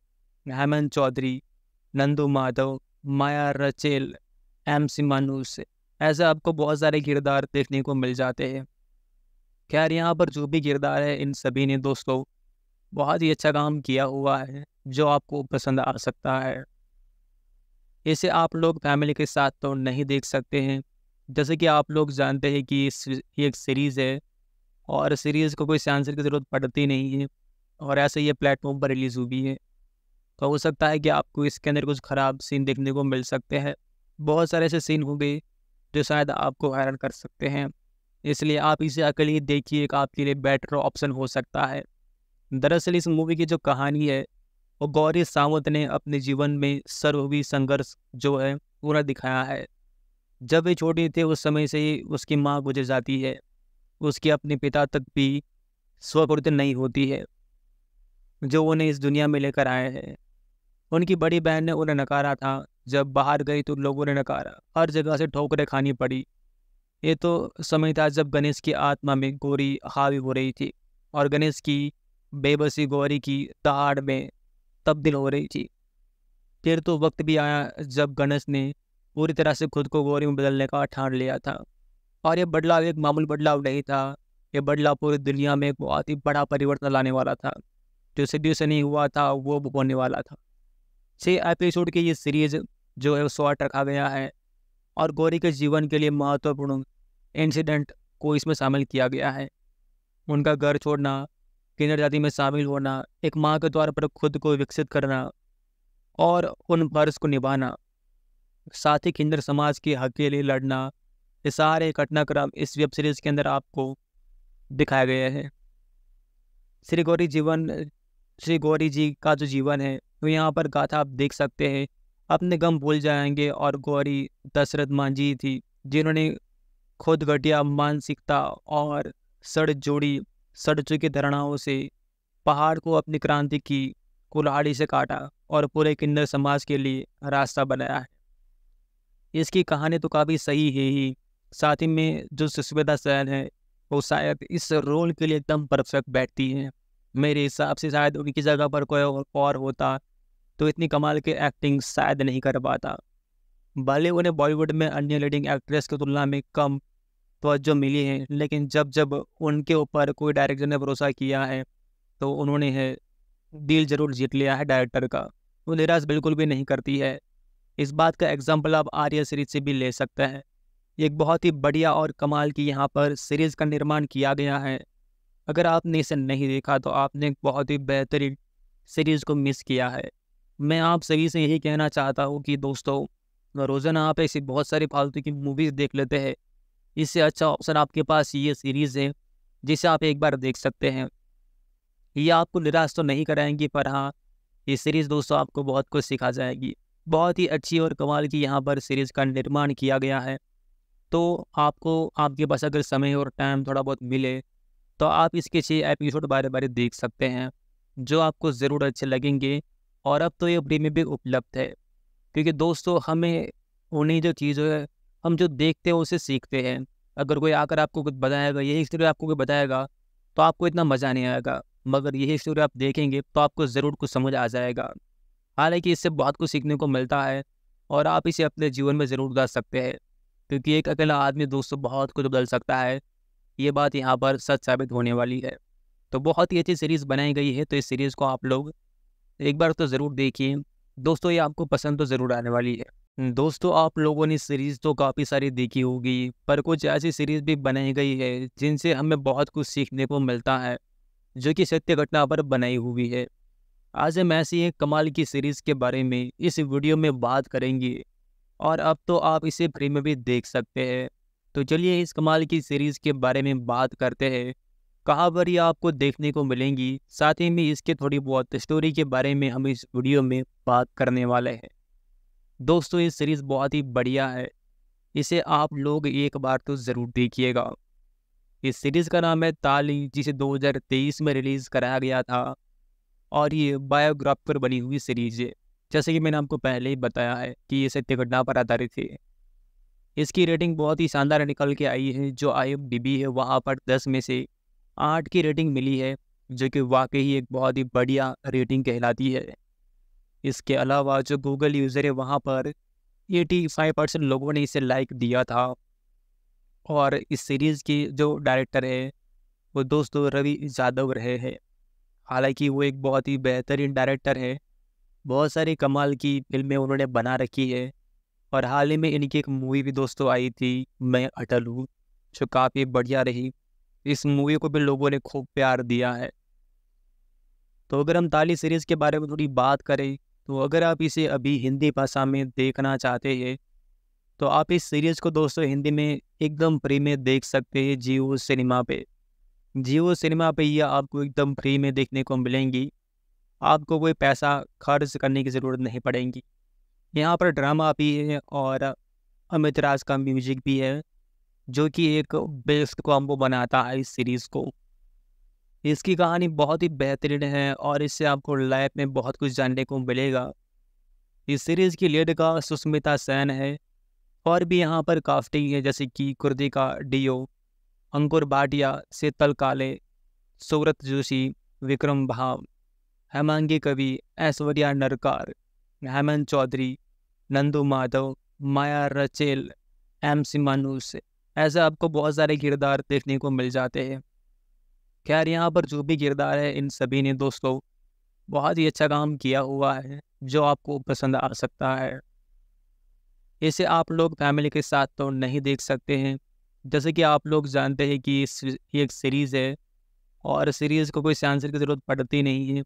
Hemant Chaudhari Nandu Madhav Maya Rachel M C ऐसे आपको बहुत सारे किरदार देखने को मिल जाते हैं खैर यहाँ पर जो भी किरदार है इन सभी ने दोस्तों बहुत ही अच्छा काम किया हुआ है जो आपको पसंद आ सकता है इसे आप लोग फैमिली के साथ तो नहीं देख सकते हैं जैसे कि आप लोग जानते हैं कि ये एक सीरीज़ है और सीरीज़ को कोई सेंसर की ज़रूरत पड़ती नहीं है और ऐसे ये प्लेटफॉर्म पर रिलीज़ हुई है तो हो सकता है कि आपको इसके अंदर कुछ ख़राब सीन देखने को मिल सकते हैं बहुत सारे ऐसे सीन होंगे जो शायद आपको हैरान कर सकते हैं इसलिए आप इसे अकेले देखिए एक आपके लिए बेटर ऑप्शन हो सकता है दरअसल इस मूवी की जो कहानी है वो गौरी सावंत ने अपने जीवन में सर्वी संघर्ष जो है पूरा दिखाया है जब वे छोटे थे उस समय से ही उसकी माँ गुजर जाती है उसके अपने पिता तक भी स्वकृत नहीं होती है जो उन्हें इस दुनिया में लेकर आए हैं उनकी बड़ी बहन ने उन्हें नकारा था जब बाहर गई तो लोगों ने नकारा हर जगह से ठोकरें खानी पड़ी ये तो समय था जब गणेश की आत्मा में गौरी हावी हो रही थी और गणेश की बेबसी गौरी की दहाड़ में तब्दील हो रही थी फिर तो वक्त भी आया जब गणेश ने पूरी तरह से खुद को गौरी में बदलने का ठान लिया था और यह बदलाव एक मामूल बदलाव नहीं था यह बदलाव पूरी दुनिया में एक बहुत ही बड़ा परिवर्तन लाने वाला था जो सदियों से नहीं हुआ था वो होने वाला था छः एपिसोड की ये सीरीज़ जो है शॉर्ट रखा गया है और गौरी के जीवन के लिए महत्वपूर्ण इंसिडेंट को इसमें शामिल किया गया है उनका घर छोड़ना किन्नर जाति में शामिल होना एक माँ के तौर पर खुद को विकसित करना और उन फर्ज को निभाना साथ ही किन्नर समाज के हक के लिए लड़ना ये सारे घटनाक्रम इस वेब सीरीज़ के अंदर आपको दिखाए गए हैं श्री गौरी जीवन श्री गौरी जी का जो जीवन है वो यहाँ पर गाथा आप देख सकते हैं अपने गम भूल जाएंगे और गौरी दशरथ मांझी थी जिन्होंने खुद घटिया मानसिकता और सड़ जोड़ी सड़ चुकी धरणाओं से पहाड़ को अपनी क्रांति की कुल्हाड़ी से काटा और पूरे किन्नर समाज के लिए रास्ता बनाया है इसकी कहानी तो काफ़ी सही है ही साथ ही में जो सुस्मिता सैन है वो शायद इस रोल के लिए एकदम परफेक्ट बैठती हैं मेरे हिसाब से शायद उनकी जगह पर कोई और होता तो इतनी कमाल की एक्टिंग शायद नहीं कर पाता भले उन्हें बॉलीवुड में अन्य लीडिंग एक्ट्रेस की तुलना में कम तोज्जो मिली है लेकिन जब जब उनके ऊपर कोई डायरेक्टर ने भरोसा किया है तो उन्होंने है दिल जरूर जीत लिया है डायरेक्टर का वो निराश बिल्कुल भी नहीं करती है इस बात का एग्जाम्पल आप आर्या सीरीज से भी ले सकते हैं एक बहुत ही बढ़िया और कमाल की यहाँ पर सीरीज़ का निर्माण किया गया है अगर आपने इसे नहीं देखा तो आपने एक बहुत ही बेहतरीन सीरीज़ को मिस किया है मैं आप सभी से यही कहना चाहता हूँ कि दोस्तों रोज़ाना आप ऐसी बहुत सारी फालतू की मूवीज़ देख लेते हैं इससे अच्छा ऑप्शन आपके पास ये सीरीज़ है जिसे आप एक बार देख सकते हैं ये आपको निराश तो नहीं कराएंगी पर हाँ ये सीरीज़ दोस्तों आपको बहुत कुछ सिखा जाएगी बहुत ही अच्छी और कमाल की यहाँ पर सीरीज़ का निर्माण किया गया है तो आपको आपके पास अगर समय और टाइम थोड़ा बहुत मिले तो आप इसके छः एपिसोड बारे बारे देख सकते हैं जो आपको ज़रूर अच्छे लगेंगे और अब तो ये में भी उपलब्ध है क्योंकि दोस्तों हमें उन्हीं जो चीज़ों है हम जो देखते हैं उसे सीखते हैं अगर कोई आकर आपको कुछ बताएगा यही स्टोरी आपको कोई बताएगा तो आपको इतना मज़ा नहीं आएगा मगर यही स्टोरी आप देखेंगे तो आपको ज़रूर कुछ समझ आ जाएगा हालांकि इससे बहुत कुछ सीखने को मिलता है और आप इसे अपने जीवन में ज़रूर उतार सकते हैं क्योंकि एक अकेला आदमी दोस्तों बहुत कुछ बदल सकता है ये बात यहाँ पर सच साबित होने वाली है तो बहुत ही अच्छी सीरीज़ बनाई गई है तो इस सीरीज़ को आप लोग एक बार तो ज़रूर देखिए दोस्तों ये आपको पसंद तो ज़रूर आने वाली है दोस्तों आप लोगों ने सीरीज़ तो काफ़ी सारी देखी होगी पर कुछ ऐसी सीरीज़ भी बनाई गई है जिनसे हमें बहुत कुछ सीखने को मिलता है जो कि सत्य घटना पर बनाई हुई है आज हम ऐसी एक कमाल की सीरीज़ के बारे में इस वीडियो में बात करेंगे और अब तो आप इसे फ्री में भी देख सकते हैं तो चलिए इस कमाल की सीरीज़ के बारे में बात करते हैं कहावरी आपको देखने को मिलेंगी साथ ही में इसके थोड़ी बहुत स्टोरी के बारे में हम इस वीडियो में बात करने वाले हैं दोस्तों ये सीरीज़ बहुत ही बढ़िया है इसे आप लोग एक बार तो ज़रूर देखिएगा इस सीरीज़ का नाम है ताली जिसे 2023 में रिलीज़ कराया गया था और ये बायोग्राफ पर बनी हुई सीरीज़ है जैसे कि मैंने आपको पहले ही बताया है कि ये सत्य घटना पर आधारित है इसकी रेटिंग बहुत ही शानदार निकल के आई है जो आई है वहाँ पर दस में से आठ की रेटिंग मिली है जो कि वाकई एक बहुत ही बढ़िया रेटिंग कहलाती है इसके अलावा जो गूगल यूज़र है वहाँ पर 85 परसेंट लोगों ने इसे लाइक दिया था और इस सीरीज़ के जो डायरेक्टर है वो दोस्तों रवि यादव रहे हैं हालांकि वो एक बहुत ही बेहतरीन डायरेक्टर है बहुत सारी कमाल की फिल्में उन्होंने बना रखी है और हाल ही में इनकी एक मूवी भी दोस्तों आई थी मैं अटल हूँ जो काफ़ी बढ़िया रही इस मूवी को भी लोगों ने खूब प्यार दिया है तो अगर हम ताली सीरीज़ के बारे में थोड़ी बात करें तो अगर आप इसे अभी हिंदी भाषा में देखना चाहते हैं तो आप इस सीरीज़ को दोस्तों हिंदी में एकदम फ्री में देख सकते हैं जियो सिनेमा पे जियो सिनेमा पे यह आपको एकदम फ्री में देखने को मिलेंगी आपको कोई पैसा खर्च करने की ज़रूरत नहीं पड़ेगी यहाँ पर ड्रामा भी है और अमित राज का म्यूजिक भी है जो कि एक बेस्ट कॉम्बो बनाता है इस सीरीज़ को इसकी कहानी बहुत ही बेहतरीन है और इससे आपको लाइफ में बहुत कुछ जानने को मिलेगा इस सीरीज़ की लीड का सुष्मिता सेन है और भी यहाँ पर काफ्टिंग है जैसे कि कुर्दिका डीओ अंकुर भाटिया शीतल काले सूरत Joshi Vikram Bhav Hemangi Kavi Aishwarya Narkar Hemant Chaudhari Nandu Madhav Maya Rachel M C मानूस ऐसे आपको बहुत सारे किरदार देखने को मिल जाते हैं खैर यहाँ पर जो भी किरदार है इन सभी ने दोस्तों बहुत ही अच्छा काम किया हुआ है जो आपको पसंद आ सकता है इसे आप लोग फैमिली के साथ तो नहीं देख सकते हैं जैसे कि आप लोग जानते हैं कि ये एक सीरीज़ है और सीरीज़ को कोई सेंसर की ज़रूरत पड़ती नहीं है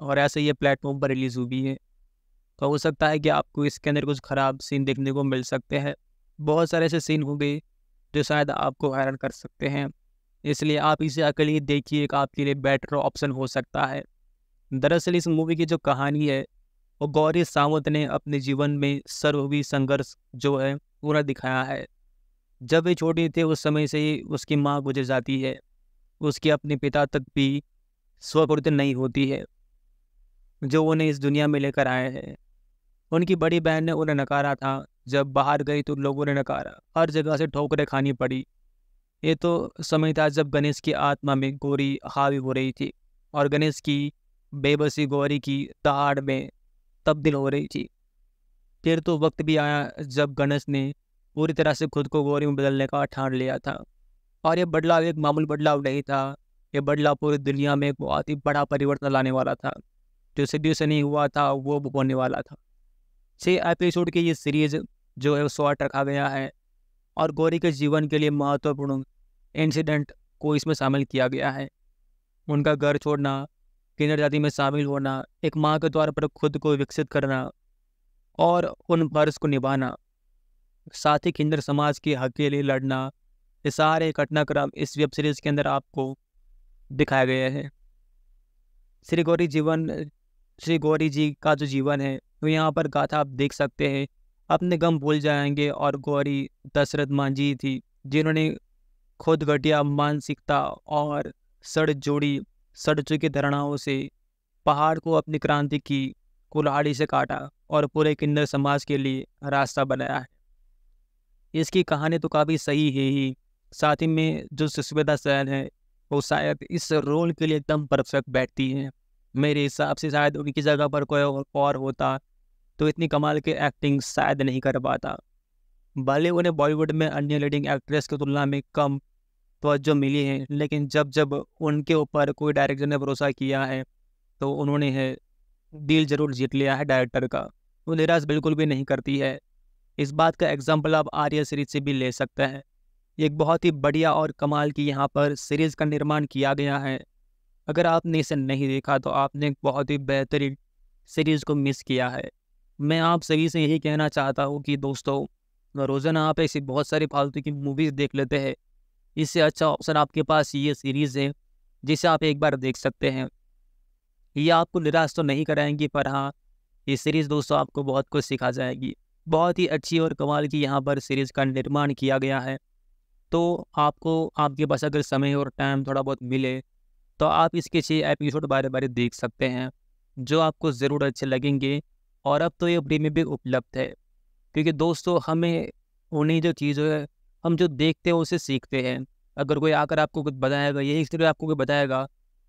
और ऐसे ये प्लेटफॉर्म पर रिलीज़ हुई है तो हो सकता है कि आपको इसके अंदर कुछ ख़राब सीन देखने को मिल सकते हैं बहुत सारे ऐसे सीन होंगे जो शायद आपको हैरान कर सकते हैं इसलिए आप इसे अकेले देखिए एक आपके लिए बेटर ऑप्शन हो सकता है दरअसल इस मूवी की जो कहानी है वो गौरी सावंत ने अपने जीवन में सर्वी संघर्ष जो है पूरा दिखाया है जब वे छोटे थे उस समय से ही उसकी माँ गुजर जाती है उसके अपने पिता तक भी स्वकृत नहीं होती है जो उन्हें इस दुनिया में लेकर आए हैं उनकी बड़ी बहन ने उन्हें नकारा था जब बाहर गई तो लोगों ने नकारा हर जगह से ठोकरें खानी पड़ी ये तो समय था जब गणेश की आत्मा में गोरी हावी हो रही थी और गणेश की बेबसी गौरी की दहाड़ में तब्दील हो रही थी फिर तो वक्त भी आया जब गणेश ने पूरी तरह से खुद को गौरी में बदलने का ठान लिया था और यह बदलाव एक मामूल बदलाव नहीं था यह बदलाव पूरी दुनिया में एक बहुत ही बड़ा परिवर्तन लाने वाला था जो सदियों से नहीं हुआ था वो होने वाला था छः एपिसोड की ये सीरीज जो है शॉर्ट रखा गया है और गौरी के जीवन के लिए महत्वपूर्ण इंसिडेंट को इसमें शामिल किया गया है उनका घर छोड़ना किन्नर जाति में शामिल होना एक माँ के तौर पर खुद को विकसित करना और उन फर्ज को निभाना साथ ही किन्नर समाज के हक के लिए लड़ना ये सारे घटनाक्रम इस वेब सीरीज़ के अंदर आपको दिखाया गया है श्री गौरी जीवन श्री गौरी जी का जो जीवन है तो यहाँ पर गाथा आप देख सकते हैं अपने गम भूल जाएंगे और गौरी दशरथ मांझी थी जिन्होंने खुद घटिया मानसिकता और सड़ जोड़ी सड़ चुकी धरणाओं से पहाड़ को अपनी क्रांति की कुल्हाड़ी से काटा और पूरे किन्नर समाज के लिए रास्ता बनाया है इसकी कहानी तो काफ़ी सही है ही साथ ही में जो सुस्मिता सैन है वो शायद इस रोल के लिए एकदम परफेक्ट बैठती हैं मेरे हिसाब से शायद उनकी जगह पर कोई और होता तो इतनी कमाल की एक्टिंग शायद नहीं कर पाता बॉलीवुड ने बॉलीवुड में अन्य लीडिंग एक्ट्रेस की तुलना में कम तोज्जो मिली है लेकिन जब जब उनके ऊपर कोई डायरेक्टर ने भरोसा किया है तो उन्होंने है दिल जरूर जीत लिया है डायरेक्टर का वो निराश बिल्कुल भी नहीं करती है इस बात का एग्जाम्पल आप आर्य सीरीज से भी ले सकते हैं एक बहुत ही बढ़िया और कमाल की यहाँ पर सीरीज़ का निर्माण किया गया है अगर आपने इसे नहीं देखा तो आपने बहुत ही बेहतरीन सीरीज़ को मिस किया है मैं आप सभी से यही कहना चाहता हूँ कि दोस्तों रोज़ाना आप ऐसी बहुत सारी फालतू की मूवीज़ देख लेते हैं इससे अच्छा ऑप्शन आपके पास ये सीरीज़ है जिसे आप एक बार देख सकते हैं ये आपको निराश तो नहीं कराएंगी पर हाँ ये सीरीज़ दोस्तों आपको बहुत कुछ सिखा जाएगी बहुत ही अच्छी और कमाल की यहाँ पर सीरीज़ का निर्माण किया गया है तो आपको आपके पास अगर समय और टाइम थोड़ा बहुत मिले तो आप इसके छः एपिसोड बारे बारे देख सकते हैं जो आपको ज़रूर अच्छे लगेंगे और अब तो ये फ्री में भी उपलब्ध है क्योंकि दोस्तों हमें उन्हीं जो चीज़ों है हम जो देखते हैं उसे सीखते हैं अगर कोई आकर आपको कुछ बताएगा यही स्टोरी आपको कोई बताएगा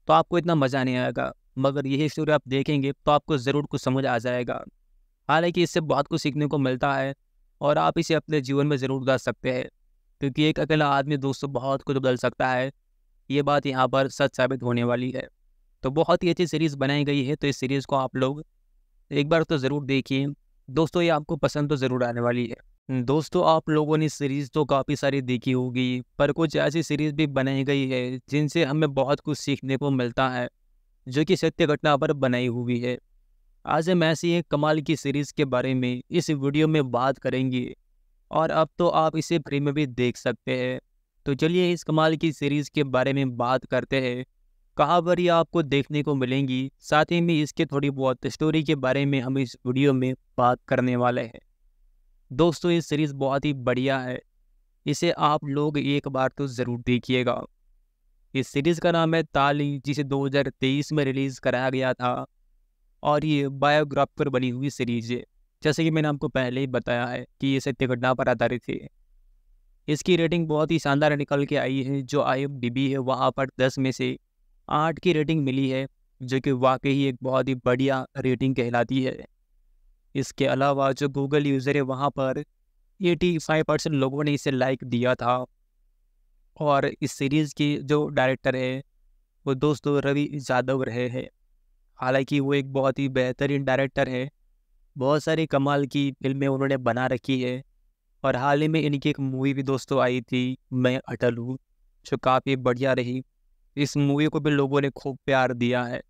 तो आपको इतना मज़ा नहीं आएगा मगर यही स्टोरी आप देखेंगे तो आपको ज़रूर कुछ समझ आ जाएगा हालांकि इससे बहुत कुछ सीखने को मिलता है और आप इसे अपने जीवन में ज़रूर उतार सकते हैं क्योंकि एक अकेला आदमी दोस्तों बहुत कुछ बदल सकता है ये बात यहाँ पर सच साबित होने वाली है तो बहुत ही अच्छी सीरीज़ बनाई गई है तो इस सीरीज़ को आप लोग एक बार तो ज़रूर देखिए दोस्तों ये आपको पसंद तो ज़रूर आने वाली है दोस्तों आप लोगों ने सीरीज़ तो काफ़ी सारी देखी होगी पर कुछ ऐसी सीरीज़ भी बनाई गई है जिनसे हमें बहुत कुछ सीखने को मिलता है जो कि सत्य घटना पर बनाई हुई है आज हम ऐसी एक कमाल की सीरीज़ के बारे में इस वीडियो में बात करेंगे और अब तो आप इसे फ्री में भी देख सकते हैं तो चलिए इस कमाल की सीरीज़ के बारे में बात करते हैं कहाँ पर ये आपको देखने को मिलेंगी साथ ही में इसके थोड़ी बहुत स्टोरी के बारे में हम इस वीडियो में बात करने वाले हैं दोस्तों ये सीरीज़ बहुत ही बढ़िया है इसे आप लोग एक बार तो ज़रूर देखिएगा इस सीरीज़ का नाम है ताली जिसे 2023 में रिलीज़ कराया गया था और ये बायोग्राफ पर बनी हुई सीरीज़ है जैसे कि मैंने आपको पहले ही बताया है कि ये सत्य घटना पर आधारित है इसकी रेटिंग बहुत ही शानदार निकल के आई है जो आई है वहाँ पर दस में से आठ की रेटिंग मिली है जो कि वाकई ही एक बहुत ही बढ़िया रेटिंग कहलाती है इसके अलावा जो गूगल यूज़र है वहाँ पर 85 परसेंट लोगों ने इसे लाइक दिया था और इस सीरीज़ के जो डायरेक्टर है वो दोस्तों रवि यादव रहे हैं हालांकि वो एक बहुत ही बेहतरीन डायरेक्टर है बहुत सारी कमाल की फिल्में उन्होंने बना रखी है और हाल ही में इनकी एक मूवी भी दोस्तों आई थी मैं अटल हूँ जो काफ़ी बढ़िया रही इस मूवी को भी लोगों ने खूब प्यार दिया है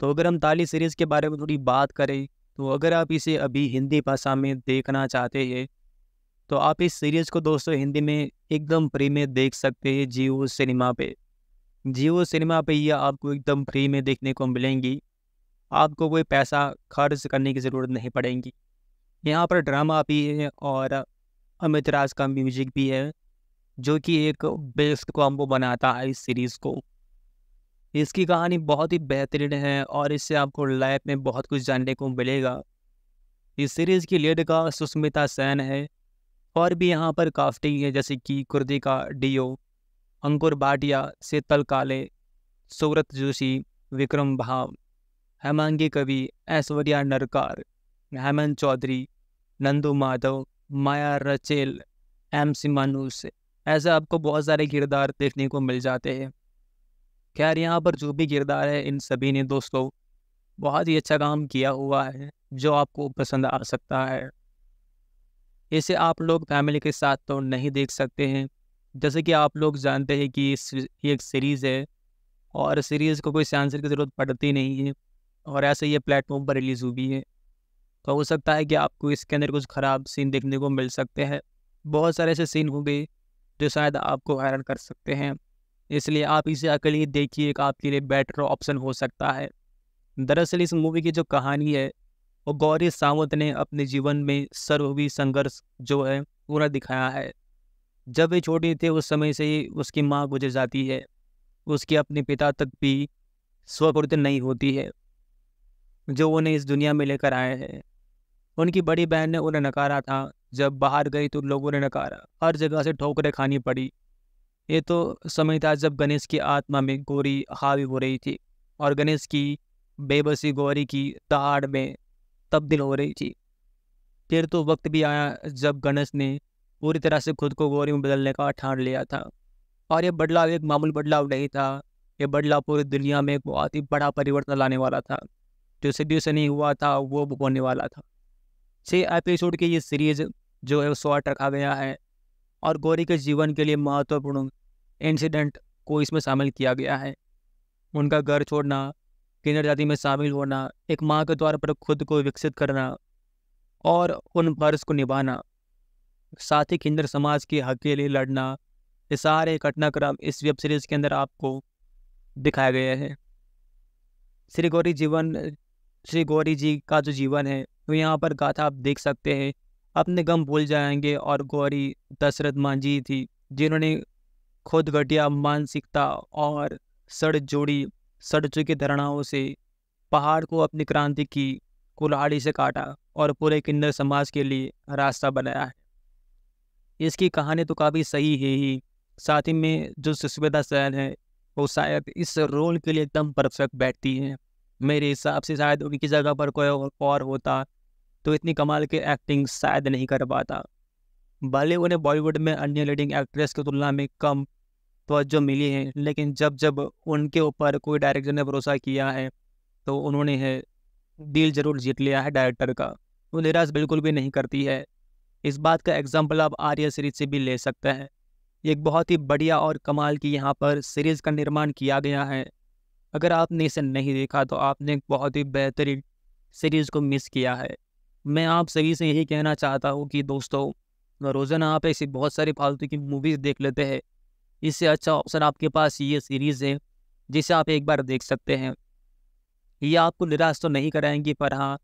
तो अगर हम ताली सीरीज़ के बारे में थोड़ी बात करें तो अगर आप इसे अभी हिंदी भाषा में देखना चाहते हैं तो आप इस सीरीज़ को दोस्तों हिंदी में एकदम फ्री में देख सकते हैं जियो सिनेमा पे जियो सिनेमा पे यह आपको एकदम फ्री में देखने को मिलेंगी आपको कोई पैसा खर्च करने की ज़रूरत नहीं पड़ेगी यहाँ पर ड्रामा भी है और अमित राज का म्यूजिक भी है जो कि एक बेस्ट कॉम्बो बनाता है इस सीरीज़ को इसकी कहानी बहुत ही बेहतरीन है और इससे आपको लाइफ में बहुत कुछ जानने को मिलेगा इस सीरीज़ की लीड का सुष्मिता सेन है और भी यहाँ पर कास्टिंग है जैसे कि कुर्दिका डीओ अंकुर भाटिया शीतल काले सूरत Joshi Vikram Bhav Hemangi Kavi Aishwarya Narkar Hemant Chaudhari Nandu Madhav Maya Rachel M C मानूस ऐसे आपको बहुत सारे किरदार देखने को मिल जाते हैं खैर यहाँ पर जो भी किरदार है इन सभी ने दोस्तों बहुत ही अच्छा काम किया हुआ है जो आपको पसंद आ सकता है इसे आप लोग फैमिली के साथ तो नहीं देख सकते हैं जैसे कि आप लोग जानते हैं कि ये एक सीरीज़ है और सीरीज़ को कोई सेंसर की ज़रूरत पड़ती नहीं है और ऐसे ये प्लेटफॉर्म पर रिलीज़ हुई है तो हो सकता है कि आपको इसके अंदर कुछ ख़राब सीन देखने को मिल सकते हैं बहुत सारे ऐसे सीन होंगे जो शायद आपको हैरान कर सकते हैं इसलिए आप इसे अकेले देखिए एक आपके लिए बेटर ऑप्शन हो सकता है दरअसल इस मूवी की जो कहानी है वो गौरी सावंत ने अपने जीवन में सर्व हुई संघर्ष जो है पूरा दिखाया है जब वे छोटे थे उस समय से ही उसकी माँ गुजर जाती है उसके अपने पिता तक भी स्वकृत नहीं होती है जो उन्हें इस दुनिया में लेकर आए हैं उनकी बड़ी बहन ने उन्हें नकारा था जब बाहर गई तो लोगों ने नकारा हर जगह से ठोकरें खानी पड़ी ये तो समय था जब गणेश की आत्मा में गौरी हावी हो रही थी और गणेश की बेबसी गौरी की दहाड़ में तब्दील हो रही थी फिर तो वक्त भी आया जब गणेश ने पूरी तरह से खुद को गौरी में बदलने का ठान लिया था और यह बदलाव एक मामूल बदलाव नहीं था यह बदलाव पूरी दुनिया में एक बहुत ही बड़ा परिवर्तन लाने वाला था जो सदियों से नहीं हुआ था वो होने वाला था छः एपिसोड की ये सीरीज़ जो है उसको रखा गया है और गौरी के जीवन के लिए महत्वपूर्ण इंसिडेंट को इसमें शामिल किया गया है उनका घर छोड़ना किन्नर जाति में शामिल होना एक माँ के द्वार पर खुद को विकसित करना और उन फर्ज को निभाना साथ ही किन्नर समाज के हक के लिए लड़ना ये सारे घटनाक्रम इस वेब सीरीज़ के अंदर आपको दिखाया गया है श्री गौरी जीवन श्री गौरी जी का जो जीवन है वो यहाँ पर गाथा आप देख सकते हैं अपने गम भूल जाएंगे और गौरी दशरथ मांझी थी जिन्होंने खुद घटिया मानसिकता और सड़ जोड़ी सड़ चुकी धरणाओं से पहाड़ को अपनी क्रांति की कुल्हाड़ी से काटा और पूरे किन्नर समाज के लिए रास्ता बनाया है इसकी कहानी तो काफ़ी सही है ही साथ ही में जो सुस्मिता सैन है वो शायद इस रोल के लिए एकदम परफेक्ट बैठती हैं मेरे हिसाब से शायद उनकी जगह पर कोई और होता तो इतनी कमाल की एक्टिंग शायद नहीं कर पाता भले उन्हें बॉलीवुड में अन्य लीडिंग एक्ट्रेस की तुलना में कम तोज्जो मिली है लेकिन जब जब उनके ऊपर कोई डायरेक्टर ने भरोसा किया है तो उन्होंने है दिल जरूर जीत लिया है डायरेक्टर का वो निराश बिल्कुल भी नहीं करती है इस बात का एग्जाम्पल आप आर्य सीरीज से भी ले सकते हैं एक बहुत ही बढ़िया और कमाल की यहाँ पर सीरीज़ का निर्माण किया गया है अगर आपने इसे नहीं देखा तो आपने एक बहुत ही बेहतरीन सीरीज़ को मिस किया है मैं आप सभी से यही कहना चाहता हूँ कि दोस्तों रोज़ाना आप ऐसी बहुत सारी फालतू की मूवीज़ देख लेते हैं इससे अच्छा ऑप्शन आपके पास ये सीरीज़ है जिसे आप एक बार देख सकते हैं ये आपको निराश तो नहीं कराएंगी पर हाँ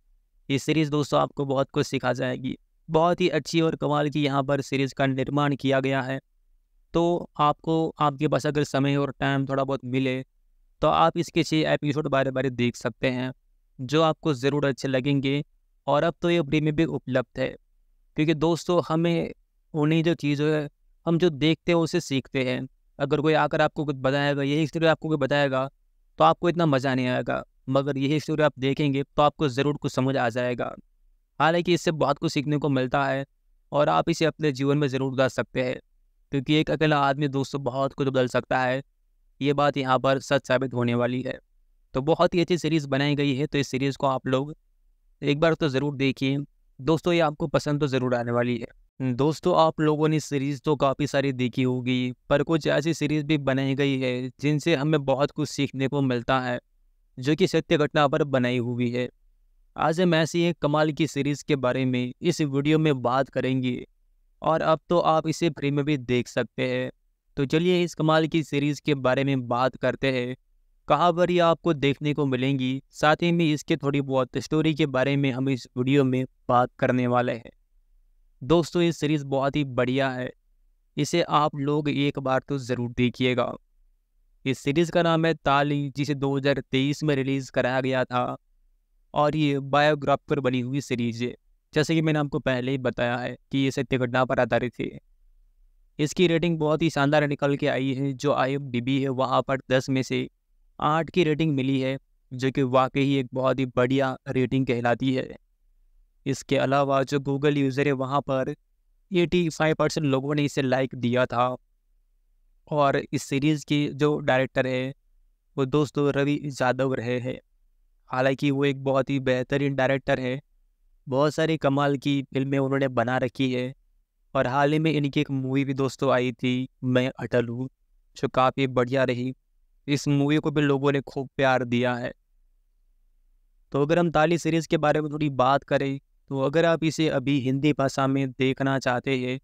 ये सीरीज़ दोस्तों आपको बहुत कुछ सिखा जाएगी बहुत ही अच्छी और कमाल की यहाँ पर सीरीज़ का निर्माण किया गया है तो आपको आपके पास अगर समय और टाइम थोड़ा बहुत मिले तो आप इसके छः एपिसोड बारे बारे देख सकते हैं जो आपको ज़रूर अच्छे लगेंगे और अब तो ये में भी उपलब्ध है क्योंकि दोस्तों हमें उन्हीं जो चीज़ों है हम जो देखते हैं उसे सीखते हैं अगर कोई आकर आपको कुछ बताएगा यही स्टोरी आपको कोई बताएगा तो आपको इतना मज़ा नहीं आएगा मगर यही स्टोरी आप देखेंगे तो आपको ज़रूर कुछ समझ आ जाएगा हालांकि इससे बहुत कुछ सीखने को मिलता है और आप इसे अपने जीवन में ज़रूर उतार सकते हैं क्योंकि एक अकेला आदमी दोस्तों बहुत कुछ बदल सकता है ये बात यहाँ पर सच साबित होने वाली है तो बहुत ही अच्छी सीरीज़ बनाई गई है तो इस सीरीज़ को आप लोग एक बार तो ज़रूर देखिए दोस्तों ये आपको पसंद तो ज़रूर आने वाली है दोस्तों आप लोगों ने सीरीज़ तो काफ़ी सारी देखी होगी पर कुछ ऐसी सीरीज़ भी बनाई गई है जिनसे हमें बहुत कुछ सीखने को मिलता है जो कि सत्य घटना पर बनाई हुई है आज हम ऐसी एक कमाल की सीरीज़ के बारे में इस वीडियो में बात करेंगे और अब तो आप इसे फ्री में भी देख सकते हैं तो चलिए इस कमाल की सीरीज़ के बारे में बात करते हैं कहाँ पर ये आपको देखने को मिलेंगी साथ ही में इसके थोड़ी बहुत स्टोरी के बारे में हम इस वीडियो में बात करने वाले हैं दोस्तों ये सीरीज़ बहुत ही बढ़िया है इसे आप लोग एक बार तो ज़रूर देखिएगा इस सीरीज़ का नाम है ताली जिसे 2023 में रिलीज़ कराया गया था और ये बायोग्राफ पर बनी हुई सीरीज़ है जैसे कि मैंने आपको पहले ही बताया है कि ये सत्य घटना पर आधारित है इसकी रेटिंग बहुत ही शानदार निकल के आई है जो आई है वहाँ पर दस में से आठ की रेटिंग मिली है जो कि वाकई एक बहुत ही बढ़िया रेटिंग कहलाती है इसके अलावा जो गूगल यूज़र है वहाँ पर 85 परसेंट लोगों ने इसे लाइक दिया था और इस सीरीज़ के जो डायरेक्टर है वो दोस्तों रवि यादव रहे हैं हालांकि वो एक बहुत ही बेहतरीन डायरेक्टर है बहुत सारी कमाल की फिल्में उन्होंने बना रखी है और हाल ही में इनकी एक मूवी भी दोस्तों आई थी मैं अटल हूँ जो काफ़ी बढ़िया रही इस मूवी को भी लोगों ने खूब प्यार दिया है तो अगर हम ताली सीरीज़ के बारे में थोड़ी बात करें तो अगर आप इसे अभी हिंदी भाषा में देखना चाहते हैं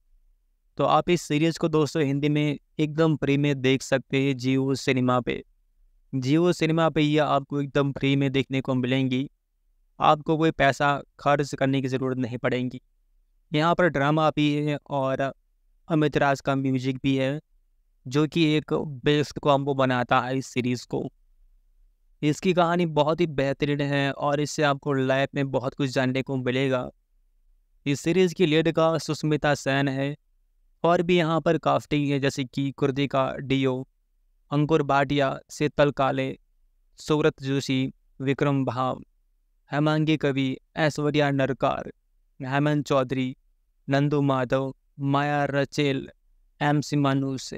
तो आप इस सीरीज़ को दोस्तों हिंदी में एकदम फ्री में देख सकते हैं जियो सिनेमा पे जियो सिनेमा पे यह आपको एकदम फ्री में देखने को मिलेंगी आपको कोई पैसा खर्च करने की ज़रूरत नहीं पड़ेगी यहाँ पर ड्रामा भी है और अमित राज का म्यूजिक भी है जो कि एक बेस्ट कॉम्बो बनाता है इस सीरीज़ को इसकी कहानी बहुत ही बेहतरीन है और इससे आपको लाइफ में बहुत कुछ जानने को मिलेगा इस सीरीज़ की लीड का सुष्मिता सेन है और भी यहाँ पर कास्टिंग है जैसे कि कुर्दिका डीओ अंकुर भाटिया शीतल काले सूरत Joshi Vikram Bhav Hemangi Kavi Aishwarya Narkar Hemant Chaudhari Nandu Madhav Maya Rachel M C मानूस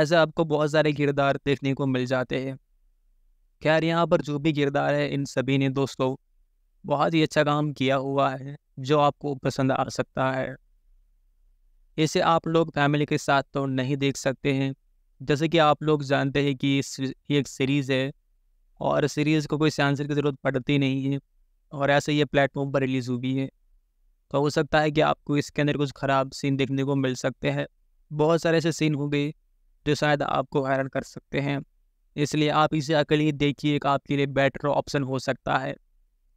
ऐसे आपको बहुत सारे किरदार देखने को मिल जाते हैं खैर यहाँ पर जो भी किरदार है इन सभी ने दोस्तों बहुत ही अच्छा काम किया हुआ है जो आपको पसंद आ सकता है इसे आप लोग फैमिली के साथ तो नहीं देख सकते हैं जैसे कि आप लोग जानते हैं कि ये एक सीरीज़ है और सीरीज़ को कोई सेंसर की ज़रूरत पड़ती नहीं है और ऐसे ये प्लेटफॉर्म पर रिलीज़ हुई है तो हो सकता है कि आपको इसके अंदर कुछ ख़राब सीन देखने को मिल सकते हैं बहुत सारे ऐसे सीन होंगे जो तो शायद आपको हैरान कर सकते हैं इसलिए आप इसे अकेले देखिए एक आपके लिए बेटर ऑप्शन हो सकता है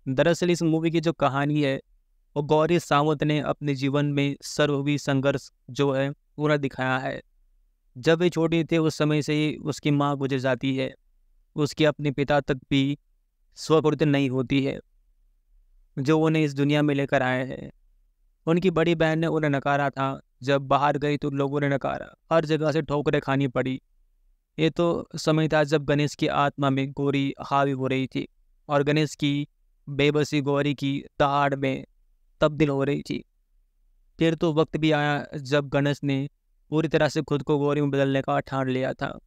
दरअसल इस मूवी की जो कहानी है वो गौरी सावंत ने अपने जीवन में सर्वी संघर्ष जो है पूरा दिखाया है जब वे छोटे थे उस समय से ही उसकी माँ गुजर जाती है उसके अपने पिता तक भी स्वकृत नहीं होती है जो उन्हें इस दुनिया में लेकर आए हैं उनकी बड़ी बहन ने उन्हें नकारा था जब बाहर गई तो लोगों ने नकारा हर जगह से ठोकरें खानी पड़ी ये तो समय था जब गणेश की आत्मा में गोरी हावी हो रही थी और गणेश की बेबसी गौरी की दहाड़ में तब्दील हो रही थी फिर तो वक्त भी आया जब गणेश ने पूरी तरह से खुद को गौरी में बदलने का ठान लिया था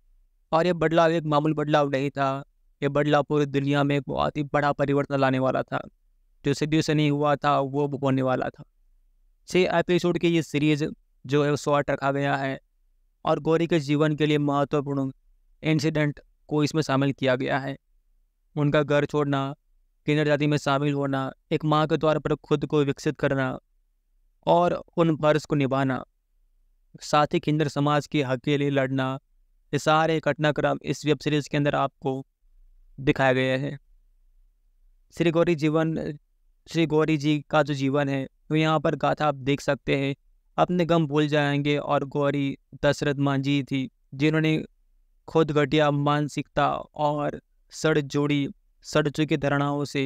और यह बदलाव एक मामूल बदलाव नहीं था यह बदलाव पूरी दुनिया में एक बहुत ही बड़ा परिवर्तन लाने वाला था जो सदियों से नहीं हुआ था वो होने वाला था छः एपिसोड की ये सीरीज जो है शॉर्ट रखा गया है और गौरी के जीवन के लिए महत्वपूर्ण इंसिडेंट को इसमें शामिल किया गया है उनका घर छोड़ना किन्नर जाति में शामिल होना एक माँ के द्वार पर खुद को विकसित करना और उन फर्ज को निभाना साथ ही किन्नर समाज के हक के लिए लड़ना ये सारे घटनाक्रम इस वेब सीरीज के अंदर आपको दिखाए गए हैं श्री गौरी जीवन श्री गौरी जी का जो जीवन है तो यहाँ पर गाथा आप देख सकते हैं अपने गम भूल जाएंगे और गौरी दशरथ मांझी थी जिन्होंने खुद घटिया मानसिकता और सड़ जोड़ी सड़ चुकी धरणाओं से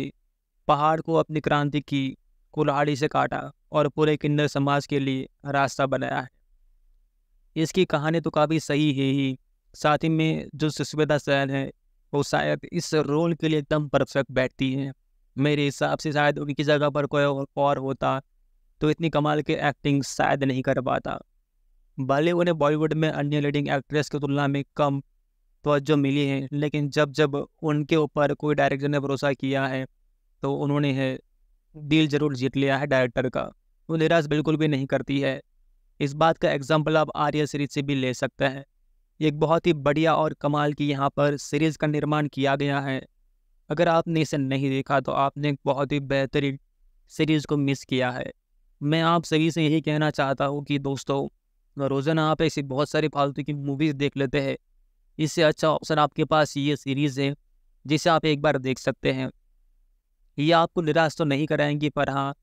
पहाड़ को अपनी क्रांति की कुल्हाड़ी से काटा और पूरे किन्नर समाज के लिए रास्ता बनाया है इसकी कहानी तो काफ़ी सही है ही साथ ही में जो सुस्मिता सैन है वो शायद इस रोल के लिए एकदम परफेक्ट बैठती हैं मेरे हिसाब से शायद उनकी जगह पर कोई और होता तो इतनी कमाल की एक्टिंग शायद नहीं कर पाता भले ने बॉलीवुड में अन्य लीडिंग एक्ट्रेस की तुलना में कम तोज्जो मिली है लेकिन जब जब उनके ऊपर कोई डायरेक्टर ने भरोसा किया है तो उन्होंने है दिल जरूर जीत लिया है डायरेक्टर का वो निराश बिल्कुल भी नहीं करती है इस बात का एग्जाम्पल आप आर्य सीरीज से भी ले सकते हैं एक बहुत ही बढ़िया और कमाल की यहाँ पर सीरीज़ का निर्माण किया गया है अगर आपने इसे नहीं देखा तो आपने एक बहुत ही बेहतरीन सीरीज़ को मिस किया है मैं आप सभी से यही कहना चाहता हूँ कि दोस्तों रोज़ाना आप ऐसी बहुत सारी फालतू की मूवीज़ देख लेते हैं इससे अच्छा ऑप्शन आपके पास ये सीरीज़ है जिसे आप एक बार देख सकते हैं ये आपको निराश तो नहीं कराएंगी पर हाँ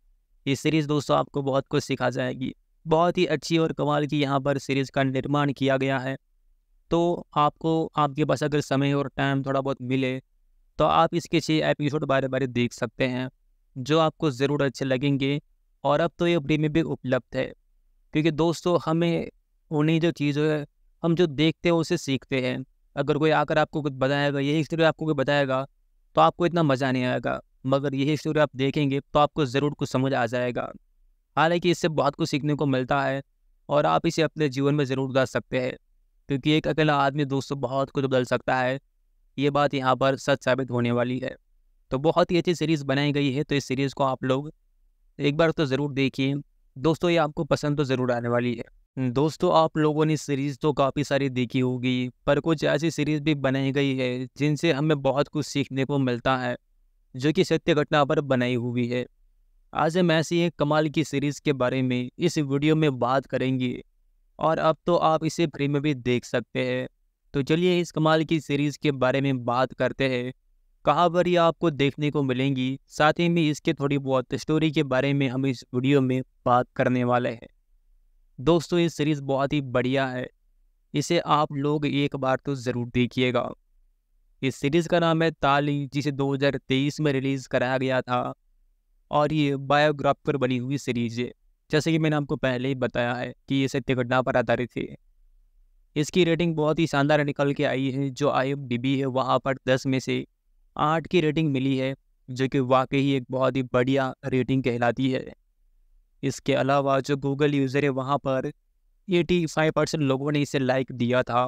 ये सीरीज़ दोस्तों आपको बहुत कुछ सिखा जाएगी बहुत ही अच्छी और कमाल की यहाँ पर सीरीज़ का निर्माण किया गया है तो आपको आपके पास अगर समय और टाइम थोड़ा बहुत मिले तो आप इसके छः एपिसोड बारे बारे देख सकते हैं जो आपको ज़रूर अच्छे लगेंगे और अब तो ये फ्री में भी उपलब्ध है क्योंकि दोस्तों हमें उन्हीं जो चीज़ है हम जो देखते हैं उसे सीखते हैं अगर कोई आकर आपको कुछ बताएगा यही स्टोरी आपको कोई बताएगा तो आपको इतना मज़ा नहीं आएगा मगर यही स्टोरी आप देखेंगे तो आपको ज़रूर कुछ समझ आ जाएगा हालांकि इससे बहुत कुछ सीखने को मिलता है और आप इसे अपने जीवन में ज़रूर उतार सकते हैं क्योंकि एक अकेला आदमी दोस्तों बहुत कुछ बदल सकता है ये बात यहाँ पर सच साबित होने वाली है तो बहुत ही अच्छी सीरीज़ बनाई गई है तो इस सीरीज़ को आप लोग एक बार तो ज़रूर देखिए दोस्तों ये आपको पसंद तो ज़रूर आने वाली है दोस्तों आप लोगों ने सीरीज़ तो काफ़ी सारी देखी होगी पर कुछ ऐसी सीरीज़ भी बनाई गई है जिनसे हमें बहुत कुछ सीखने को मिलता है जो कि सत्य घटना पर बनाई हुई है आज हम ऐसी एक कमाल की सीरीज़ के बारे में इस वीडियो में बात करेंगे और अब तो आप इसे फ्री में भी देख सकते हैं तो चलिए इस कमाल की सीरीज़ के बारे में बात करते हैं पर कहावरी आपको देखने को मिलेंगी साथ ही में इसके थोड़ी बहुत स्टोरी के बारे में हम इस वीडियो में बात करने वाले हैं दोस्तों ये सीरीज़ बहुत ही बढ़िया है इसे आप लोग एक बार तो ज़रूर देखिएगा इस सीरीज़ का नाम है ताली जिसे 2023 में रिलीज़ कराया गया था और ये बायोग्राफ पर बनी हुई सीरीज़ है जैसे कि मैंने आपको पहले ही बताया है कि ये सत्य घटना पर आधारित है इसकी रेटिंग बहुत ही शानदार निकल के आई है जो आई है वहाँ पर दस में से आठ की रेटिंग मिली है जो कि वाकई ही एक बहुत ही बढ़िया रेटिंग कहलाती है इसके अलावा जो गूगल यूज़र है वहाँ पर 85 परसेंट लोगों ने इसे लाइक दिया था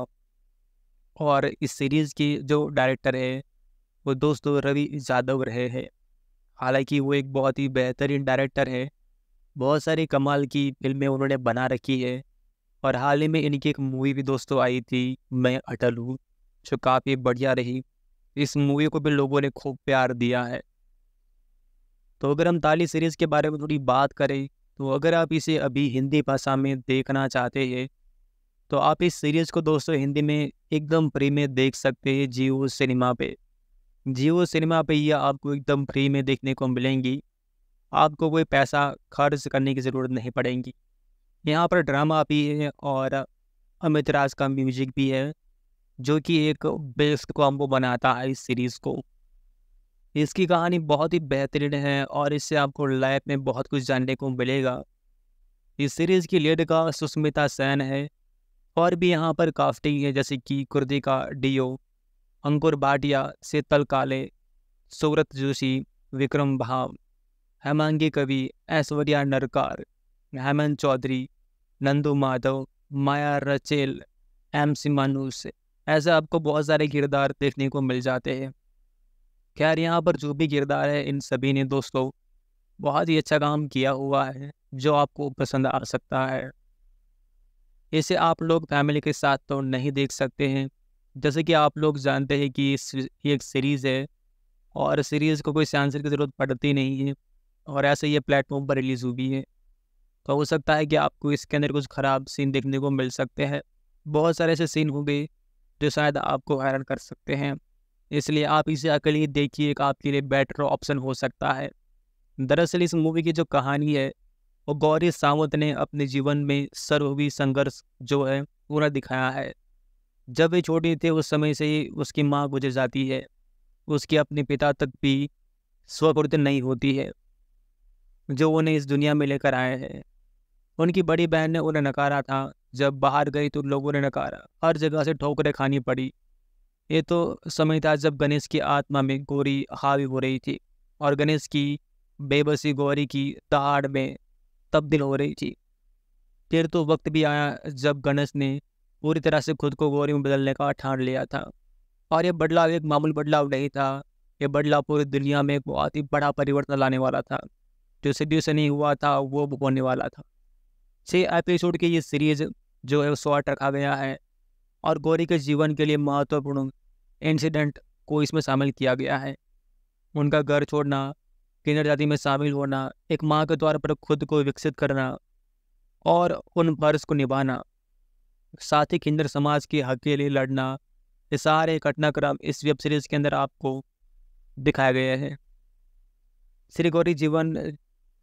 और इस सीरीज़ के जो डायरेक्टर है वो दोस्तों रवि यादव रहे हैं हालांकि वो एक बहुत ही बेहतरीन डायरेक्टर है बहुत सारी कमाल की फिल्में उन्होंने बना रखी है और हाल ही में इनकी एक मूवी भी दोस्तों आई थी मैं अटल हूँ जो काफ़ी बढ़िया रही इस मूवी को भी लोगों ने खूब प्यार दिया है तो अगर हम ताली सीरीज़ के बारे में थोड़ी बात करें तो अगर आप इसे अभी हिंदी भाषा में देखना चाहते हैं तो आप इस सीरीज़ को दोस्तों हिंदी में एकदम फ्री में देख सकते हैं जियो सिनेमा पे जियो सिनेमा पे यह आपको एकदम फ्री में देखने को मिलेंगी आपको कोई पैसा खर्च करने की ज़रूरत नहीं पड़ेगी यहाँ पर ड्रामा भी है और अमित राज का म्यूजिक भी है जो कि एक बेस्ट कॉम्बो बनाता है इस सीरीज़ को इसकी कहानी बहुत ही बेहतरीन है और इससे आपको लाइफ में बहुत कुछ जानने को मिलेगा इस सीरीज़ की लीड का सुष्मिता सेन है और भी यहाँ पर काफ्टिंग है जैसे कि कुर्दिका डीओ अंकुर भाटिया शीतल काले सूरत Joshi Vikram Bhav Hemangi Kavi Aishwarya Narkar Hemant Chaudhari Nandu Madhav Maya Rachel M C मानूस ऐसे आपको बहुत सारे किरदार देखने को मिल जाते हैं खैर यहाँ पर जो भी किरदार है इन सभी ने दोस्तों बहुत ही अच्छा काम किया हुआ है जो आपको पसंद आ सकता है इसे आप लोग फैमिली के साथ तो नहीं देख सकते हैं जैसे कि आप लोग जानते हैं कि ये एक सीरीज़ है और सीरीज़ को कोई सेंसर की ज़रूरत पड़ती नहीं है और ऐसे ये प्लेटफॉर्म पर रिलीज़ हुई है तो हो सकता है कि आपको इसके अंदर कुछ ख़राब सीन देखने को मिल सकते हैं बहुत सारे ऐसे सीन होंगे तो शायद आपको हैरान कर सकते हैं इसलिए आप इसे अकेले देखिए एक आपके लिए बेटर ऑप्शन हो सकता है दरअसल इस मूवी की जो कहानी है वो गौरी सावंत ने अपने जीवन में सर्वी संघर्ष जो है पूरा दिखाया है जब वे छोटे थे उस समय से ही उसकी माँ गुजर जाती है उसके अपने पिता तक भी स्वकृत नहीं होती है जो उन्हें इस दुनिया में लेकर आए हैं उनकी बड़ी बहन ने उन्हें नकारा था जब बाहर गई तो लोगों ने नकारा हर जगह से ठोकरें खानी पड़ी ये तो समय था जब गणेश की आत्मा में गौरी हावी हो रही थी और गणेश की बेबसी गौरी की दहाड़ में तब्दील हो रही थी फिर तो वक्त भी आया जब गणेश ने पूरी तरह से खुद को गौरी में बदलने का ठान लिया था और यह बदलाव एक मामूल बदलाव नहीं था यह बदलाव पूरी दुनिया में एक बहुत ही बड़ा परिवर्तन लाने वाला था जो सदियों से नहीं हुआ था वो होने वाला था छः एपिसोड की ये सीरीज जो है शॉर्ट रखा गया है और गौरी के जीवन के लिए महत्वपूर्ण इंसिडेंट को इसमें शामिल किया गया है उनका घर छोड़ना किन्नर जाति में शामिल होना एक माँ के द्वार पर खुद को विकसित करना और उन फर्ज को निभाना साथ ही किन्नर समाज के हक के लिए लड़ना ये सारे घटनाक्रम इस वेब सीरीज़ के अंदर आपको दिखाए गए हैं श्री गौरी जीवन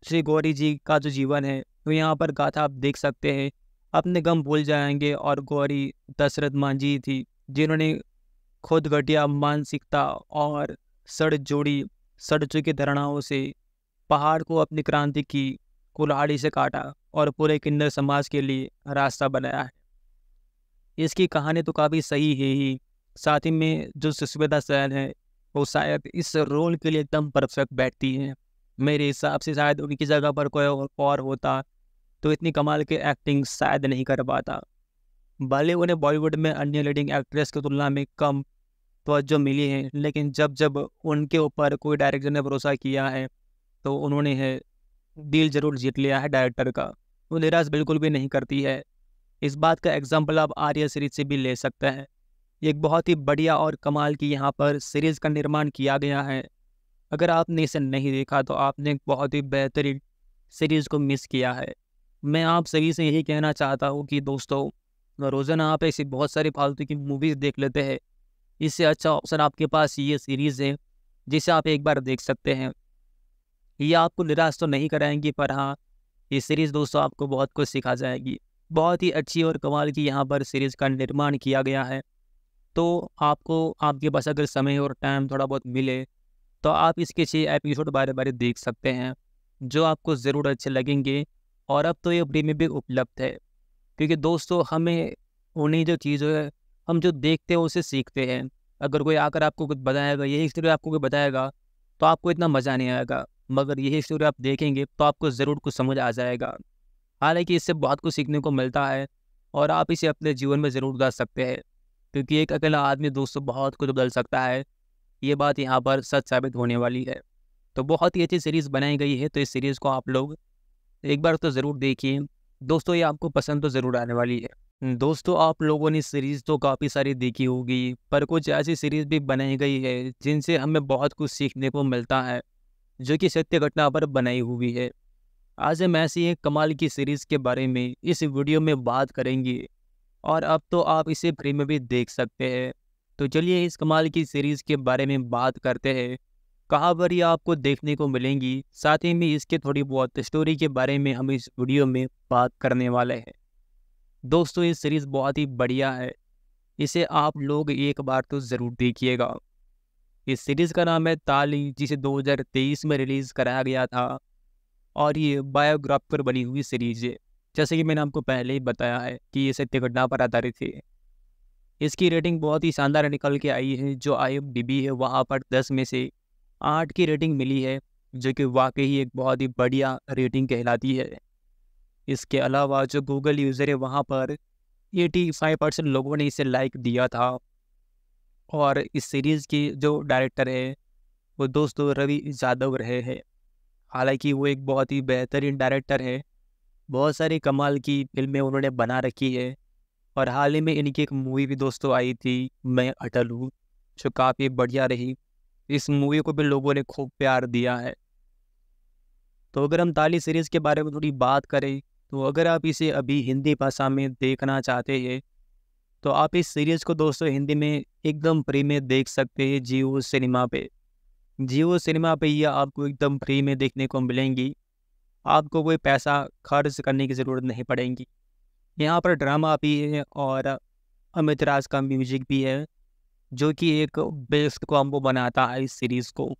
श्री गौरी जी का जो जीवन है तो यहाँ पर गाथा आप देख सकते हैं अपने गम भूल जाएंगे और गौरी दशरथ मांझी थी जिन्होंने खुद घटिया मानसिकता और सड़ जोड़ी सड़ चुकी धरणाओं से पहाड़ को अपनी क्रांति की कुल्हाड़ी से काटा और पूरे किन्नर समाज के लिए रास्ता बनाया है इसकी कहानी तो काफ़ी सही है ही साथ ही में जो सुस्मिता सैन है वो शायद इस रोल के लिए एकदम परफेक्ट बैठती हैं मेरे हिसाब से शायद उनकी जगह पर कोई और होता तो इतनी कमाल की एक्टिंग शायद नहीं कर पाता बॉलीवुड ने बॉलीवुड में अन्य लीडिंग एक्ट्रेस की तुलना में कम तोज्जो मिली है लेकिन जब जब उनके ऊपर कोई डायरेक्टर ने भरोसा किया है तो उन्होंने है दिल जरूर जीत लिया है डायरेक्टर का वो निराश बिल्कुल भी नहीं करती है इस बात का एग्जाम्पल आप आर्य सीरीज से भी ले सकते हैं एक बहुत ही बढ़िया और कमाल की यहाँ पर सीरीज़ का निर्माण किया गया है अगर आपने इसे नहीं देखा तो आपने एक बहुत ही बेहतरीन सीरीज़ को मिस किया है मैं आप सभी से यही कहना चाहता हूँ कि दोस्तों रोज़ाना आप ऐसी बहुत सारी फालतू की मूवीज़ देख लेते हैं इससे अच्छा ऑप्शन आपके पास ये सीरीज़ है जिसे आप एक बार देख सकते हैं ये आपको निराश तो नहीं कराएंगी पर हाँ ये सीरीज़ दोस्तों आपको बहुत कुछ सिखा जाएगी बहुत ही अच्छी और कमाल की यहाँ पर सीरीज़ का निर्माण किया गया है तो आपको आपके पास अगर समय और टाइम थोड़ा बहुत मिले तो आप इसके छः एपिसोड बारे बारे देख सकते हैं जो आपको ज़रूर अच्छे लगेंगे और अब तो ये में भी उपलब्ध है क्योंकि दोस्तों हमें उन्हीं जो चीज़ है हम जो देखते हैं उसे सीखते हैं अगर कोई आकर आपको कुछ बताएगा यही स्टोरी आपको कोई बताएगा तो आपको इतना मज़ा नहीं आएगा मगर यही स्टोरी आप देखेंगे तो आपको ज़रूर कुछ समझ आ जाएगा हालांकि इससे बहुत कुछ सीखने को मिलता है और आप इसे अपने जीवन में ज़रूर उतार सकते हैं क्योंकि एक अकेला आदमी दोस्तों बहुत कुछ बदल सकता है ये बात यहाँ पर सच साबित होने वाली है तो बहुत ही अच्छी सीरीज़ बनाई गई है तो इस सीरीज़ को आप लोग एक बार तो ज़रूर देखिए दोस्तों ये आपको पसंद तो ज़रूर आने वाली है दोस्तों आप लोगों ने सीरीज़ तो काफ़ी सारी देखी होगी पर कुछ ऐसी सीरीज़ भी बनाई गई है जिनसे हमें बहुत कुछ सीखने को मिलता है जो कि सत्य घटना पर बनाई हुई है आज हम ऐसी एक कमाल की सीरीज़ के बारे में इस वीडियो में बात करेंगे और अब तो आप इसे फ्री में भी देख सकते हैं तो चलिए इस कमाल की सीरीज़ के बारे में बात करते हैं कहाँ पर ये आपको देखने को मिलेंगी साथ ही में इसके थोड़ी बहुत स्टोरी के बारे में हम इस वीडियो में बात करने वाले हैं दोस्तों ये सीरीज़ बहुत ही बढ़िया है इसे आप लोग एक बार तो ज़रूर देखिएगा इस सीरीज़ का नाम है ताली जिसे 2023 में रिलीज़ कराया गया था और ये बायोग्राफ पर बनी हुई सीरीज़ है जैसे कि मैंने आपको पहले ही बताया है कि ये सत्य घटना पर आधारित है इसकी रेटिंग बहुत ही शानदार निकल के आई है जो आई है वहाँ पर दस में से आठ की रेटिंग मिली है जो कि वाकई एक बहुत ही बढ़िया रेटिंग कहलाती है इसके अलावा जो गूगल यूज़र है वहाँ पर 85 परसेंट लोगों ने इसे लाइक दिया था और इस सीरीज़ के जो डायरेक्टर है वो दोस्तों रवि यादव रहे हैं हालांकि वो एक बहुत ही बेहतरीन डायरेक्टर है बहुत सारी कमाल की फिल्में उन्होंने बना रखी है और हाल ही में इनकी एक मूवी भी दोस्तों आई थी मैं अटल हूँ जो काफ़ी बढ़िया रही इस मूवी को भी लोगों ने खूब प्यार दिया है तो अगर हम ताली सीरीज़ के बारे में थोड़ी बात करें तो अगर आप इसे अभी हिंदी भाषा में देखना चाहते हैं तो आप इस सीरीज़ को दोस्तों हिंदी में एकदम फ्री में देख सकते हैं जियो सिनेमा पे जियो सिनेमा पे यह आपको एकदम फ्री में देखने को मिलेंगी आपको कोई पैसा खर्च करने की ज़रूरत नहीं पड़ेगी यहाँ पर ड्रामा भी है और अमित राज का म्यूजिक भी है जो कि एक बेस्ट कॉम्बो बनाता है इस सीरीज़ को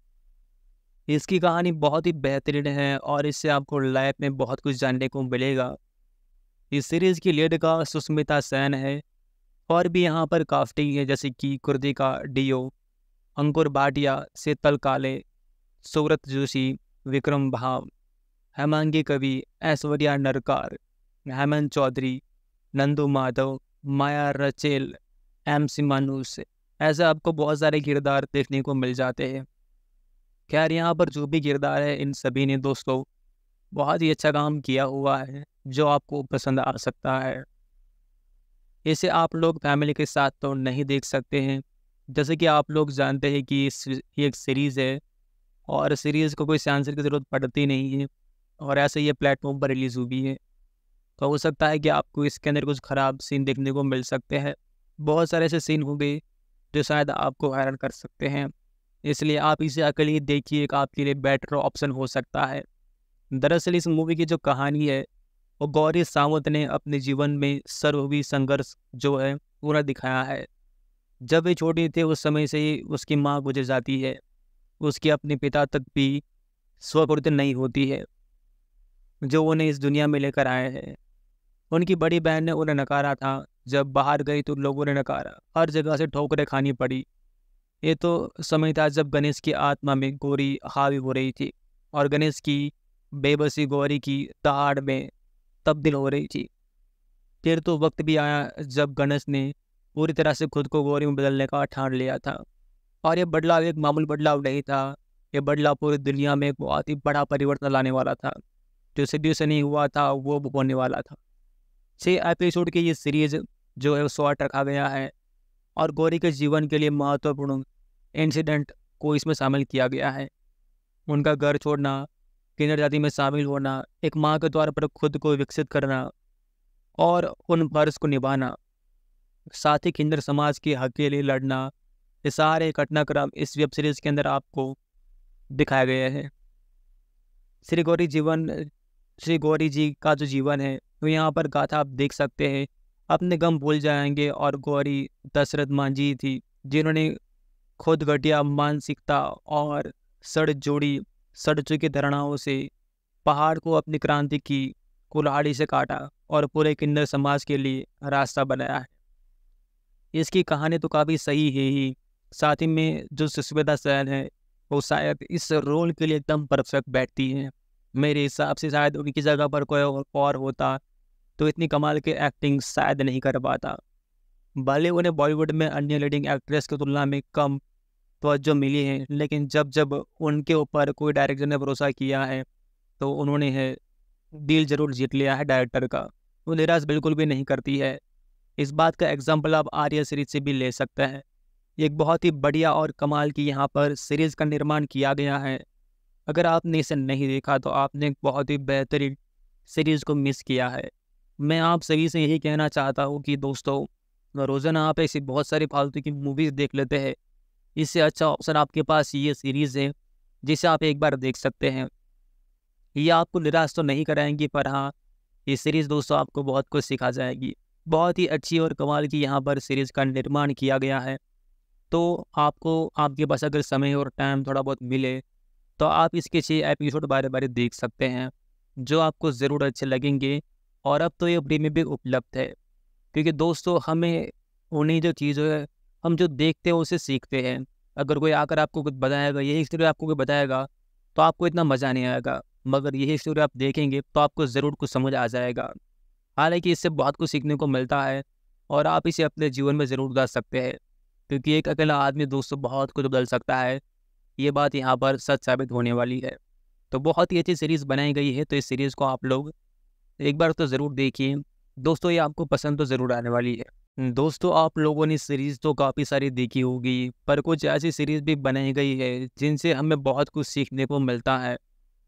इसकी कहानी बहुत ही बेहतरीन है और इससे आपको लाइफ में बहुत कुछ जानने को मिलेगा इस सीरीज़ की लीड का सुष्मिता सेन है और भी यहाँ पर कास्टिंग है जैसे कि कुर्दिका डीओ अंकुर भाटिया शीतल काले सूरत Joshi Vikram Bhav Hemangi Kavi Aishwarya Narkar Hemant Chaudhari Nandu Madhav Maya Rachel M C मानूस ऐसे आपको बहुत सारे किरदार देखने को मिल जाते हैं खैर यहाँ पर जो भी किरदार है इन सभी ने दोस्तों बहुत ही अच्छा काम किया हुआ है जो आपको पसंद आ सकता है इसे आप लोग फैमिली के साथ तो नहीं देख सकते हैं जैसे कि आप लोग जानते हैं कि ये एक सीरीज़ है और सीरीज़ को कोई सेंसर की ज़रूरत पड़ती नहीं है और ऐसे ये प्लेटफॉर्म पर रिलीज़ हुई है तो हो सकता है कि आपको इसके अंदर कुछ ख़राब सीन देखने को मिल सकते हैं बहुत सारे ऐसे सीन होंगे जो तो शायद आपको हैरान कर सकते हैं इसलिए आप इसे अकेले देखिए एक आपके लिए बेटर ऑप्शन हो सकता है दरअसल इस मूवी की जो कहानी है वो गौरी सावंत ने अपने जीवन में सर्वी संघर्ष जो है पूरा दिखाया है जब वे छोटे थे उस समय से ही उसकी माँ गुजर जाती है उसके अपने पिता तक भी स्वकृत नहीं होती है जो उन्हें इस दुनिया में लेकर आए हैं उनकी बड़ी बहन ने उन्हें नकारा था जब बाहर गई तो लोगों ने नकारा हर जगह से ठोकरें खानी पड़ी ये तो समय था जब गणेश की आत्मा में गौरी हावी हो रही थी और गणेश की बेबसी गौरी की दहाड़ में तब्दील हो रही थी फिर तो वक्त भी आया जब गणेश ने पूरी तरह से खुद को गौरी में बदलने का ठान लिया था और यह बदलाव एक मामूल बदलाव नहीं था यह बदलाव पूरी दुनिया में एक बहुत ही बड़ा परिवर्तन लाने वाला था जो सदियों से नहीं हुआ था वो होने वाला था छः एपिसोड की ये सीरीज जो है शॉर्ट रखा गया है और गौरी के जीवन के लिए महत्वपूर्ण इंसिडेंट को इसमें शामिल किया गया है उनका घर छोड़ना किन्नर जाति में शामिल होना एक माँ के तौर पर खुद को विकसित करना और उन फर्ज को निभाना साथ ही किन्नर समाज के हक के लिए लड़ना ये सारे घटनाक्रम इस वेब सीरीज़ के अंदर आपको दिखाए गए हैं श्री गौरी जीवन श्री गौरी जी का जो जीवन है वो यहाँ पर गाथा आप देख सकते हैं अपने गम भूल जाएंगे और गौरी दशरथ मांझी थी जिन्होंने खुद घटिया मानसिकता और सड़ जोड़ी सड़ चुकी धरणाओं से पहाड़ को अपनी क्रांति की कुल्हाड़ी से काटा और पूरे किन्नर समाज के लिए रास्ता बनाया है इसकी कहानी तो काफ़ी सही है ही साथ ही में जो सुस्मिता सैन है वो शायद इस रोल के लिए एकदम परफेक्ट बैठती हैं मेरे हिसाब से शायद उनकी जगह पर कोई और होता तो इतनी कमाल की एक्टिंग शायद नहीं कर पाता भले उन्हें बॉलीवुड में अन्य लीडिंग एक्ट्रेस की तुलना में कम तोज्जो मिली है लेकिन जब जब उनके ऊपर कोई डायरेक्टर ने भरोसा किया है तो उन्होंने है दिल जरूर जीत लिया है डायरेक्टर का वो निराश बिल्कुल भी नहीं करती है इस बात का एग्जाम्पल आप आर्या सीरीज से भी ले सकते हैं एक बहुत ही बढ़िया और कमाल की यहाँ पर सीरीज़ का निर्माण किया गया है अगर आपने इसे नहीं देखा तो आपने एक बहुत ही बेहतरीन सीरीज़ को मिस किया है मैं आप सभी से यही कहना चाहता हूँ कि दोस्तों रोज़ाना आप ऐसी बहुत सारी फालतू की मूवीज़ देख लेते हैं इससे अच्छा ऑप्शन आपके पास ये सीरीज़ है जिसे आप एक बार देख सकते हैं ये आपको निराश तो नहीं कराएंगी पर हाँ ये सीरीज़ दोस्तों आपको बहुत कुछ सिखा जाएगी बहुत ही अच्छी और कमाल की यहाँ पर सीरीज़ का निर्माण किया गया है तो आपको आपके पास अगर समय और टाइम थोड़ा बहुत मिले तो आप इसके छः एपिसोड बारे बारे देख सकते हैं जो आपको ज़रूर अच्छे लगेंगे और अब तो ये फ्री में भी उपलब्ध है क्योंकि दोस्तों हमें उन्हीं जो चीज़ों है हम जो देखते हैं उसे सीखते हैं अगर कोई आकर आपको कुछ बताएगा यही स्टोरी आपको कोई बताएगा तो आपको इतना मज़ा नहीं आएगा मगर यही स्टोरी आप देखेंगे तो आपको ज़रूर कुछ समझ आ जाएगा हालांकि इससे बहुत कुछ सीखने को मिलता है और आप इसे अपने जीवन में ज़रूर उतार सकते हैं क्योंकि एक अकेला आदमी दोस्तों बहुत कुछ बदल सकता है ये बात यहाँ पर सच साबित होने वाली है तो बहुत ही अच्छी सीरीज़ बनाई गई है तो इस सीरीज़ को आप लोग एक बार तो ज़रूर देखिए दोस्तों ये आपको पसंद तो ज़रूर आने वाली है दोस्तों आप लोगों ने सीरीज़ तो काफ़ी सारी देखी होगी पर कुछ ऐसी सीरीज़ भी बनाई गई है जिनसे हमें बहुत कुछ सीखने को मिलता है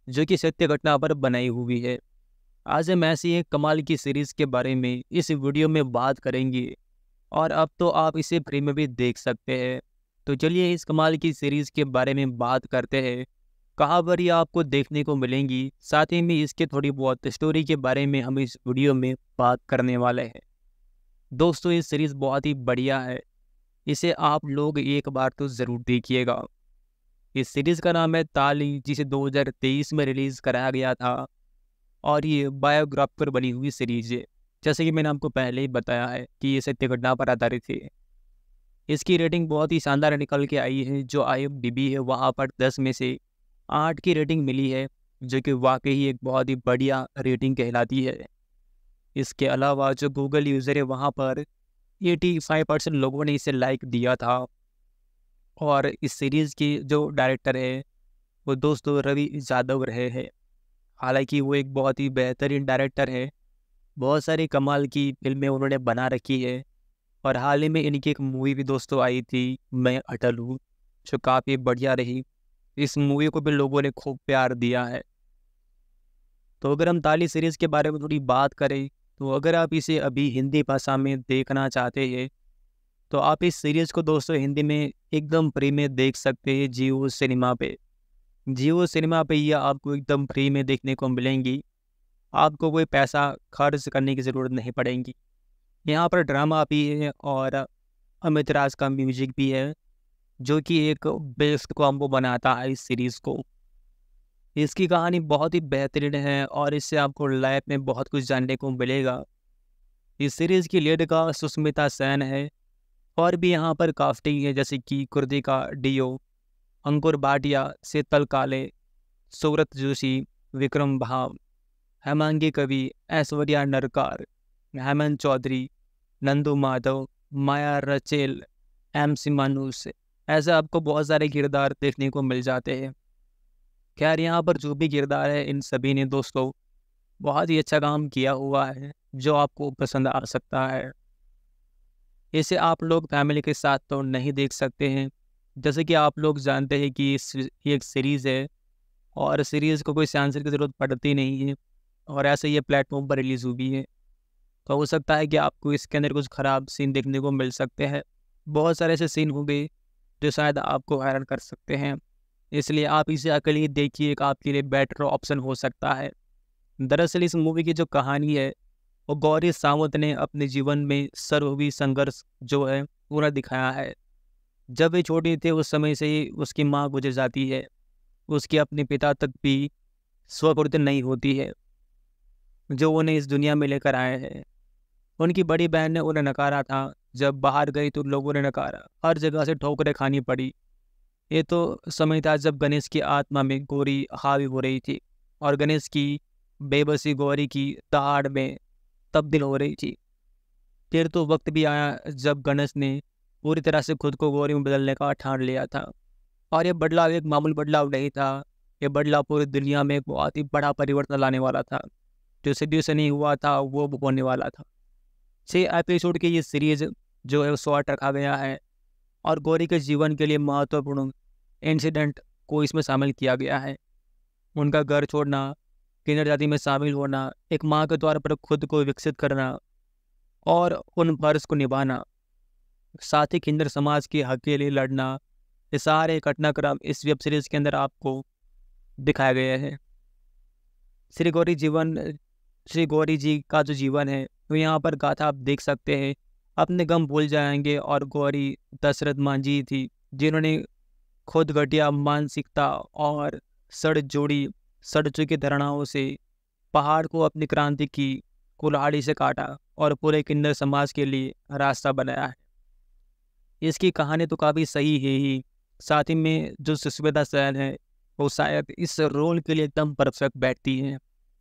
जो कि सत्य घटना पर बनाई हुई है आज हम ऐसी एक कमाल की सीरीज़ के बारे में इस वीडियो में बात करेंगे और अब तो आप इसे फ्री में भी देख सकते हैं तो चलिए इस कमाल की सीरीज़ के बारे में बात करते हैं कहाँ पर ये आपको देखने को मिलेंगी साथ ही में इसके थोड़ी बहुत स्टोरी के बारे में हम इस वीडियो में बात करने वाले हैं दोस्तों ये सीरीज़ बहुत ही बढ़िया है इसे आप लोग एक बार तो ज़रूर देखिएगा इस सीरीज़ का नाम है ताली जिसे 2023 में रिलीज़ कराया गया था और ये बायोग्राफ पर बनी हुई सीरीज है जैसे कि मैंने आपको पहले ही बताया है कि ये सत्य घटना पर आधारित है इसकी रेटिंग बहुत ही शानदार निकल के आई है जो आई है वहाँ पर दस में से आठ की रेटिंग मिली है जो कि वाकई एक बहुत ही बढ़िया रेटिंग कहलाती है इसके अलावा जो गूगल यूज़र है वहाँ पर 85 परसेंट लोगों ने इसे लाइक दिया था और इस सीरीज़ के जो डायरेक्टर है वो दोस्तों रवि यादव रहे हैं हालांकि वो एक बहुत ही बेहतरीन डायरेक्टर है बहुत सारी कमाल की फिल्में उन्होंने बना रखी है और हाल ही में इनकी एक मूवी भी दोस्तों आई थी मैं अटल हूँ जो काफ़ी बढ़िया रही इस मूवी को भी लोगों ने खूब प्यार दिया है तो अगर हम ताली सीरीज़ के बारे में थोड़ी बात करें तो अगर आप इसे अभी हिंदी भाषा में देखना चाहते हैं तो आप इस सीरीज़ को दोस्तों हिंदी में एकदम फ्री में देख सकते हैं जियो सिनेमा पे जियो सिनेमा पे यह आपको एकदम फ्री में देखने को मिलेंगी आपको कोई पैसा खर्च करने की ज़रूरत नहीं पड़ेगी यहाँ पर ड्रामा भी है और अमित राज का म्यूजिक भी है जो कि एक बेस्ट कॉम्बो बनाता है इस सीरीज़ को इसकी कहानी बहुत ही बेहतरीन है और इससे आपको लाइफ में बहुत कुछ जानने को मिलेगा इस सीरीज़ की लीड का सुष्मिता सेन है और भी यहाँ पर काफ्टिंग है जैसे कि कुर्दिका डीओ अंकुर भाटिया शीतल काले सूरत Joshi Vikram Bhav Hemangi Kavi Aishwarya Narkar Hemant Chaudhari Nandu Madhav Maya Rachel M C ऐसे आपको बहुत सारे किरदार देखने को मिल जाते हैं खैर यहाँ पर जो भी किरदार है इन सभी ने दोस्तों बहुत ही अच्छा काम किया हुआ है जो आपको पसंद आ सकता है इसे आप लोग फैमिली के साथ तो नहीं देख सकते हैं जैसे कि आप लोग जानते हैं कि ये एक सीरीज़ है और सीरीज़ को कोई सेंसर की ज़रूरत पड़ती नहीं है और ऐसे ये प्लेटफॉर्म पर रिलीज़ हुई है तो हो सकता है कि आपको इसके अंदर कुछ ख़राब सीन देखने को मिल सकते हैं बहुत सारे ऐसे सीन होंगे जो शायद आपको हैरान कर सकते हैं इसलिए आप इसे अकेले देखिए एक आपके लिए बेटर ऑप्शन हो सकता है दरअसल इस मूवी की जो कहानी है वो गौरी सावंत ने अपने जीवन में सर्वी संघर्ष जो है पूरा दिखाया है जब वे छोटे थे उस समय से ही उसकी माँ गुजर जाती है उसके अपने पिता तक भी स्वकृत नहीं होती है जो उन्हें इस दुनिया में लेकर आए हैं उनकी बड़ी बहन ने उन्हें नकारा था जब बाहर गई तो लोगों ने नकारा हर जगह से ठोकरें खानी पड़ी ये तो समय था जब गणेश की आत्मा में गोरी हावी हो रही थी और गणेश की बेबसी गौरी की दहाड़ में तब्दील हो रही थी फिर तो वक्त भी आया जब गणेश ने पूरी तरह से खुद को गौरी में बदलने का ठान लिया था और यह बदलाव एक मामूल बदलाव नहीं था यह बदलाव पूरी दुनिया में एक बहुत ही बड़ा परिवर्तन लाने वाला था जो सदियों से नहीं हुआ था वो होने वाला था छः एपिसोड की ये सीरीज जो है शॉर्ट रखा गया है और गौरी के जीवन के लिए महत्वपूर्ण इंसिडेंट को इसमें शामिल किया गया है उनका घर छोड़ना किन्नर जाति में शामिल होना एक माँ के तौर पर खुद को विकसित करना और उन फर्ज को निभाना साथ ही किन्नर समाज के हक के लिए लड़ना ये सारे घटनाक्रम इस वेब सीरीज़ के अंदर आपको दिखाया गया है श्री गौरी जीवन श्री गौरी जी का जो जीवन है तो यहाँ पर गाथा आप देख सकते हैं अपने गम भूल जाएंगे और गौरी दशरथ मांझी जी थी जिन्होंने खुद घटिया मानसिकता और सड़ जोड़ी सड़ चुकी धरणाओं से पहाड़ को अपनी क्रांति की कुल्हाड़ी से काटा और पूरे किन्नर समाज के लिए रास्ता बनाया है इसकी कहानी तो काफ़ी सही है ही साथ ही में जो सुस्मिता सैन है वो शायद इस रोल के लिए एकदम परफेक्ट बैठती हैं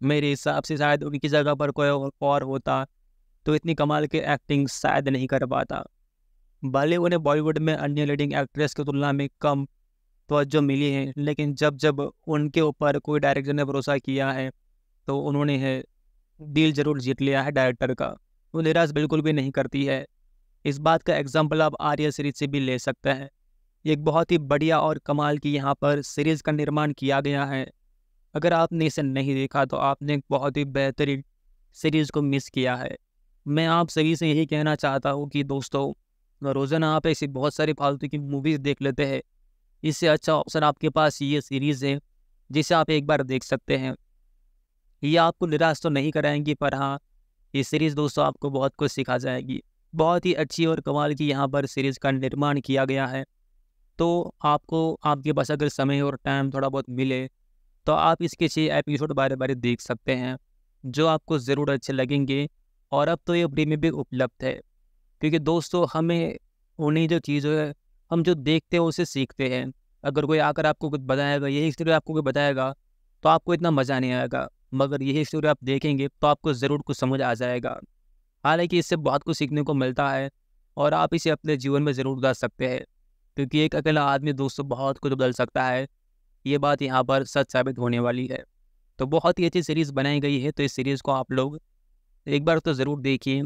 मेरे हिसाब से शायद उनकी जगह पर कोई और होता तो इतनी कमाल की एक्टिंग शायद नहीं कर पाता भले उन्हें बॉलीवुड में अन्य लीडिंग एक्ट्रेस की तुलना में कम तोज्जो मिली है लेकिन जब जब उनके ऊपर कोई डायरेक्टर ने भरोसा किया है तो उन्होंने है दिल जरूर जीत लिया है डायरेक्टर का वो निराश बिल्कुल भी नहीं करती है इस बात का एग्जाम्पल आप आर्य सीरीज से भी ले सकते हैं एक बहुत ही बढ़िया और कमाल की यहाँ पर सीरीज़ का निर्माण किया गया है अगर आपने इसे नहीं देखा तो आपने एक बहुत ही बेहतरीन सीरीज़ को मिस किया है मैं आप सभी से यही कहना चाहता हूँ कि दोस्तों रोज़ाना आप ऐसी बहुत सारी फालतू की मूवीज़ देख लेते हैं इससे अच्छा ऑप्शन आपके पास ये सीरीज़ है जिसे आप एक बार देख सकते हैं ये आपको निराश तो नहीं कराएंगी पर हाँ ये सीरीज़ दोस्तों आपको बहुत कुछ सिखा जाएगी बहुत ही अच्छी और कमाल की यहाँ पर सीरीज़ का निर्माण किया गया है तो आपको आपके पास अगर समय और टाइम थोड़ा बहुत मिले तो आप इसके छः एपिसोड बारे बारे देख सकते हैं जो आपको ज़रूर अच्छे लगेंगे और अब तो ये फ्री में भी उपलब्ध है क्योंकि दोस्तों हमें उन्हीं जो चीज़ों है हम जो देखते हैं उसे सीखते हैं अगर कोई आकर आपको कुछ बताएगा यही स्टोरी आपको कोई बताएगा तो आपको इतना मज़ा नहीं आएगा मगर यही स्टोरी आप देखेंगे तो आपको ज़रूर कुछ समझ आ जाएगा हालांकि इससे बहुत कुछ सीखने को मिलता है और आप इसे अपने जीवन में ज़रूर उतार सकते हैं क्योंकि एक अकेला आदमी दोस्तों बहुत कुछ बदल सकता है ये बात यहाँ पर सच साबित होने वाली है तो बहुत ही अच्छी सीरीज़ बनाई गई है तो इस सीरीज़ को आप लोग एक बार तो ज़रूर देखिए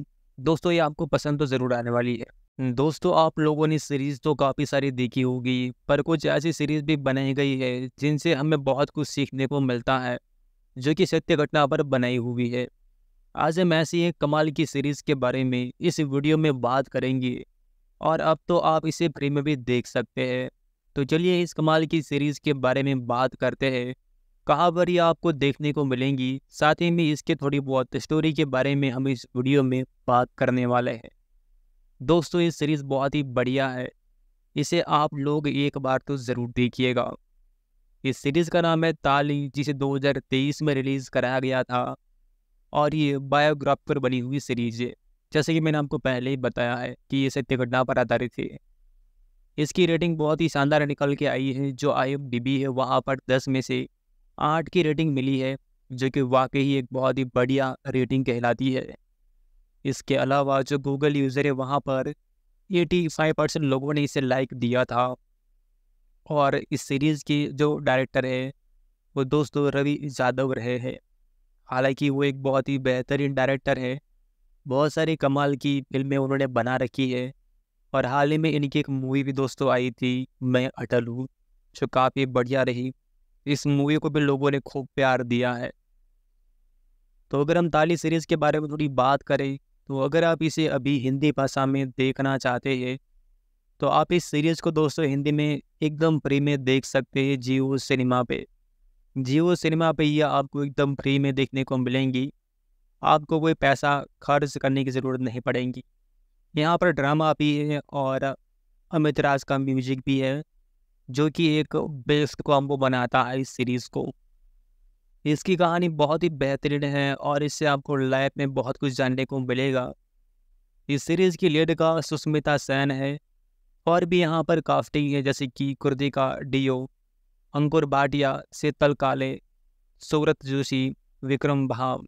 दोस्तों ये आपको पसंद तो ज़रूर आने वाली है दोस्तों आप लोगों ने सीरीज़ तो काफ़ी सारी देखी होगी पर कुछ ऐसी सीरीज़ भी बनाई गई है जिनसे हमें बहुत कुछ सीखने को मिलता है जो कि सत्य घटना पर बनाई हुई है आज हम ऐसी एक कमाल की सीरीज़ के बारे में इस वीडियो में बात करेंगे और अब तो आप इसे फ्री में भी देख सकते हैं तो चलिए इस कमाल की सीरीज़ के बारे में बात करते हैं कहाँ पर ये आपको देखने को मिलेंगी साथ ही में इसके थोड़ी बहुत स्टोरी के बारे में हम इस वीडियो में बात करने वाले हैं दोस्तों ये सीरीज़ बहुत ही बढ़िया है इसे आप लोग एक बार तो ज़रूर देखिएगा इस सीरीज़ का नाम है ताली जिसे 2023 में रिलीज़ कराया गया था और ये बायोग्राफ पर बनी हुई सीरीज़ है जैसे कि मैंने आपको पहले ही बताया है कि ये सत्य घटना पर आधारित है इसकी रेटिंग बहुत ही शानदार निकल के आई है जो आई है वहाँ पर दस में से आठ की रेटिंग मिली है जो कि वाकई एक बहुत ही बढ़िया रेटिंग कहलाती है इसके अलावा जो गूगल यूज़र है वहाँ पर 85 परसेंट लोगों ने इसे लाइक दिया था और इस सीरीज़ के जो डायरेक्टर है वो दोस्तों रवि यादव रहे हैं हालांकि वो एक बहुत ही बेहतरीन डायरेक्टर है बहुत सारी कमाल की फिल्में उन्होंने बना रखी है और हाल ही में इनकी एक मूवी भी दोस्तों आई थी मैं अटल हूँ जो काफ़ी बढ़िया रही इस मूवी को भी लोगों ने खूब प्यार दिया है तो अगर हम ताली सीरीज़ के बारे में थोड़ी बात करें तो अगर आप इसे अभी हिंदी भाषा में देखना चाहते हैं तो आप इस सीरीज़ को दोस्तों हिंदी में एकदम फ्री में देख सकते हैं जियो सिनेमा पे जियो सिनेमा पे यह आपको एकदम फ्री में देखने को मिलेंगी आपको कोई पैसा खर्च करने की ज़रूरत नहीं पड़ेगी यहाँ पर ड्रामा भी है और अमित राज का म्यूजिक भी है जो कि एक बेस्ट कॉम्बो बनाता है इस सीरीज़ को इसकी कहानी बहुत ही बेहतरीन है और इससे आपको लाइफ में बहुत कुछ जानने को मिलेगा इस सीरीज़ की लीड का सुष्मिता सेन है और भी यहाँ पर कास्टिंग है जैसे कि कुर्दिका डीओ अंकुर भाटिया शीतल काले सूरत Joshi Vikram Bhav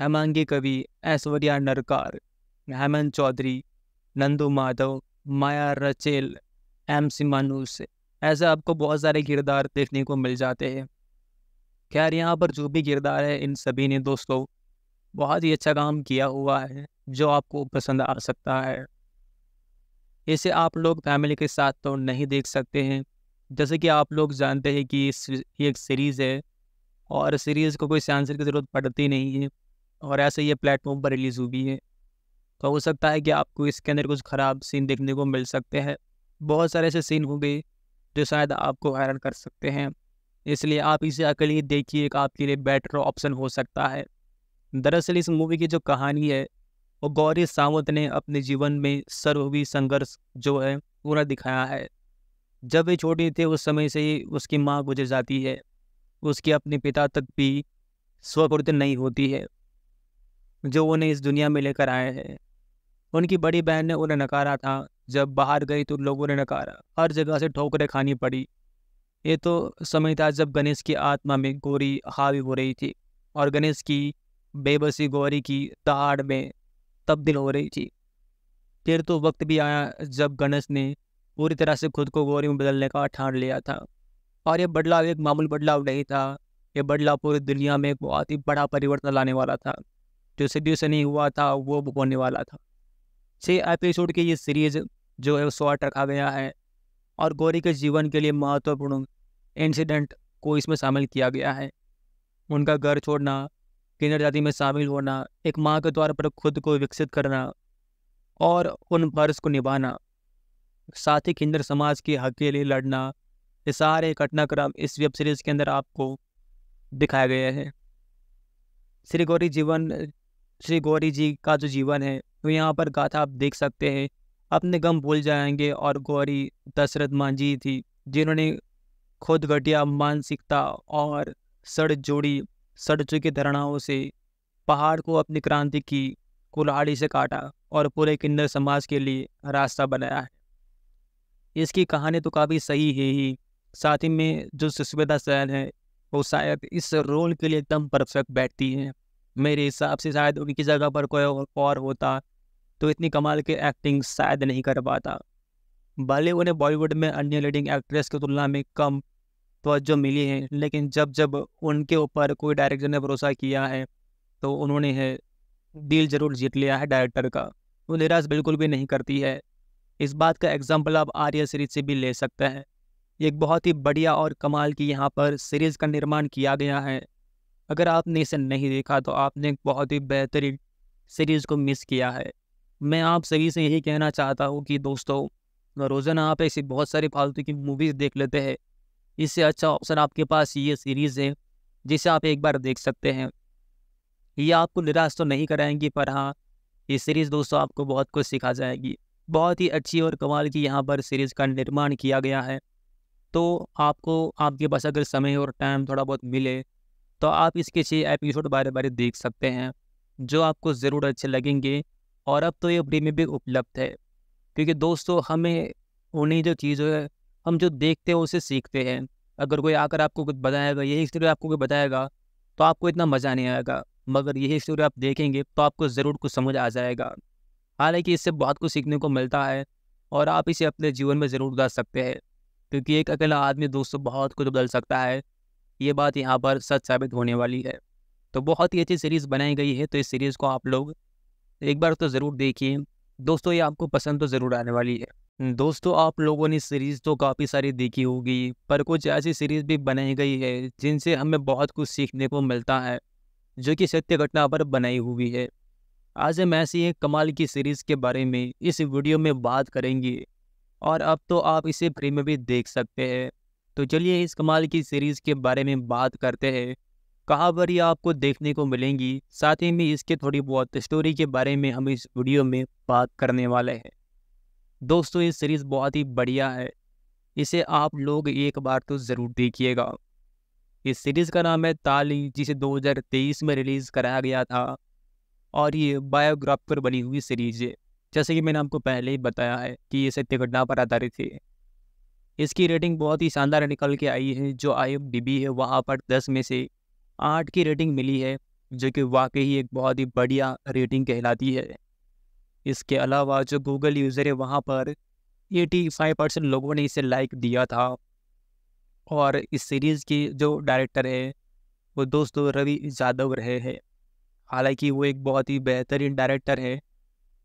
Hemangi Kavi Aishwarya Narkar Hemant Chaudhari Nandu Madhav Maya Rachel M C मानूस ऐसे आपको बहुत सारे किरदार देखने को मिल जाते हैं खैर यहाँ पर जो भी किरदार है इन सभी ने दोस्तों बहुत ही अच्छा काम किया हुआ है जो आपको पसंद आ सकता है इसे आप लोग फैमिली के साथ तो नहीं देख सकते हैं जैसे कि आप लोग जानते हैं कि ये एक सीरीज़ है और सीरीज़ को कोई सेंसर की ज़रूरत पड़ती नहीं है और ऐसे ये प्लेटफॉर्म पर रिलीज़ हुई है तो हो सकता है कि आपको इसके अंदर कुछ ख़राब सीन देखने को मिल सकते हैं बहुत सारे ऐसे सीन होंगे जो शायद आपको हैरान कर सकते हैं इसलिए आप इसे अकेले देखिए एक आपके लिए बेटर ऑप्शन हो सकता है दरअसल इस मूवी की जो कहानी है वो गौरी सावंत ने अपने जीवन में सर्ववी संघर्ष जो है पूरा दिखाया है जब वे छोटे थे उस समय से ही उसकी माँ गुजर जाती है उसके अपने पिता तक भी स्वकृत नहीं होती है जो उन्हें इस दुनिया में लेकर आए हैं उनकी बड़ी बहन ने उन्हें नकारा था जब बाहर गई तो लोगों ने नकारा हर जगह से ठोकरें खानी पड़ी ये तो समय था जब गणेश की आत्मा में गौरी हावी हो रही थी और गणेश की बेबसी गौरी की दहाड़ में तब्दील हो रही थी फिर तो वक्त भी आया जब गणेश ने पूरी तरह से खुद को गौरी में बदलने का ठान लिया था और यह बदलाव एक मामूल बदलाव नहीं था यह बदलाव पूरी दुनिया में एक बहुत ही बड़ा परिवर्तन लाने वाला था जो सदियों से नहीं हुआ था वो होने वाला था छः एपिसोड की ये सीरीज जो है शॉर्ट रखा गया है और गौरी के जीवन के लिए महत्वपूर्ण इंसिडेंट को इसमें शामिल किया गया है उनका घर छोड़ना किन्नर जाति में शामिल होना एक माँ के द्वार पर खुद को विकसित करना और उन फर्ज को निभाना साथ ही किन्नर समाज के हक के लिए लड़ना ये सारे घटनाक्रम इस वेब सीरीज़ के अंदर आपको दिखाया गया है श्री गौरी जीवन श्री गौरी जी का जो जीवन है तो यहाँ पर गाथा आप देख सकते हैं अपने गम भूल जाएंगे और गौरी दशरथ मांझी थी जिन्होंने खुद घटिया मानसिकता और सड़ जोड़ी सड़ चुकी धरणाओं से पहाड़ को अपनी क्रांति की कुल्हाड़ी से काटा और पूरे किन्नर समाज के लिए रास्ता बनाया है इसकी कहानी तो काफ़ी सही है ही साथ ही में जो सुस्मिता सैन है वो शायद इस रोल के लिए एकदम परफेक्ट बैठती हैं मेरे हिसाब से शायद उनकी जगह पर कोई और होता तो इतनी कमाल की एक्टिंग शायद नहीं कर पाता भले उन्हें बॉलीवुड में अन्य लीडिंग एक्ट्रेस की तुलना में कम तोज्जो मिली है लेकिन जब जब उनके ऊपर कोई डायरेक्टर ने भरोसा किया है तो उन्होंने है दिल जरूर जीत लिया है डायरेक्टर का वो निराश बिल्कुल भी नहीं करती है इस बात का एग्जाम्पल आप आर्य सीरीज से भी ले सकते हैं एक बहुत ही बढ़िया और कमाल की यहाँ पर सीरीज़ का निर्माण किया गया है अगर आपने इसे नहीं देखा तो आपने एक बहुत ही बेहतरीन सीरीज़ को मिस किया है मैं आप सभी से यही कहना चाहता हूँ कि दोस्तों रोज़ाना आप ऐसी बहुत सारी फालतू की मूवीज़ देख लेते हैं इससे अच्छा ऑप्शन आपके पास ये सीरीज़ है जिसे आप एक बार देख सकते हैं ये आपको निराश तो नहीं कराएंगी पर हाँ ये सीरीज़ दोस्तों आपको बहुत कुछ सिखा जाएगी बहुत ही अच्छी और कमाल की यहाँ पर सीरीज़ का निर्माण किया गया है तो आपको आपके पास अगर समय और टाइम थोड़ा बहुत मिले तो आप इसके छः एपिसोड बारे बारे देख सकते हैं जो आपको ज़रूर अच्छे लगेंगे और अब तो ये फ्री में भी उपलब्ध है क्योंकि दोस्तों हमें उन्हीं जो चीज़ों है हम जो देखते हैं उसे सीखते हैं अगर कोई आकर आपको कुछ बताएगा यही स्टोरी आपको कोई बताएगा तो आपको इतना मज़ा नहीं आएगा मगर यही स्टोरी आप देखेंगे तो आपको ज़रूर कुछ समझ आ जाएगा हालांकि इससे बहुत कुछ सीखने को मिलता है और आप इसे अपने जीवन में ज़रूर उतार सकते हैं क्योंकि एक अकेला आदमी दोस्तों बहुत कुछ बदल सकता है ये बात यहाँ पर सच साबित होने वाली है तो बहुत ही अच्छी सीरीज़ बनाई गई है तो इस सीरीज़ को आप लोग एक बार तो ज़रूर देखिए दोस्तों ये आपको पसंद तो ज़रूर आने वाली है दोस्तों आप लोगों ने सीरीज़ तो काफ़ी सारी देखी होगी पर कुछ ऐसी सीरीज़ भी बनाई गई है जिनसे हमें बहुत कुछ सीखने को मिलता है जो कि सत्य घटना पर बनाई हुई है आज हम ऐसी एक कमाल की सीरीज़ के बारे में इस वीडियो में बात करेंगे और अब तो आप इसे फ्री में भी देख सकते हैं तो चलिए इस कमाल की सीरीज़ के बारे में बात करते हैं कहाँ पर ये आपको देखने को मिलेंगी साथ ही में इसके थोड़ी बहुत स्टोरी के बारे में हम इस वीडियो में बात करने वाले हैं दोस्तों ये सीरीज़ बहुत ही बढ़िया है इसे आप लोग एक बार तो ज़रूर देखिएगा इस सीरीज़ का नाम है ताली जिसे 2023 में रिलीज़ कराया गया था और ये बायोग्राफ पर बनी हुई सीरीज़ है जैसे कि मैंने आपको पहले ही बताया है कि ये सत्य घटना पर आधारित है इसकी रेटिंग बहुत ही शानदार निकल के आई है जो आई है वहाँ पर दस में से आठ की रेटिंग मिली है जो कि वाकई एक बहुत ही बढ़िया रेटिंग कहलाती है इसके अलावा जो गूगल यूज़र है वहाँ पर 85 परसेंट लोगों ने इसे लाइक दिया था और इस सीरीज़ के जो डायरेक्टर है वो दोस्तों रवि यादव रहे हैं हालांकि वो एक बहुत ही बेहतरीन डायरेक्टर है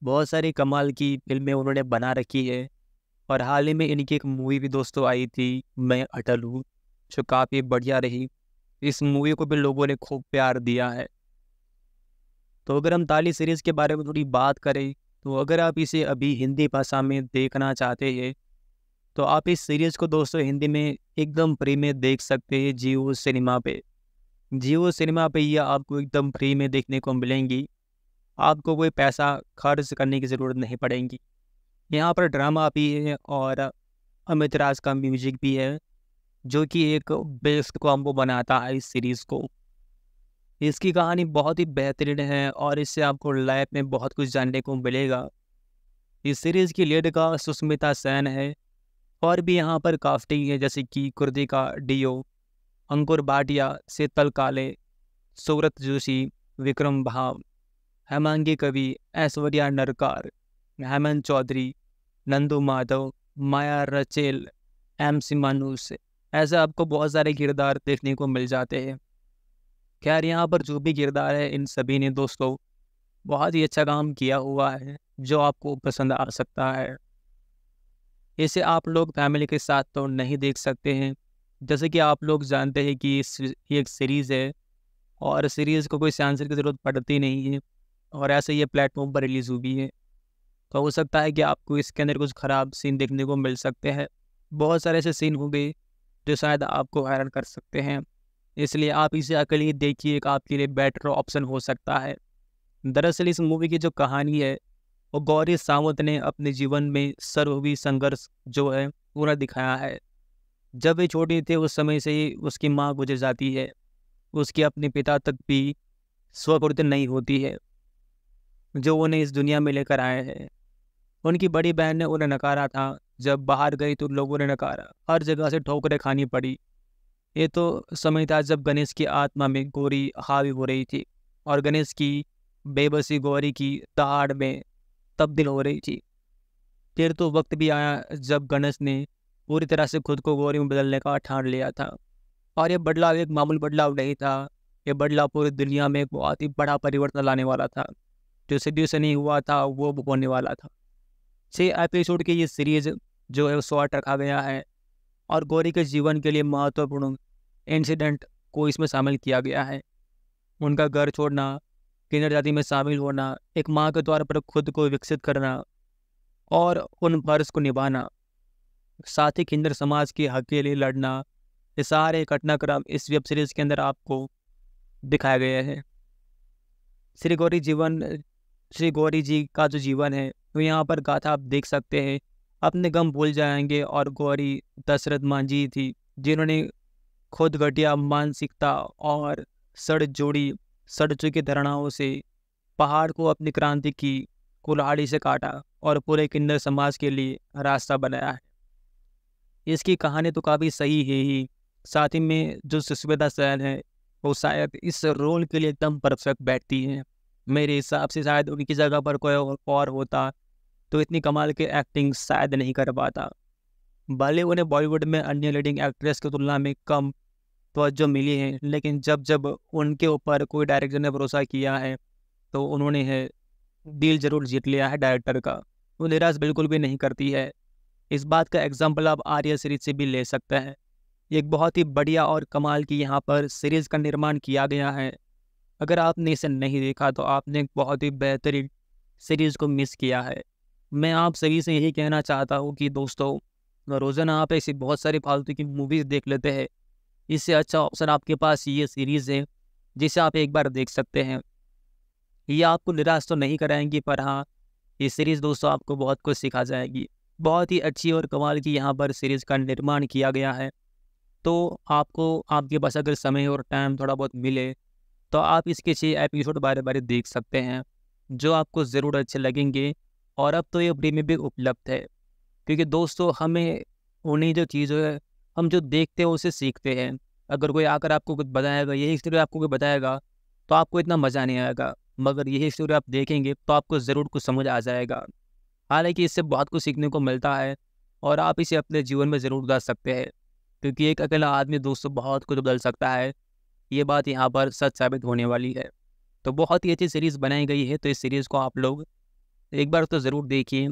बहुत सारी कमाल की फिल्में उन्होंने बना रखी है और हाल ही में इनकी एक मूवी भी दोस्तों आई थी मैं अटल हूँ जो काफ़ी बढ़िया रही इस मूवी को भी लोगों ने खूब प्यार दिया है तो अगर हम ताली सीरीज़ के बारे में थोड़ी बात करें तो अगर आप इसे अभी हिंदी भाषा में देखना चाहते हैं तो आप इस सीरीज़ को दोस्तों हिंदी में एकदम फ्री में देख सकते हैं जियो सिनेमा पे जियो सिनेमा पे यह आपको एकदम फ्री में देखने को मिलेंगी आपको कोई पैसा खर्च करने की ज़रूरत नहीं पड़ेगी यहाँ पर ड्रामा भी है और अमित राज का म्यूजिक भी है जो कि एक बेस्ट कॉम्बो बनाता है इस सीरीज़ को इसकी कहानी बहुत ही बेहतरीन है और इससे आपको लाइफ में बहुत कुछ जानने को मिलेगा इस सीरीज़ की लीड का सुष्मिता सेन है और भी यहाँ पर कास्टिंग है जैसे कि कुर्दिका डीओ अंकुर भाटिया शीतल काले सूरत Joshi Vikram Bhav Hemangi Kavi Aishwarya Narkar Hemant Chaudhari Nandu Madhav Maya Rachel M C ऐसे आपको बहुत सारे किरदार देखने को मिल जाते हैं खैर यहाँ पर जो भी किरदार है इन सभी ने दोस्तों बहुत ही अच्छा काम किया हुआ है जो आपको पसंद आ सकता है इसे आप लोग फैमिली के साथ तो नहीं देख सकते हैं जैसे कि आप लोग जानते हैं कि ये एक सीरीज़ है और सीरीज़ को कोई सेंसर की ज़रूरत पड़ती नहीं है और ऐसे ये प्लेटफॉर्म पर रिलीज़ हुई है तो हो सकता है कि आपको इसके अंदर कुछ ख़राब सीन देखने को मिल सकते हैं बहुत सारे ऐसे सीन होंगे जो तो शायद आपको हैरान कर सकते हैं इसलिए आप इसे अकेले देखिए एक आपके लिए बेटर ऑप्शन हो सकता है दरअसल इस मूवी की जो कहानी है वो गौरी सावंत ने अपने जीवन में सर्वी संघर्ष जो है पूरा दिखाया है जब वे छोटे थे उस समय से ही उसकी माँ गुजर जाती है उसके अपने पिता तक भी स्वकृत नहीं होती है जो उन्हें इस दुनिया में लेकर आए हैं उनकी बड़ी बहन ने उन्हें नकारा था जब बाहर गई तो लोगों ने नकारा हर जगह से ठोकरें खानी पड़ी ये तो समय था जब गणेश की आत्मा में गोरी हावी हो रही थी और गणेश की बेबसी गौरी की दहाड़ में तब्दील हो रही थी फिर तो वक्त भी आया जब गणेश ने पूरी तरह से खुद को गौरी में बदलने का ठान लिया था और यह बदलाव एक मामूल बदलाव नहीं था यह बदलाव पूरी दुनिया में एक बहुत ही बड़ा परिवर्तन लाने वाला था जो सदियों से नहीं हुआ था वो होने वाला था छः एपिसोड की ये सीरीज जो है शॉर्ट रखा गया है और गौरी के जीवन के लिए महत्वपूर्ण इंसिडेंट को इसमें शामिल किया गया है उनका घर छोड़ना किन्नर जाति में शामिल होना एक माँ के द्वार पर खुद को विकसित करना और उन फर्ज को निभाना साथ ही किन्नर समाज के हक के लिए लड़ना ये सारे घटनाक्रम इस वेब सीरीज के अंदर आपको दिखाया गया है श्री गौरी जीवन श्री गौरी जी का जो जीवन है तो यहाँ पर गाथा आप देख सकते हैं अपने गम भूल जाएंगे और गौरी दशरथ मांझी थी जिन्होंने खुद घटिया मानसिकता और सड़ जोड़ी सड़ चुकी धरणाओं से पहाड़ को अपनी क्रांति की कुल्हाड़ी से काटा और पूरे किन्नर समाज के लिए रास्ता बनाया है इसकी कहानी तो काफ़ी सही है ही साथ ही में जो सुस्मिता सैन है वो शायद इस रोल के लिए एकदम परफेक्ट बैठती हैं मेरे हिसाब से शायद उनकी जगह पर कोई और होता तो इतनी कमाल की एक्टिंग शायद नहीं कर पाता भले उन्हें बॉलीवुड में अन्य लीडिंग एक्ट्रेस की तुलना में कम तोज्जो मिली है लेकिन जब जब उनके ऊपर कोई डायरेक्टर ने भरोसा किया है तो उन्होंने है दिल जरूर जीत लिया है डायरेक्टर का वो निराश बिल्कुल भी नहीं करती है इस बात का एग्जाम्पल आप आर्य सीरीज से भी ले सकते हैं एक बहुत ही बढ़िया और कमाल की यहाँ पर सीरीज़ का निर्माण किया गया है अगर आपने इसे नहीं देखा तो आपने एक बहुत ही बेहतरीन सीरीज़ को मिस किया है मैं आप सभी से यही कहना चाहता हूँ कि दोस्तों रोज़ाना आप ऐसी बहुत सारी फालतू की मूवीज़ देख लेते हैं इससे अच्छा ऑप्शन आपके पास ये सीरीज़ है जिसे आप एक बार देख सकते हैं ये आपको निराश तो नहीं कराएंगी पर हाँ ये सीरीज़ दोस्तों आपको बहुत कुछ सिखा जाएगी बहुत ही अच्छी और कमाल की यहाँ पर सीरीज़ का निर्माण किया गया है तो आपको आपके पास अगर समय और टाइम थोड़ा बहुत मिले तो आप इसके छः एपिसोड बारे बारे देख सकते हैं जो आपको ज़रूर अच्छे लगेंगे और अब तो ये फ्री में भी उपलब्ध है क्योंकि दोस्तों हमें उन्हीं जो चीज़ों है हम जो देखते हैं उसे सीखते हैं अगर कोई आकर आपको कुछ बताएगा यही स्टोरी आपको कोई बताएगा तो आपको इतना मज़ा नहीं आएगा मगर यही स्टोरी आप देखेंगे तो आपको ज़रूर कुछ समझ आ जाएगा हालांकि इससे बहुत कुछ सीखने को मिलता है और आप इसे अपने जीवन में ज़रूर उतार सकते हैं क्योंकि एक अकेला आदमी दोस्तों बहुत कुछ बदल सकता है ये बात यहाँ पर सच साबित होने वाली है तो बहुत ही अच्छी सीरीज़ बनाई गई है तो इस सीरीज़ को आप लोग एक बार तो ज़रूर देखिए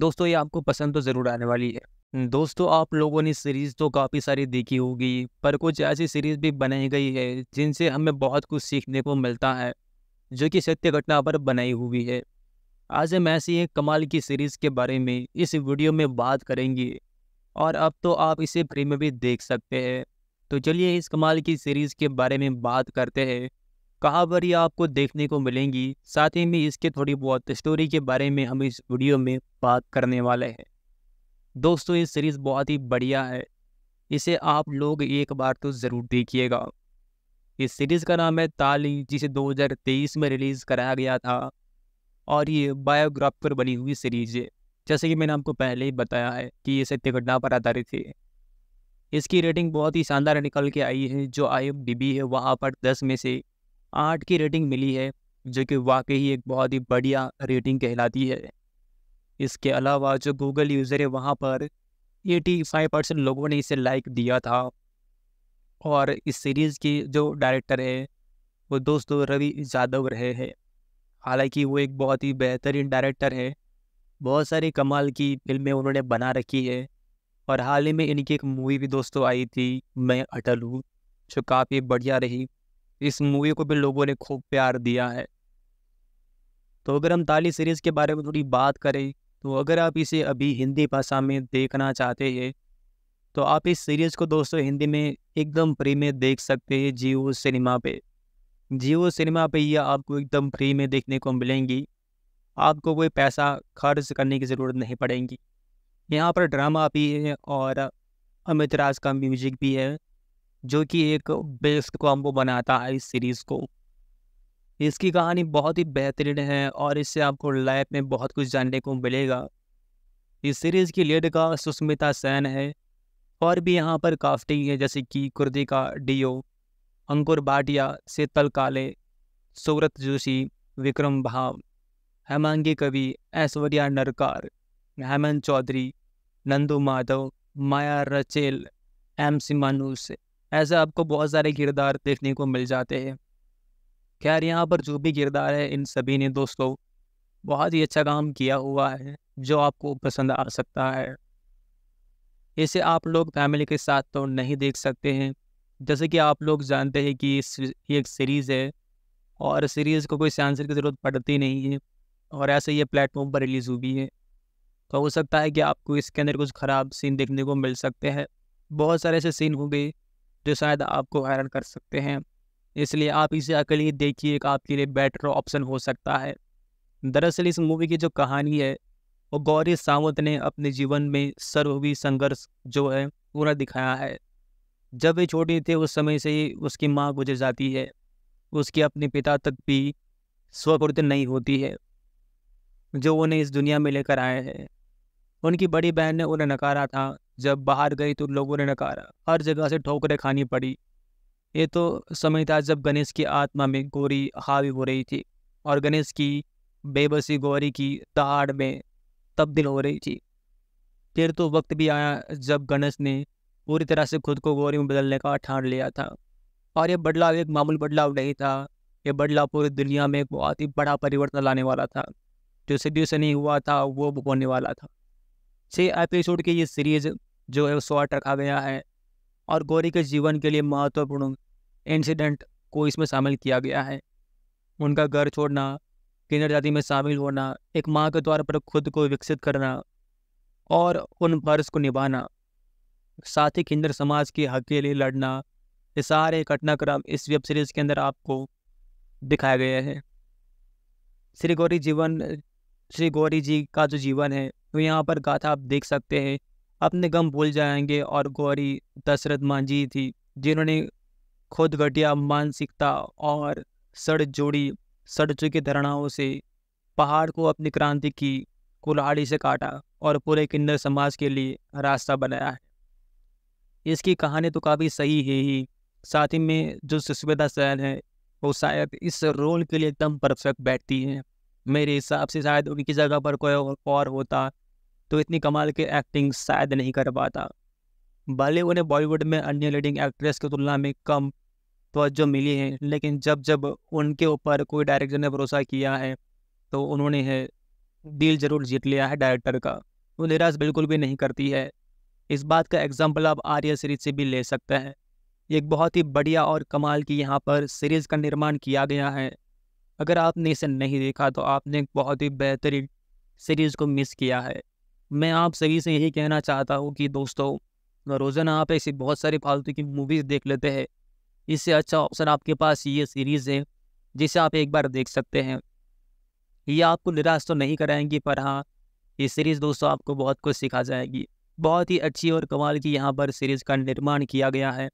दोस्तों ये आपको पसंद तो ज़रूर आने वाली है दोस्तों आप लोगों ने सीरीज़ तो काफ़ी सारी देखी होगी पर कुछ ऐसी सीरीज़ भी बनाई गई है जिनसे हमें बहुत कुछ सीखने को मिलता है जो कि सत्य घटना पर बनाई हुई है आज हम ऐसी एक कमाल की सीरीज़ के बारे में इस वीडियो में बात करेंगे और अब तो आप इसे फ्री में भी देख सकते हैं तो चलिए इस कमाल की सीरीज़ के बारे में बात करते हैं पर कहावरी आपको देखने को मिलेंगी साथ ही में इसके थोड़ी बहुत स्टोरी के बारे में हम इस वीडियो में बात करने वाले हैं दोस्तों ये सीरीज़ बहुत ही बढ़िया है इसे आप लोग एक बार तो ज़रूर देखिएगा इस सीरीज़ का नाम है ताली जिसे 2023 में रिलीज़ कराया गया था और ये बायोग्राफ पर बनी हुई सीरीज़ है जैसे कि मैंने आपको पहले ही बताया है कि ये सत्य घटना पर आधारित है इसकी रेटिंग बहुत ही शानदार निकल के आई है जो आई है वहाँ पर दस में से आठ की रेटिंग मिली है जो कि वाकई ही एक बहुत ही बढ़िया रेटिंग कहलाती है इसके अलावा जो गूगल यूज़र है वहाँ पर 85 परसेंट लोगों ने इसे लाइक दिया था और इस सीरीज़ के जो डायरेक्टर है वो दोस्तों रवि यादव रहे हैं हालांकि वो एक बहुत ही बेहतरीन डायरेक्टर है बहुत सारी कमाल की फिल्में उन्होंने बना रखी है और हाल ही में इनकी एक मूवी भी दोस्तों आई थी मैं अटल हूँ जो काफ़ी बढ़िया रही इस मूवी को भी लोगों ने खूब प्यार दिया है तो अगर हम ताली सीरीज़ के बारे में थोड़ी बात करें तो अगर आप इसे अभी हिंदी भाषा में देखना चाहते हैं तो आप इस सीरीज़ को दोस्तों हिंदी में एकदम फ्री में देख सकते हैं जियो सिनेमा पे जियो सिनेमा पे यह आपको एकदम फ्री में देखने को मिलेंगी आपको कोई पैसा खर्च करने की ज़रूरत नहीं पड़ेगी यहाँ पर ड्रामा भी है और अमित राज का म्यूजिक भी है जो कि एक बेस्ट कॉम्बो बनाता है इस सीरीज़ को इसकी कहानी बहुत ही बेहतरीन है और इससे आपको लाइफ में बहुत कुछ जानने को मिलेगा इस सीरीज़ की लीड का सुष्मिता सेन है और भी यहाँ पर काफ्टिंग है जैसे कि कुर्दिका डीओ अंकुर भाटिया शीतल काले सूरत Joshi Vikram Bhav Hemangi Kavi Aishwarya Narkar Hemant Chaudhari Nandu Madhav Maya Rachel M C मानूस ऐसे आपको बहुत सारे किरदार देखने को मिल जाते हैं खैर यहाँ पर जो भी किरदार है इन सभी ने दोस्तों बहुत ही अच्छा काम किया हुआ है जो आपको पसंद आ सकता है इसे आप लोग फैमिली के साथ तो नहीं देख सकते हैं जैसे कि आप लोग जानते हैं कि ये एक सीरीज़ है और सीरीज़ को कोई सेंसर की ज़रूरत पड़ती नहीं है और ऐसे ये प्लेटफॉर्म पर रिलीज़ हुई है तो हो सकता है कि आपको इसके अंदर कुछ ख़राब सीन देखने को मिल सकते हैं बहुत सारे ऐसे सीन होंगे जो शायद आपको हैरान कर सकते हैं इसलिए आप इसे अकेले देखिए एक आपके लिए बेटर ऑप्शन हो सकता है दरअसल इस मूवी की जो कहानी है वो गौरी सावंत ने अपने जीवन में सर्वी संघर्ष जो है पूरा दिखाया है जब वे छोटे थे उस समय से ही उसकी माँ गुजर जाती है उसके अपने पिता तक भी स्वकृत नहीं होती है जो उन्हें इस दुनिया में लेकर आए हैं उनकी बड़ी बहन ने उन्हें नकारा था जब बाहर गई तो लोगों ने नकारा हर जगह से ठोकरें खानी पड़ी ये तो समय था जब गणेश की आत्मा में गौरी हावी हो रही थी और गणेश की बेबसी गौरी की दहाड़ में तब्दील हो रही थी फिर तो वक्त भी आया जब गणेश ने पूरी तरह से खुद को गौरी में बदलने का ठान लिया था और यह बदलाव एक मामूल बदलाव नहीं था यह बदलाव पूरी दुनिया में एक बहुत ही बड़ा परिवर्तन लाने वाला था जो सदियों से नहीं हुआ था वो होने वाला था छः एपिसोड की ये सीरीज जो है शॉर्ट रखा गया है और गौरी के जीवन के लिए महत्वपूर्ण इंसिडेंट को इसमें शामिल किया गया है उनका घर छोड़ना किन्नर जाति में शामिल होना एक माँ के तौर पर खुद को विकसित करना और उन फर्ज को निभाना साथ ही किन्नर समाज के हक के लिए लड़ना ये सारे घटनाक्रम इस वेब सीरीज़ के अंदर आपको दिखाए गए हैं श्री गौरी जीवन श्री गौरी जी का जो जीवन है वो यहाँ पर गाथा आप देख सकते हैं अपने गम भूल जाएंगे और गौरी दशरथ मांझी थी जिन्होंने खुद घटिया मानसिकता और सड़ जोड़ी सड़ चुकी धरणाओं से पहाड़ को अपनी क्रांति की कुल्हाड़ी से काटा और पूरे किन्नर समाज के लिए रास्ता बनाया है इसकी कहानी तो काफ़ी सही है ही साथ ही में जो सुस्मिता सैन है वो शायद इस रोल के लिए एकदम परफेक्ट बैठती हैं मेरे हिसाब से शायद उनकी जगह पर कोई और होता तो इतनी कमाल की एक्टिंग शायद नहीं कर पाता बॉलीवुड ने बॉलीवुड में अन्य लीडिंग एक्ट्रेस की तुलना में कम तोज्जो मिली है लेकिन जब जब उनके ऊपर कोई डायरेक्टर ने भरोसा किया है तो उन्होंने है दिल जरूर जीत लिया है डायरेक्टर का वो निराश बिल्कुल भी नहीं करती है इस बात का एग्जाम्पल आप आर्य सीरीज से भी ले सकते हैं एक बहुत ही बढ़िया और कमाल की यहाँ पर सीरीज़ का निर्माण किया गया है अगर आपने इसे नहीं देखा तो आपने एक बहुत ही बेहतरीन सीरीज़ को मिस किया है मैं आप सभी से यही कहना चाहता हूँ कि दोस्तों रोज़ाना आप ऐसी बहुत सारी फालतू की मूवीज़ देख लेते हैं इससे अच्छा ऑप्शन आपके पास ये सीरीज़ है जिसे आप एक बार देख सकते हैं ये आपको निराश तो नहीं कराएंगी पर हाँ ये सीरीज़ दोस्तों आपको बहुत कुछ सिखा जाएगी बहुत ही अच्छी और कमाल की यहाँ पर सीरीज़ का निर्माण किया गया है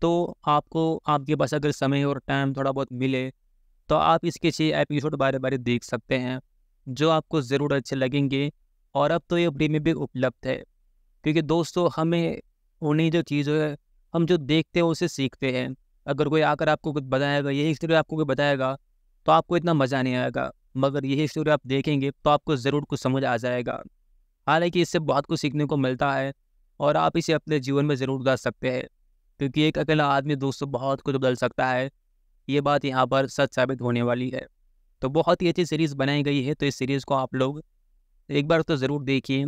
तो आपको आपके पास अगर समय और टाइम थोड़ा बहुत मिले तो आप इसके छः एपिसोड बारे बारे देख सकते हैं जो आपको ज़रूर अच्छे लगेंगे और अब तो ये फ्री में भी उपलब्ध है क्योंकि दोस्तों हमें उन्हीं जो चीज़ है हम जो देखते हैं उसे सीखते हैं अगर कोई आकर आपको कुछ बताएगा यही स्टोरी आपको कोई बताएगा तो आपको इतना मज़ा नहीं आएगा मगर यही स्टोरी आप देखेंगे तो आपको ज़रूर कुछ समझ आ जाएगा हालांकि इससे बहुत कुछ सीखने को मिलता है और आप इसे अपने जीवन में ज़रूर उतार सकते हैं क्योंकि एक अकेला आदमी दोस्तों बहुत कुछ बदल सकता है ये बात यहाँ पर सच साबित होने वाली है तो बहुत ही अच्छी सीरीज़ बनाई गई है तो इस सीरीज़ को आप लोग एक बार तो ज़रूर देखिए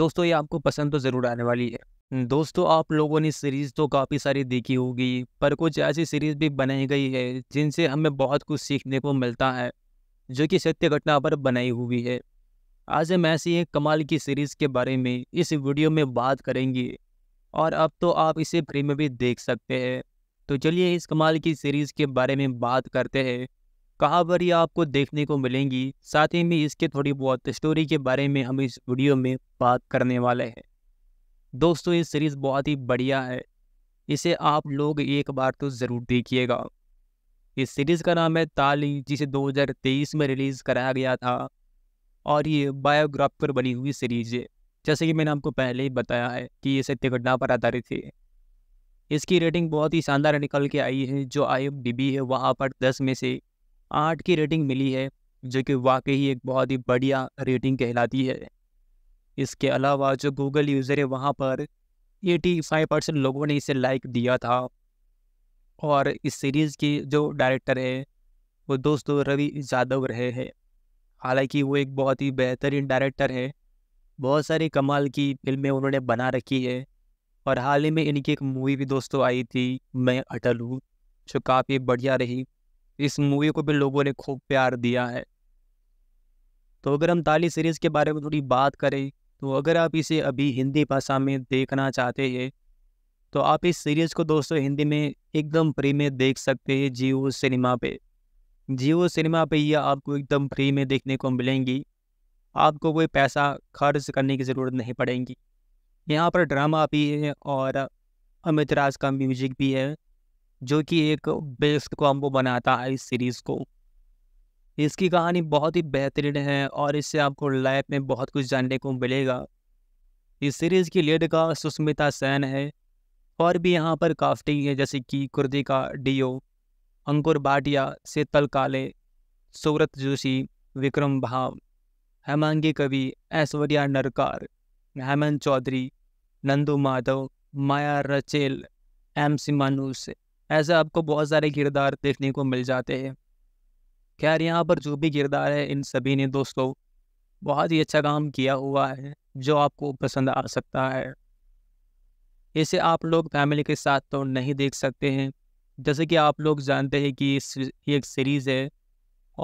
दोस्तों ये आपको पसंद तो ज़रूर आने वाली है दोस्तों आप लोगों ने सीरीज़ तो काफ़ी सारी देखी होगी पर कुछ ऐसी सीरीज़ भी बनाई गई है जिनसे हमें बहुत कुछ सीखने को मिलता है जो कि सत्य घटना पर बनाई हुई है आज हम ऐसी एक कमाल की सीरीज़ के बारे में इस वीडियो में बात करेंगे और अब तो आप इसे फ्री में भी देख सकते हैं तो चलिए इस कमाल की सीरीज़ के बारे में बात करते हैं कहाँ पर ही आपको देखने को मिलेंगी साथ ही में इसके थोड़ी बहुत स्टोरी के बारे में हम इस वीडियो में बात करने वाले हैं दोस्तों ये सीरीज़ बहुत ही बढ़िया है इसे आप लोग एक बार तो ज़रूर देखिएगा इस सीरीज़ का नाम है ताली जिसे 2023 में रिलीज़ कराया गया था और ये बायोग्राफ पर बनी हुई सीरीज़ है जैसे कि मैंने आपको पहले ही बताया है कि ये सत्य घटना पर आधारित है इसकी रेटिंग बहुत ही शानदार निकल के आई है जो आई है वहाँ पर दस में से आठ की रेटिंग मिली है जो कि वाकई एक बहुत ही बढ़िया रेटिंग कहलाती है इसके अलावा जो गूगल यूज़र है वहाँ पर 85 परसेंट लोगों ने इसे लाइक दिया था और इस सीरीज़ के जो डायरेक्टर है वो दोस्तों रवि यादव रहे हैं हालांकि वो एक बहुत ही बेहतरीन डायरेक्टर है बहुत सारी कमाल की फिल्में उन्होंने बना रखी है और हाल ही में इनकी एक मूवी भी दोस्तों आई थी मैं अटल हूँ जो काफ़ी बढ़िया रही इस मूवी को भी लोगों ने खूब प्यार दिया है तो अगर हम ताली सीरीज़ के बारे में थोड़ी बात करें तो अगर आप इसे अभी हिंदी भाषा में देखना चाहते हैं तो आप इस सीरीज़ को दोस्तों हिंदी में एकदम फ्री में देख सकते हैं जियो सिनेमा पे जियो सिनेमा पे यह आपको एकदम फ्री में देखने को मिलेंगी आपको कोई पैसा खर्च करने की ज़रूरत नहीं पड़ेगी यहाँ पर ड्रामा भी है और अमित राज का म्यूजिक भी है जो कि एक बेस्ट कॉम्बो बनाता है इस सीरीज़ को इसकी कहानी बहुत ही बेहतरीन है और इससे आपको लाइफ में बहुत कुछ जानने को मिलेगा इस सीरीज़ की लीड का सुष्मिता सेन है और भी यहाँ पर कास्टिंग है जैसे कि कुर्दिका डीओ अंकुर भाटिया शीतल काले सूरत Joshi Vikram Bhav Hemangi Kavi Aishwarya Narkar Hemant Chaudhari Nandu Madhav Maya Rachel M C मानूस ऐसे आपको बहुत सारे किरदार देखने को मिल जाते हैं खैर यहाँ पर जो भी किरदार है इन सभी ने दोस्तों बहुत ही अच्छा काम किया हुआ है जो आपको पसंद आ सकता है इसे आप लोग फैमिली के साथ तो नहीं देख सकते हैं जैसे कि आप लोग जानते हैं कि ये एक सीरीज़ है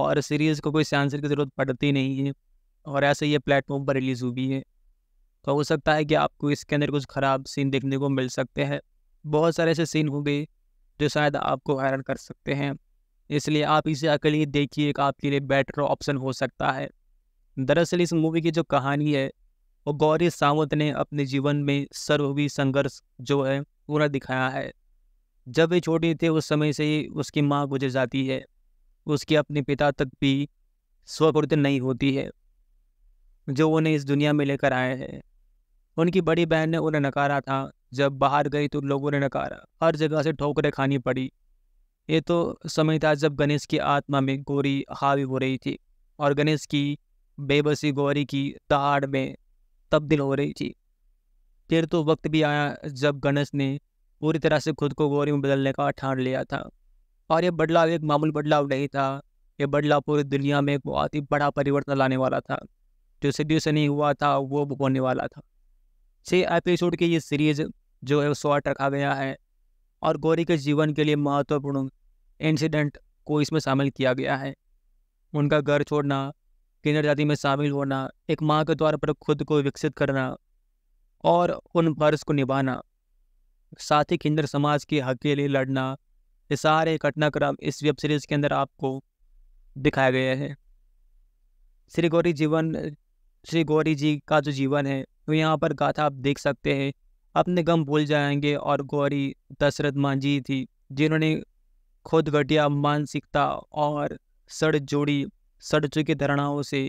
और सीरीज़ को कोई सेंसर की ज़रूरत पड़ती नहीं है और ऐसे ये प्लेटफॉर्म पर रिलीज़ हुई है तो हो सकता है कि आपको इसके अंदर कुछ ख़राब सीन देखने को मिल सकते हैं बहुत सारे ऐसे सीन हो गए जो तो शायद आपको हैरान कर सकते हैं इसलिए आप इसे अकेले देखिए एक आपके लिए बेटर ऑप्शन हो सकता है दरअसल इस मूवी की जो कहानी है वो गौरी सावंत ने अपने जीवन में सर्वी संघर्ष जो है पूरा दिखाया है जब वे छोटे थे उस समय से ही उसकी माँ गुजर जाती है उसके अपने पिता तक भी स्वकृत नहीं होती है जो उन्हें इस दुनिया में लेकर आए हैं उनकी बड़ी बहन ने उन्हें नकारा था जब बाहर गई तो लोगों ने नकारा हर जगह से ठोकरें खानी पड़ी ये तो समय था जब गणेश की आत्मा में गौरी हावी हो रही थी और गणेश की बेबसी गौरी की दहाड़ में तब्दील हो रही थी फिर तो वक्त भी आया जब गणेश ने पूरी तरह से खुद को गौरी में बदलने का ठान लिया था और यह बदलाव एक मामूल बदलाव नहीं था यह बदलाव पूरी दुनिया में एक बहुत ही बड़ा परिवर्तन लाने वाला था जो सिद्धियों से नहीं हुआ था वो होने वाला था छः एपिसोड की ये सीरीज जो है शॉर्ट रखा गया है और गौरी के जीवन के लिए महत्वपूर्ण इंसिडेंट को इसमें शामिल किया गया है उनका घर छोड़ना किन्नर जाति में शामिल होना एक माँ के तौर पर खुद को विकसित करना और उन फर्ज को निभाना साथ ही किन्नर समाज के हक के लिए लड़ना ये सारे घटनाक्रम इस वेब सीरीज़ के अंदर आपको दिखाए गए हैं श्री गौरी जीवन श्री गौरी जी का जो जीवन है तो यहाँ पर गाथा आप देख सकते हैं अपने गम भूल जाएंगे और गौरी दशरथ मांझी थी जिन्होंने खुद घटिया मानसिकता और सड़ जोड़ी सड़ चुकी धरणाओं से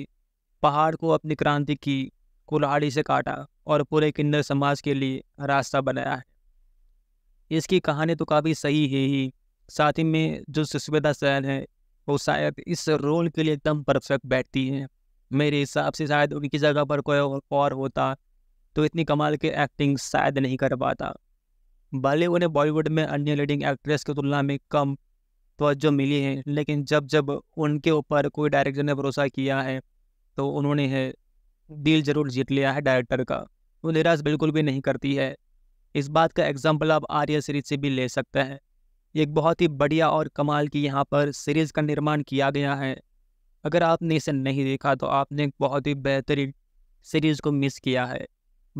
पहाड़ को अपनी क्रांति की कुल्हाड़ी से काटा और पूरे किन्नर समाज के लिए रास्ता बनाया है इसकी कहानी तो काफ़ी सही है ही साथ ही में जो सुस्मिता सैन है वो शायद इस रोल के लिए एकदम परफेक्ट बैठती हैं मेरे हिसाब से शायद उनकी जगह पर कोई और होता तो इतनी कमाल की एक्टिंग शायद नहीं कर पाता भले उन्हें बॉलीवुड में अन्य लीडिंग एक्ट्रेस की तुलना में कम तोज्जो मिली है लेकिन जब जब उनके ऊपर कोई डायरेक्टर ने भरोसा किया है तो उन्होंने है दिल जरूर जीत लिया है डायरेक्टर का वो निराश बिल्कुल भी नहीं करती है इस बात का एग्जाम्पल आप आर्या सीरीज से भी ले सकते हैं एक बहुत ही बढ़िया और कमाल की यहाँ पर सीरीज़ का निर्माण किया गया है अगर आपने इसे नहीं देखा तो आपने एक बहुत ही बेहतरीन सीरीज़ को मिस किया है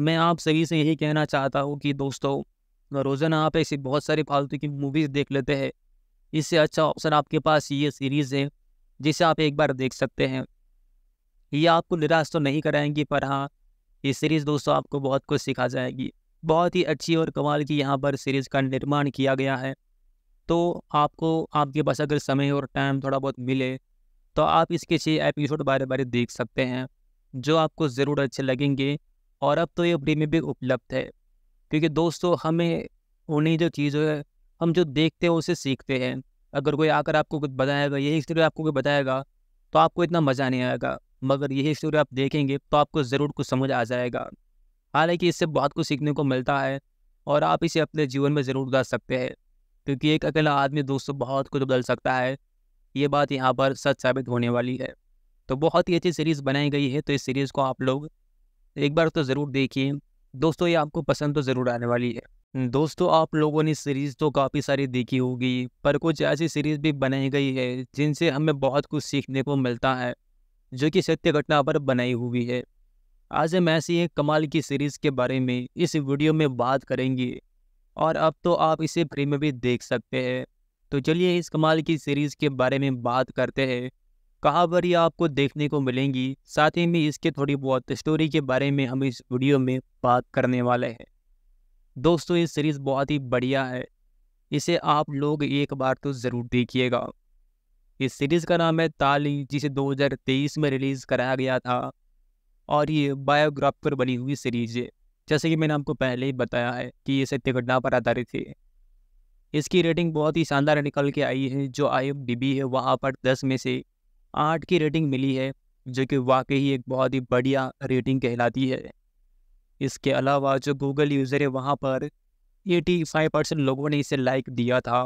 मैं आप सभी से यही कहना चाहता हूँ कि दोस्तों रोज़ाना आप ऐसी बहुत सारी फालतू की मूवीज़ देख लेते हैं इससे अच्छा ऑप्शन आपके पास ये सीरीज़ है जिसे आप एक बार देख सकते हैं ये आपको निराश तो नहीं कराएंगी पर हाँ ये सीरीज़ दोस्तों आपको बहुत कुछ सिखा जाएगी बहुत ही अच्छी और कमाल की यहाँ पर सीरीज़ का निर्माण किया गया है तो आपको आपके पास अगर समय और टाइम थोड़ा बहुत मिले तो आप इसके छः एपिसोड बारे बारे देख सकते हैं जो आपको ज़रूर अच्छे लगेंगे और अब तो ये फ्री में भी उपलब्ध है क्योंकि दोस्तों हमें उन्हीं जो चीज़ों है हम जो देखते हैं उसे सीखते हैं अगर कोई आकर आपको कुछ बताएगा यही स्टोरी आपको कोई बताएगा तो आपको इतना मज़ा नहीं आएगा मगर यही स्टोरी आप देखेंगे तो आपको ज़रूर कुछ समझ आ जाएगा हालांकि इससे बहुत कुछ सीखने को मिलता है और आप इसे अपने जीवन में ज़रूर उतार सकते हैं क्योंकि एक अकेला आदमी दोस्तों बहुत कुछ बदल सकता है ये बात यहाँ पर सच साबित होने वाली है तो बहुत ही अच्छी सीरीज़ बनाई गई है तो इस सीरीज़ को आप लोग एक बार तो ज़रूर देखिए दोस्तों ये आपको पसंद तो ज़रूर आने वाली है दोस्तों आप लोगों ने सीरीज़ तो काफ़ी सारी देखी होगी पर कुछ ऐसी सीरीज़ भी बनाई गई है जिनसे हमें बहुत कुछ सीखने को मिलता है जो कि सत्य घटना पर बनाई हुई है आज हम ऐसी एक कमाल की सीरीज़ के बारे में इस वीडियो में बात करेंगे और अब तो आप इसे फ्री में भी देख सकते हैं तो चलिए इस कमाल की सीरीज़ के बारे में बात करते हैं कहाँ पर यह आपको देखने को मिलेंगी साथ ही में इसके थोड़ी बहुत स्टोरी के बारे में हम इस वीडियो में बात करने वाले हैं दोस्तों ये सीरीज़ बहुत ही बढ़िया है इसे आप लोग एक बार तो ज़रूर देखिएगा इस सीरीज़ का नाम है ताली जिसे 2023 में रिलीज़ कराया गया था और ये बायोग्राफ पर बनी हुई सीरीज है जैसे कि मैंने आपको पहले ही बताया है कि ये सत्य घटना पर आधारित है इसकी रेटिंग बहुत ही शानदार निकल के आई है जो आई है वहाँ पर दस में से आठ की रेटिंग मिली है जो कि वाकई एक बहुत ही बढ़िया रेटिंग कहलाती है इसके अलावा जो गूगल यूज़र है वहाँ पर 85 परसेंट लोगों ने इसे लाइक दिया था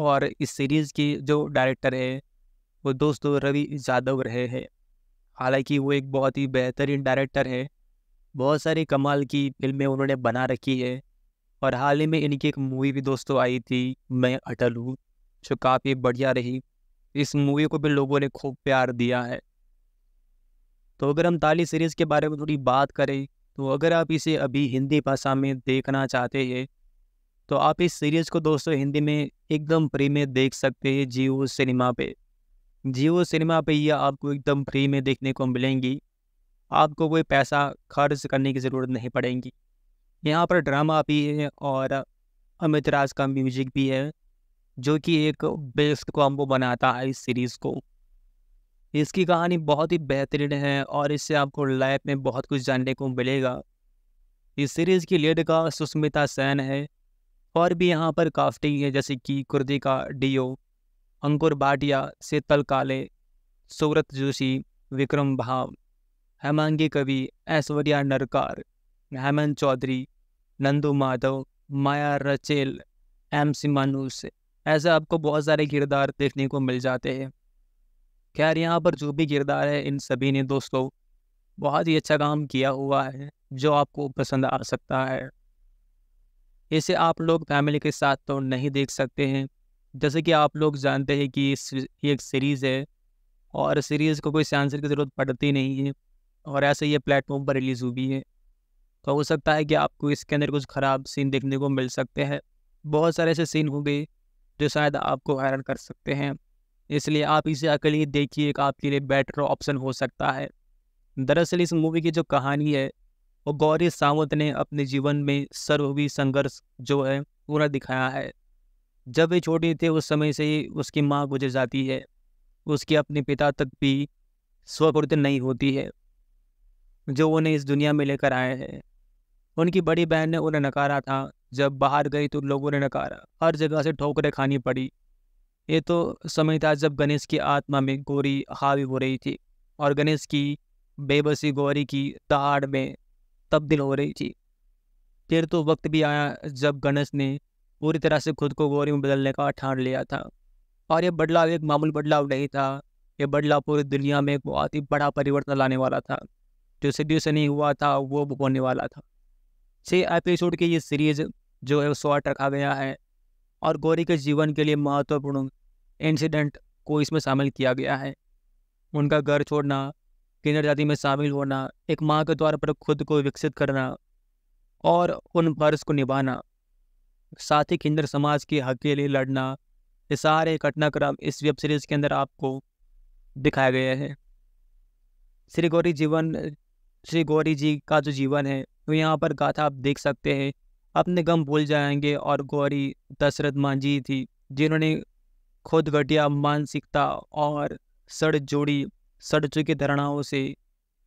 और इस सीरीज़ की जो डायरेक्टर है वो दोस्तों रवि यादव रहे हैं हालांकि वो एक बहुत ही बेहतरीन डायरेक्टर है बहुत सारी कमाल की फिल्में उन्होंने बना रखी है और हाल ही में इनकी एक मूवी भी दोस्तों आई थी मैं अटल हूँ जो काफ़ी बढ़िया रही इस मूवी को भी लोगों ने खूब प्यार दिया है तो अगर हम ताली सीरीज़ के बारे में थोड़ी बात करें तो अगर आप इसे अभी हिंदी भाषा में देखना चाहते हैं तो आप इस सीरीज़ को दोस्तों हिंदी में एकदम फ्री में देख सकते हैं जियो सिनेमा पे जियो सिनेमा पे यह आपको एकदम फ्री में देखने को मिलेंगी आपको कोई पैसा खर्च करने की ज़रूरत नहीं पड़ेगी यहाँ पर ड्रामा भी है और अमित राज का म्यूजिक भी है जो कि एक बेस्ट कॉम्बो बनाता है इस सीरीज़ को इसकी कहानी बहुत ही बेहतरीन है और इससे आपको लाइफ में बहुत कुछ जानने को मिलेगा इस सीरीज़ की लीड का सुष्मिता सेन है और भी यहाँ पर काफ्टिंग है जैसे कि कुर्दिका डीओ अंकुर भाटिया शीतल काले सूरत Joshi Vikram Bhav Hemangi Kavi Aishwarya Narkar Hemant Chaudhari Nandu Madhav Maya Rachel M C मानूस ऐसे आपको बहुत सारे किरदार देखने को मिल जाते हैं खैर यहाँ पर जो भी किरदार है इन सभी ने दोस्तों बहुत ही अच्छा काम किया हुआ है जो आपको पसंद आ सकता है इसे आप लोग फैमिली के साथ तो नहीं देख सकते हैं जैसे कि आप लोग जानते हैं कि ये एक सीरीज़ है और सीरीज़ को कोई सेंसर की ज़रूरत पड़ती नहीं है और ऐसे ये प्लेटफॉर्म पर रिलीज़ हुई है तो हो सकता है कि आपको इसके अंदर कुछ ख़राब सीन देखने को मिल सकते हैं बहुत सारे ऐसे सीन होंगे जो तो शायद आपको हैरान कर सकते हैं इसलिए आप इसे अकेले देखिए एक आपके लिए बेटर ऑप्शन हो सकता है दरअसल इस मूवी की जो कहानी है वो गौरी सावंत ने अपने जीवन में सर्वी संघर्ष जो है पूरा दिखाया है जब वे छोटे थे उस समय से ही उसकी माँ गुजर जाती है उसके अपने पिता तक भी स्वकृत नहीं होती है जो उन्हें इस दुनिया में लेकर आए हैं उनकी बड़ी बहन ने उन्हें नकारा था जब बाहर गई तो लोगों ने नकारा हर जगह से ठोकरें खानी पड़ी ये तो समय था जब गणेश की आत्मा में गोरी हावी हो रही थी और गणेश की बेबसी गौरी की दहाड़ में तब्दील हो रही थी फिर तो वक्त भी आया जब गणेश ने पूरी तरह से खुद को गौरी में बदलने का ठान लिया था और यह बदलाव एक मामूल बदलाव नहीं था यह बदलाव पूरी दुनिया में एक बहुत ही बड़ा परिवर्तन लाने वाला था जो सदियों से नहीं हुआ था वो होने वाला था छः एपिसोड की ये सीरीज जो है शॉर्ट रखा गया है और गौरी के जीवन के लिए महत्वपूर्ण इंसिडेंट को इसमें शामिल किया गया है उनका घर छोड़ना किन्नर जाति में शामिल होना एक माँ के तौर पर खुद को विकसित करना और उन फर्ज को निभाना साथ ही किन्नर समाज के हक के लिए लड़ना ये सारे घटनाक्रम इस वेब सीरीज़ के अंदर आपको दिखाया गया है श्री गौरी जीवन श्री गौरी जी का जो जीवन है वो यहाँ पर गाथा आप देख सकते हैं अपने गम भूल जाएंगे और गौरी दशरथ मांझी थी जिन्होंने खुद घटिया मानसिकता और सड़ जोड़ी सड़ चुकी धरणाओं से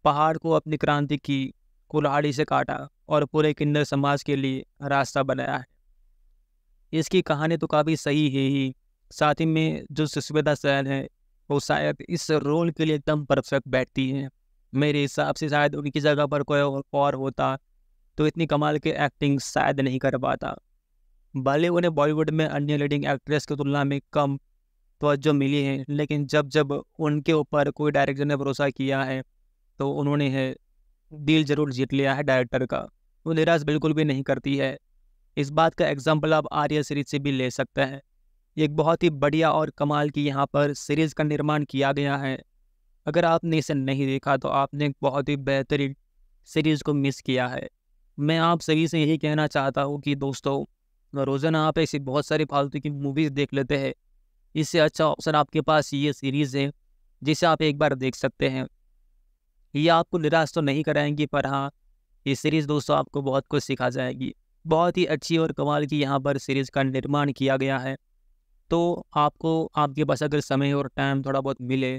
पहाड़ को अपनी क्रांति की कुल्हाड़ी से काटा और पूरे किन्नर समाज के लिए रास्ता बनाया है इसकी कहानी तो काफ़ी सही है ही साथ ही में जो सुस्मिता सैन है वो शायद इस रोल के लिए एकदम परफेक्ट बैठती हैं मेरे हिसाब से शायद उनकी जगह पर कोई और होता तो इतनी कमाल की एक्टिंग शायद नहीं कर पाता भले उन्हें बॉलीवुड में अन्य लीडिंग एक्ट्रेस की तुलना में कम तोज्जो मिली है लेकिन जब जब उनके ऊपर कोई डायरेक्टर ने भरोसा किया है तो उन्होंने है दिल जरूर जीत लिया है डायरेक्टर का वो निराश बिल्कुल भी नहीं करती है इस बात का एग्जाम्पल आप आर्य सीरीज से भी ले सकते हैं एक बहुत ही बढ़िया और कमाल की यहाँ पर सीरीज़ का निर्माण किया गया है अगर आपने इसे नहीं देखा तो आपने एक बहुत ही बेहतरीन सीरीज़ को मिस किया है मैं आप सभी से यही कहना चाहता हूँ कि दोस्तों रोज़ाना आप ऐसी बहुत सारी फालतू की मूवीज़ देख लेते हैं इससे अच्छा ऑप्शन आपके पास ये सीरीज़ है जिसे आप एक बार देख सकते हैं ये आपको निराश तो नहीं कराएंगी पर हाँ ये सीरीज़ दोस्तों आपको बहुत कुछ सिखा जाएगी बहुत ही अच्छी और कमाल की यहाँ पर सीरीज़ का निर्माण किया गया है तो आपको आपके पास अगर समय और टाइम थोड़ा बहुत मिले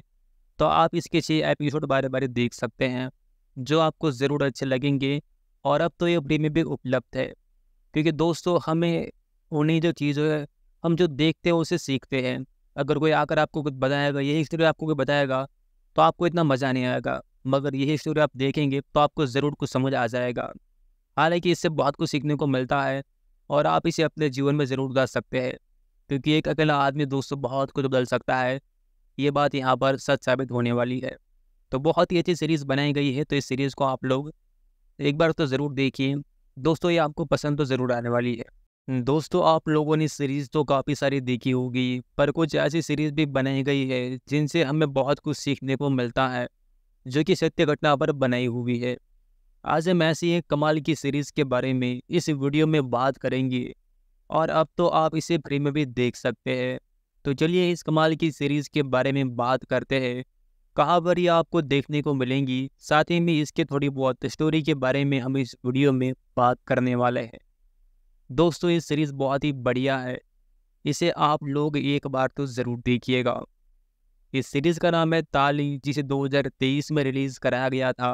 तो आप इसके छः एपिसोड बारे बारे देख सकते हैं जो आपको ज़रूर अच्छे लगेंगे और अब तो ये फ्री में भी उपलब्ध है क्योंकि दोस्तों हमें उन्हीं जो चीज़ों है हम जो देखते हैं उसे सीखते हैं अगर कोई आकर आपको कुछ बताएगा यही स्टोरी आपको कोई बताएगा तो आपको इतना मज़ा नहीं आएगा मगर यही स्टोरी आप देखेंगे तो आपको ज़रूर कुछ समझ आ जाएगा हालांकि इससे बहुत कुछ सीखने को मिलता है और आप इसे अपने जीवन में ज़रूर उतार सकते हैं क्योंकि एक अकेला आदमी दोस्तों बहुत कुछ बदल सकता है ये बात यहाँ पर सच साबित होने वाली है तो बहुत ही अच्छी सीरीज़ बनाई गई है तो इस सीरीज़ को आप लोग एक बार तो ज़रूर देखिए दोस्तों ये आपको पसंद तो ज़रूर आने वाली है दोस्तों आप लोगों ने सीरीज़ तो काफ़ी सारी देखी होगी पर कुछ ऐसी सीरीज़ भी बनाई गई है जिनसे हमें बहुत कुछ सीखने को मिलता है जो कि सत्य घटना पर बनाई हुई है आज हम ऐसी एक कमाल की सीरीज़ के बारे में इस वीडियो में बात करेंगे और अब तो आप इसे फ्री में भी देख सकते हैं तो चलिए इस कमाल की सीरीज़ के बारे में बात करते हैं कहाँ पर ये आपको देखने को मिलेंगी साथ ही में इसके थोड़ी बहुत स्टोरी के बारे में हम इस वीडियो में बात करने वाले हैं दोस्तों ये सीरीज़ बहुत ही बढ़िया है इसे आप लोग एक बार तो ज़रूर देखिएगा इस सीरीज़ का नाम है ताली जिसे 2023 में रिलीज़ कराया गया था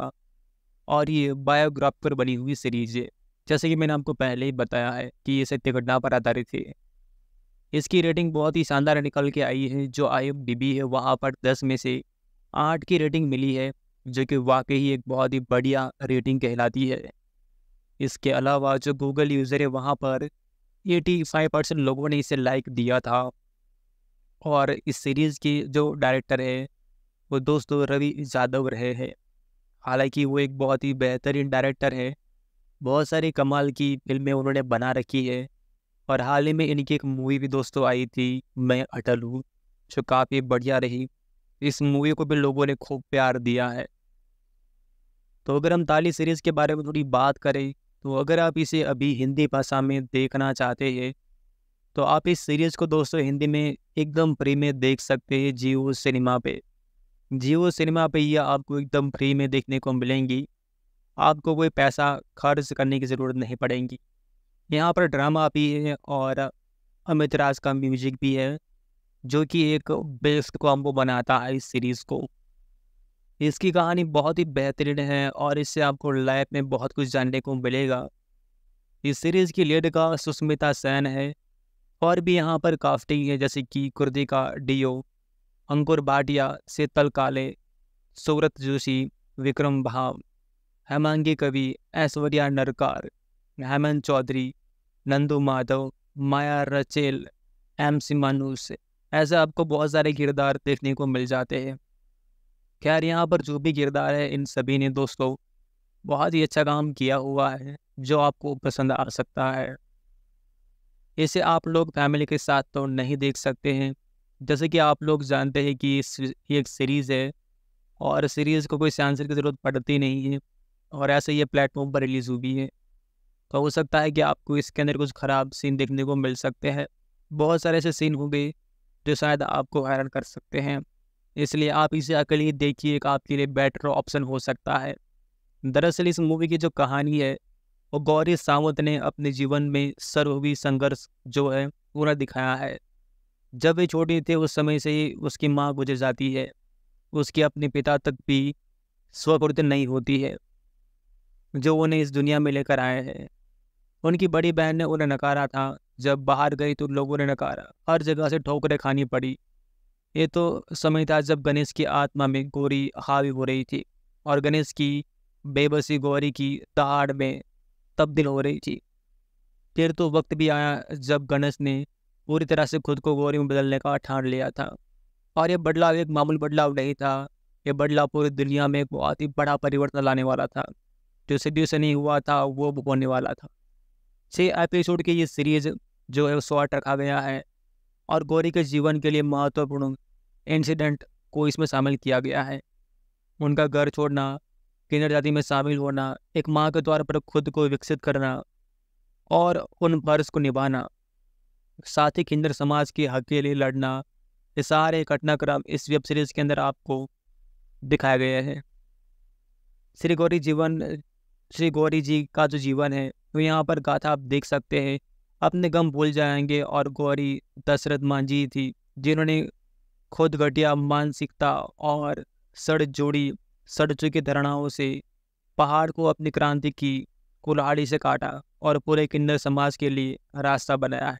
और ये बायोग्राफ पर बनी हुई सीरीज़ है जैसे कि मैंने आपको पहले ही बताया है कि ये सत्य घटना पर आधारित है इसकी रेटिंग बहुत ही शानदार निकल के आई है जो आई है वहाँ पर दस में से आठ की रेटिंग मिली है जो कि वाकई ही एक बहुत ही बढ़िया रेटिंग कहलाती है इसके अलावा जो गूगल यूज़र है वहाँ पर 85 परसेंट लोगों ने इसे लाइक दिया था और इस सीरीज़ के जो डायरेक्टर है वो दोस्तों रवि यादव रहे हैं हालांकि वो एक बहुत ही बेहतरीन डायरेक्टर है बहुत सारी कमाल की फिल्में उन्होंने बना रखी है और हाल ही में इनकी एक मूवी भी दोस्तों आई थी मैं अटल हूँ जो काफ़ी बढ़िया रही इस मूवी को भी लोगों ने खूब प्यार दिया है तो अगर हम ताली सीरीज़ के बारे में थोड़ी बात करें तो अगर आप इसे अभी हिंदी भाषा में देखना चाहते हैं तो आप इस सीरीज़ को दोस्तों हिंदी में एकदम फ्री में देख सकते हैं जियो सिनेमा पे जियो सिनेमा पे यह आपको एकदम फ्री में देखने को मिलेंगी आपको कोई पैसा खर्च करने की ज़रूरत नहीं पड़ेगी यहाँ पर ड्रामा भी है और अमित राज का म्यूजिक भी है जो कि एक बेस्ट कॉम्बो बनाता है इस सीरीज़ को इसकी कहानी बहुत ही बेहतरीन है और इससे आपको लाइफ में बहुत कुछ जानने को मिलेगा इस सीरीज़ की लीड का सुष्मिता सेन है और भी यहाँ पर काफ्टिंग है जैसे कि कुर्दिका डीओ अंकुर भाटिया शीतल काले सूरत Joshi Vikram Bhav Hemangi Kavi Aishwarya Narkar Hemant Chaudhari Nandu Madhav Maya Rachel M C मानूस ऐसे आपको बहुत सारे किरदार देखने को मिल जाते हैं खैर यहाँ पर जो भी किरदार है इन सभी ने दोस्तों बहुत ही अच्छा काम किया हुआ है जो आपको पसंद आ सकता है इसे आप लोग फैमिली के साथ तो नहीं देख सकते हैं जैसे कि आप लोग जानते हैं कि ये एक सीरीज़ है और सीरीज़ को कोई सेंसर की ज़रूरत पड़ती नहीं है और ऐसे ये प्लेटफॉर्म पर रिलीज़ हुई है तो हो सकता है कि आपको इसके अंदर कुछ ख़राब सीन देखने को मिल सकते हैं बहुत सारे ऐसे सीन होंगे जो शायद आपको हैरान कर सकते हैं इसलिए आप इसे अकेले देखिए एक आपके लिए बेटर ऑप्शन हो सकता है दरअसल इस मूवी की जो कहानी है वो गौरी सावंत ने अपने जीवन में सर्व हुई संघर्ष जो है पूरा दिखाया है जब वे छोटे थे उस समय से ही उसकी माँ गुजर जाती है उसके अपने पिता तक भी स्वकृत नहीं होती है जो उन्हें इस दुनिया में लेकर आए हैं उनकी बड़ी बहन ने उन्हें नकारा था जब बाहर गई तो लोगों ने नकारा हर जगह से ठोकरें खानी पड़ी ये तो समय था जब गणेश की आत्मा में गौरी हावी हो रही थी और गणेश की बेबसी गौरी की दहाड़ में तब्दील हो रही थी फिर तो वक्त भी आया जब गणेश ने पूरी तरह से खुद को गौरी में बदलने का ठान लिया था और यह बदलाव एक मामूल बदलाव नहीं था यह बदलाव पूरी दुनिया में एक बहुत ही बड़ा परिवर्तन लाने वाला था जो सदियों से नहीं हुआ था वो होने वाला था छः एपिसोड की ये सीरीज़ जो है उसको रखा गया है और गौरी के जीवन के लिए महत्वपूर्ण इंसिडेंट को इसमें शामिल किया गया है उनका घर छोड़ना किन्नर जाति में शामिल होना एक माँ के द्वार पर खुद को विकसित करना और उन फर्ज को निभाना साथ ही किन्नर समाज के हक के लिए लड़ना ये सारे घटनाक्रम इस वेब सीरीज़ के अंदर आपको दिखाया गया है श्री गौरी जीवन श्री गौरी जी का जो जीवन है वो यहाँ पर गाथा आप देख सकते हैं अपने गम भूल जाएंगे और गौरी दशरथ मांझी थी जिन्होंने खुद घटिया मानसिकता और सड़ जोड़ी सड़ चुकी धरणाओं से पहाड़ को अपनी क्रांति की कुल्हाड़ी से काटा और पूरे किन्नर समाज के लिए रास्ता बनाया है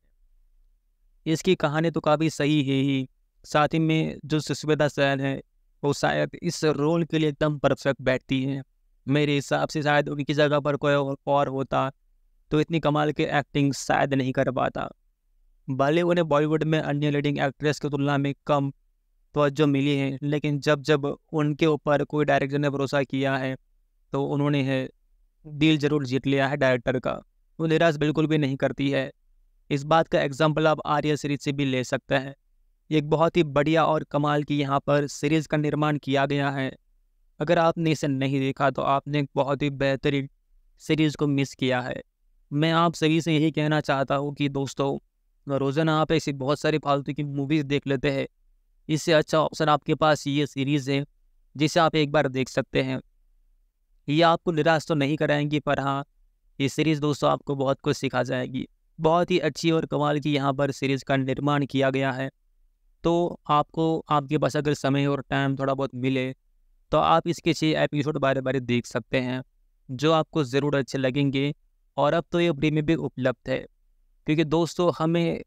इसकी कहानी तो काफ़ी सही है ही साथ ही में जो सुस्मिता सैन है वो शायद इस रोल के लिए एकदम परफेक्ट बैठती हैं मेरे हिसाब से शायद उनकी जगह पर कोई और होता तो इतनी कमाल की एक्टिंग शायद नहीं कर पाता भले उन्हें बॉलीवुड में अन्य लीडिंग एक्ट्रेस की तुलना में कम तोज्जो मिली है लेकिन जब जब उनके ऊपर कोई डायरेक्टर ने भरोसा किया है तो उन्होंने है दिल जरूर जीत लिया है डायरेक्टर का वो निराश बिल्कुल भी नहीं करती है इस बात का एग्जाम्पल आप आर्य सीरीज से भी ले सकते हैं एक बहुत ही बढ़िया और कमाल की यहाँ पर सीरीज़ का निर्माण किया गया है अगर आपने इसे नहीं देखा तो आपने एक बहुत ही बेहतरीन सीरीज़ को मिस किया है मैं आप सभी से यही कहना चाहता हूँ कि दोस्तों रोज़ाना आप ऐसी बहुत सारी फालतू की मूवीज़ देख लेते हैं इससे अच्छा ऑप्शन आपके पास ये सीरीज़ है जिसे आप एक बार देख सकते हैं ये आपको निराश तो नहीं कराएंगी पर हाँ ये सीरीज़ दोस्तों आपको बहुत कुछ सिखा जाएगी बहुत ही अच्छी और कमाल की यहाँ पर सीरीज़ का निर्माण किया गया है तो आपको आपके पास अगर समय और टाइम थोड़ा बहुत मिले तो आप इसके छः एपिसोड बारे बारे देख सकते हैं जो आपको ज़रूर अच्छे लगेंगे और अब तो ये फ्री में भी उपलब्ध है क्योंकि दोस्तों हमें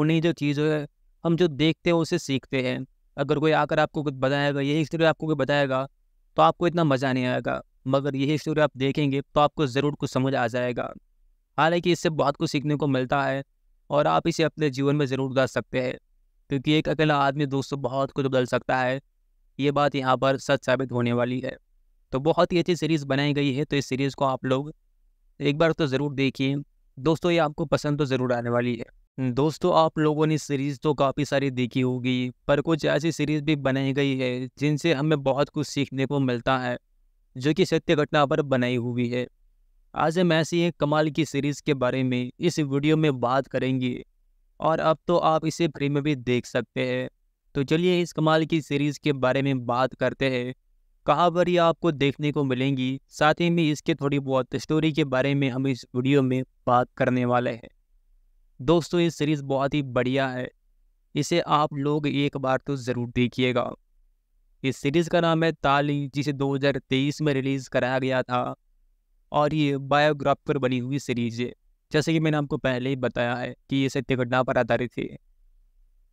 उन्हीं जो चीज़ है हम जो देखते हैं उसे सीखते हैं अगर कोई आकर आपको कुछ बताएगा यही स्टोरी आपको कोई बताएगा तो आपको इतना मज़ा नहीं आएगा मगर यही स्टोरी आप देखेंगे तो आपको ज़रूर कुछ समझ आ जाएगा हालांकि इससे बहुत कुछ सीखने को मिलता है और आप इसे अपने जीवन में ज़रूर उतार सकते हैं क्योंकि एक अकेला आदमी दोस्तों बहुत कुछ बदल सकता है ये बात यहाँ पर सच साबित होने वाली है तो बहुत ही अच्छी सीरीज़ बनाई गई है तो इस सीरीज़ को आप लोग एक बार तो ज़रूर देखिए दोस्तों ये आपको पसंद तो ज़रूर आने वाली है दोस्तों आप लोगों ने सीरीज़ तो काफ़ी सारी देखी होगी पर कुछ ऐसी सीरीज़ भी बनाई गई है जिनसे हमें बहुत कुछ सीखने को मिलता है जो कि सत्य घटना पर बनाई हुई है आज हम ऐसी एक कमाल की सीरीज़ के बारे में इस वीडियो में बात करेंगे और अब तो आप इसे फ्री में भी देख सकते हैं तो चलिए इस कमाल की सीरीज़ के बारे में बात करते हैं पर ये आपको देखने को मिलेंगी साथ ही में इसके थोड़ी बहुत स्टोरी के बारे में हम इस वीडियो में बात करने वाले हैं दोस्तों ये सीरीज़ बहुत ही बढ़िया है इसे आप लोग एक बार तो ज़रूर देखिएगा इस सीरीज़ का नाम है ताली जिसे 2023 में रिलीज़ कराया गया था और ये बायोग्राफ पर बनी हुई सीरीज़ है जैसे कि मैंने आपको पहले ही बताया है कि ये सत्य घटना पर आधारित है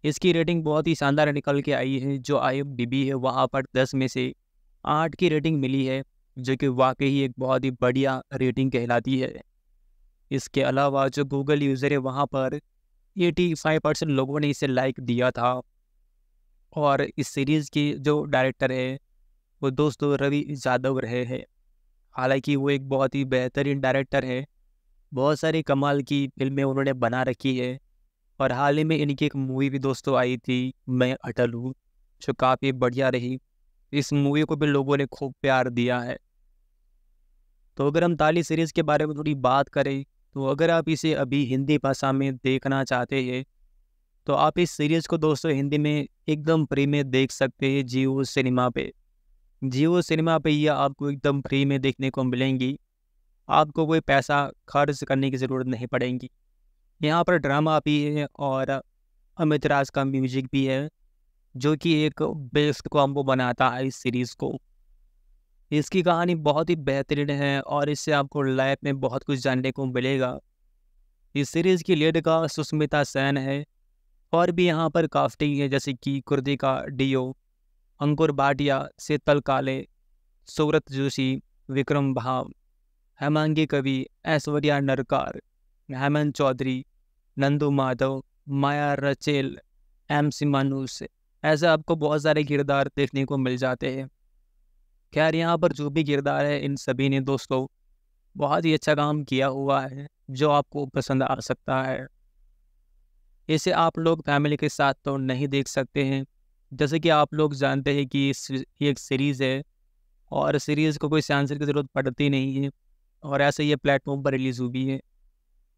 इसकी रेटिंग बहुत ही शानदार निकल के आई है जो आई है वहाँ पर दस में से आठ की रेटिंग मिली है जो कि वाकई एक बहुत ही बढ़िया रेटिंग कहलाती है इसके अलावा जो गूगल यूज़र है वहाँ पर 85 परसेंट लोगों ने इसे लाइक दिया था और इस सीरीज़ के जो डायरेक्टर है वो दोस्तों रवि यादव रहे हैं हालांकि वो एक बहुत ही बेहतरीन डायरेक्टर है बहुत सारी कमाल की फिल्में उन्होंने बना रखी है और हाल ही में इनकी एक मूवी भी दोस्तों आई थी मैं अटल हूँ जो काफ़ी बढ़िया रही इस मूवी को भी लोगों ने खूब प्यार दिया है तो अगर हम ताली सीरीज़ के बारे में थोड़ी बात करें तो अगर आप इसे अभी हिंदी भाषा में देखना चाहते हैं तो आप इस सीरीज़ को दोस्तों हिंदी में एकदम फ्री में देख सकते हैं जियो सिनेमा पे जियो सिनेमा पे यह आपको एकदम फ्री में देखने को मिलेंगी आपको कोई पैसा खर्च करने की ज़रूरत नहीं पड़ेगी यहाँ पर ड्रामा भी है और अमित राज का म्यूजिक भी है जो कि एक बेस्ट कॉम्बो बनाता है इस सीरीज़ को इसकी कहानी बहुत ही बेहतरीन है और इससे आपको लाइफ में बहुत कुछ जानने को मिलेगा इस सीरीज़ की लीड का सुष्मिता सेन है और भी यहाँ पर कास्टिंग है जैसे कि कुर्दिका डीओ अंकुर भाटिया शीतल काले सूरत Joshi Vikram Bhav Hemangi Kavi Aishwarya Narkar Hemant Chaudhari Nandu Madhav Maya Rachel M C मानूस ऐसे आपको बहुत सारे किरदार देखने को मिल जाते हैं खैर यहाँ पर जो भी किरदार है इन सभी ने दोस्तों बहुत ही अच्छा काम किया हुआ है जो आपको पसंद आ सकता है इसे आप लोग फैमिली के साथ तो नहीं देख सकते हैं जैसे कि आप लोग जानते हैं कि ये एक सीरीज़ है और सीरीज़ को कोई सेंसर की ज़रूरत पड़ती नहीं है और ऐसे ये प्लेटफॉर्म पर रिलीज़ हुई है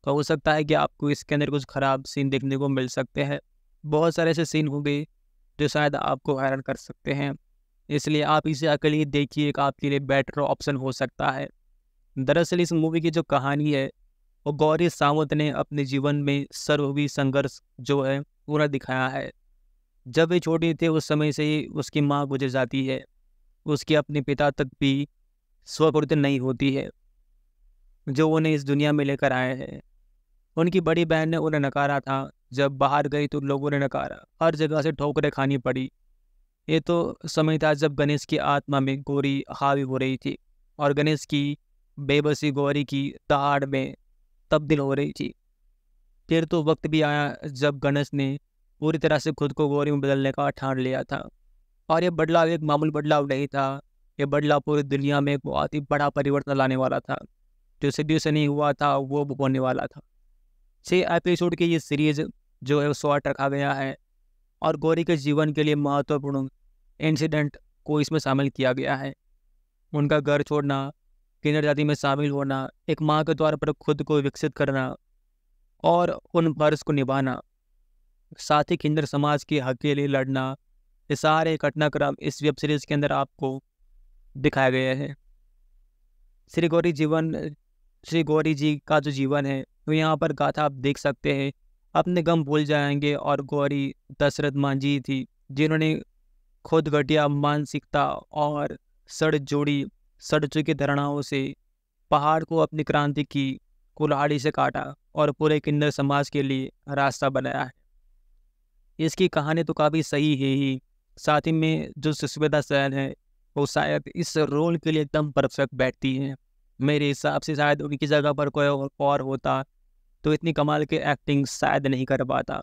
तो हो सकता है कि आपको इसके अंदर कुछ ख़राब सीन देखने को मिल सकते हैं बहुत सारे ऐसे सीन होंगे जो तो शायद आपको हैरान कर सकते हैं इसलिए आप इसे अकेले देखिए एक आपके लिए बेटर ऑप्शन हो सकता है दरअसल इस मूवी की जो कहानी है वो गौरी सावंत ने अपने जीवन में सर्वी संघर्ष जो है पूरा दिखाया है जब वे छोटे थे उस समय से ही उसकी माँ गुजर जाती है उसके अपने पिता तक भी स्वकृत नहीं होती है जो उन्हें इस दुनिया में लेकर आए हैं उनकी बड़ी बहन ने उन्हें नकारा था जब बाहर गई तो लोगों ने नकारा हर जगह से ठोकरें खानी पड़ी ये तो समय था जब गणेश की आत्मा में गोरी हावी हो रही थी और गणेश की बेबसी गौरी की दहाड़ में तब्दील हो रही थी फिर तो वक्त भी आया जब गणेश ने पूरी तरह से खुद को गौरी में बदलने का ठान लिया था और यह बदलाव एक मामूल बदलाव नहीं था यह बदलाव पूरी दुनिया में एक बहुत ही बड़ा परिवर्तन लाने वाला था जो सदियों से नहीं हुआ था वो होने वाला था छः एपिसोड की ये सीरीज जो है शॉर्ट रखा गया है और गौरी के जीवन के लिए महत्वपूर्ण इंसिडेंट को इसमें शामिल किया गया है उनका घर छोड़ना किन्नर जाति में शामिल होना एक माँ के द्वार पर खुद को विकसित करना और उन फर्ज को निभाना साथ ही किन्नर समाज के हक के लिए लड़ना ये सारे घटनाक्रम इस वेब सीरीज के अंदर आपको दिखाए गए हैं श्री गौरी जीवन श्री गौरी जी का जो जीवन है तो यहाँ पर गाथा आप देख सकते हैं अपने गम भूल जाएंगे और गौरी दशरथ मांझी थी जिन्होंने खुद घटिया मानसिकता और सड़ जोड़ी सड़ चुकी धरणाओं से पहाड़ को अपनी क्रांति की कुल्हाड़ी से काटा और पूरे किन्नर समाज के लिए रास्ता बनाया है इसकी कहानी तो काफ़ी सही है ही साथ ही में जो सुस्मिता सैन है वो शायद इस रोल के लिए एकदम परफेक्ट बैठती हैं मेरे हिसाब से शायद उनकी जगह पर कोई और होता तो इतनी कमाल की एक्टिंग शायद नहीं कर पाता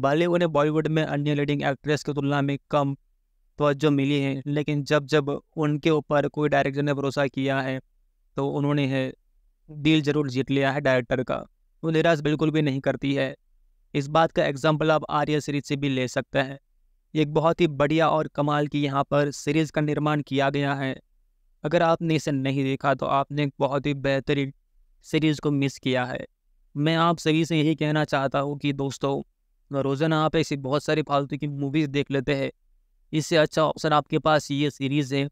भले उन्हें बॉलीवुड में अन्य लीडिंग एक्ट्रेस की तुलना में कम तोज्जो मिली है लेकिन जब जब उनके ऊपर कोई डायरेक्टर ने भरोसा किया है तो उन्होंने है दिल जरूर जीत लिया है डायरेक्टर का वो निराश बिल्कुल भी नहीं करती है इस बात का एग्जाम्पल आप आर्य सीरीज से भी ले सकते हैं एक बहुत ही बढ़िया और कमाल की यहाँ पर सीरीज़ का निर्माण किया गया है अगर आपने इसे नहीं देखा तो आपने एक बहुत ही बेहतरीन सीरीज़ को मिस किया है मैं आप सभी से यही कहना चाहता हूँ कि दोस्तों रोज़ाना आप ऐसी बहुत सारी फालतू की मूवीज़ देख लेते हैं इससे अच्छा ऑप्शन आपके पास ये सीरीज़ है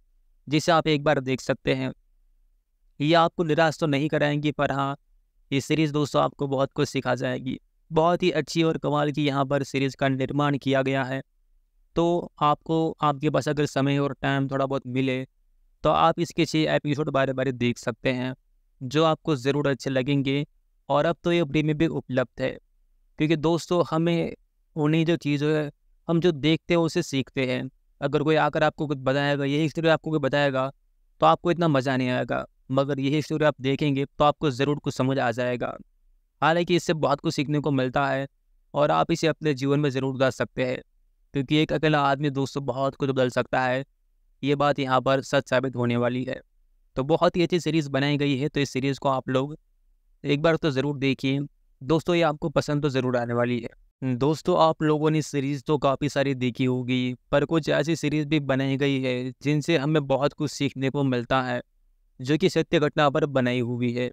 जिसे आप एक बार देख सकते हैं ये आपको निराश तो नहीं कराएंगी पर हाँ ये सीरीज़ दोस्तों आपको बहुत कुछ सिखा जाएगी बहुत ही अच्छी और कमाल की यहाँ पर सीरीज़ का निर्माण किया गया है तो आपको आपके पास अगर समय और टाइम थोड़ा बहुत मिले तो आप इसके छः एपिसोड बारे बारे देख सकते हैं जो आपको ज़रूर अच्छे लगेंगे और अब तो ये फ्री में भी उपलब्ध है क्योंकि दोस्तों हमें उन्हीं जो चीज़ है हम जो देखते हैं उसे सीखते हैं अगर कोई आकर आपको कुछ बताएगा यही स्टोरी आपको कोई बताएगा तो आपको इतना मज़ा नहीं आएगा मगर यही स्टोरी आप देखेंगे तो आपको ज़रूर कुछ समझ आ जाएगा हालांकि इससे बहुत कुछ सीखने को मिलता है और आप इसे अपने जीवन में ज़रूर उतार सकते हैं क्योंकि एक अकेला आदमी दोस्तों बहुत कुछ बदल सकता है ये बात यहाँ पर सच साबित होने वाली है तो बहुत ही अच्छी सीरीज़ बनाई गई है तो इस सीरीज़ को आप लोग एक बार तो ज़रूर देखिए दोस्तों ये आपको पसंद तो ज़रूर आने वाली है दोस्तों आप लोगों ने सीरीज़ तो काफ़ी सारी देखी होगी पर कुछ ऐसी सीरीज़ भी बनाई गई है जिनसे हमें बहुत कुछ सीखने को मिलता है जो कि सत्य घटना पर बनाई हुई है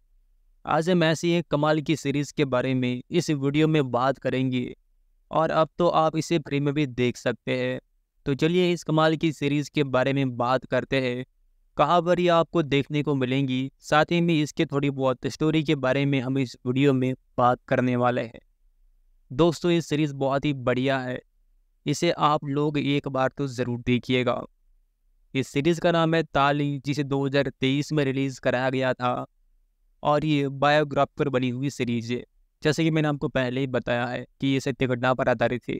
आज हम ऐसी एक कमाल की सीरीज़ के बारे में इस वीडियो में बात करेंगे और अब तो आप इसे फ्री में भी देख सकते हैं तो चलिए इस कमाल की सीरीज़ के बारे में बात करते हैं पर कहावरी आपको देखने को मिलेंगी साथ ही में इसके थोड़ी बहुत स्टोरी के बारे में हम इस वीडियो में बात करने वाले हैं दोस्तों ये सीरीज़ बहुत ही बढ़िया है इसे आप लोग एक बार तो ज़रूर देखिएगा इस सीरीज़ का नाम है ताली जिसे 2023 में रिलीज़ कराया गया था और ये बायोग्राफ पर बनी हुई सीरीज़ है जैसे कि मैंने आपको पहले ही बताया है कि ये सत्य घटना पर आधारित है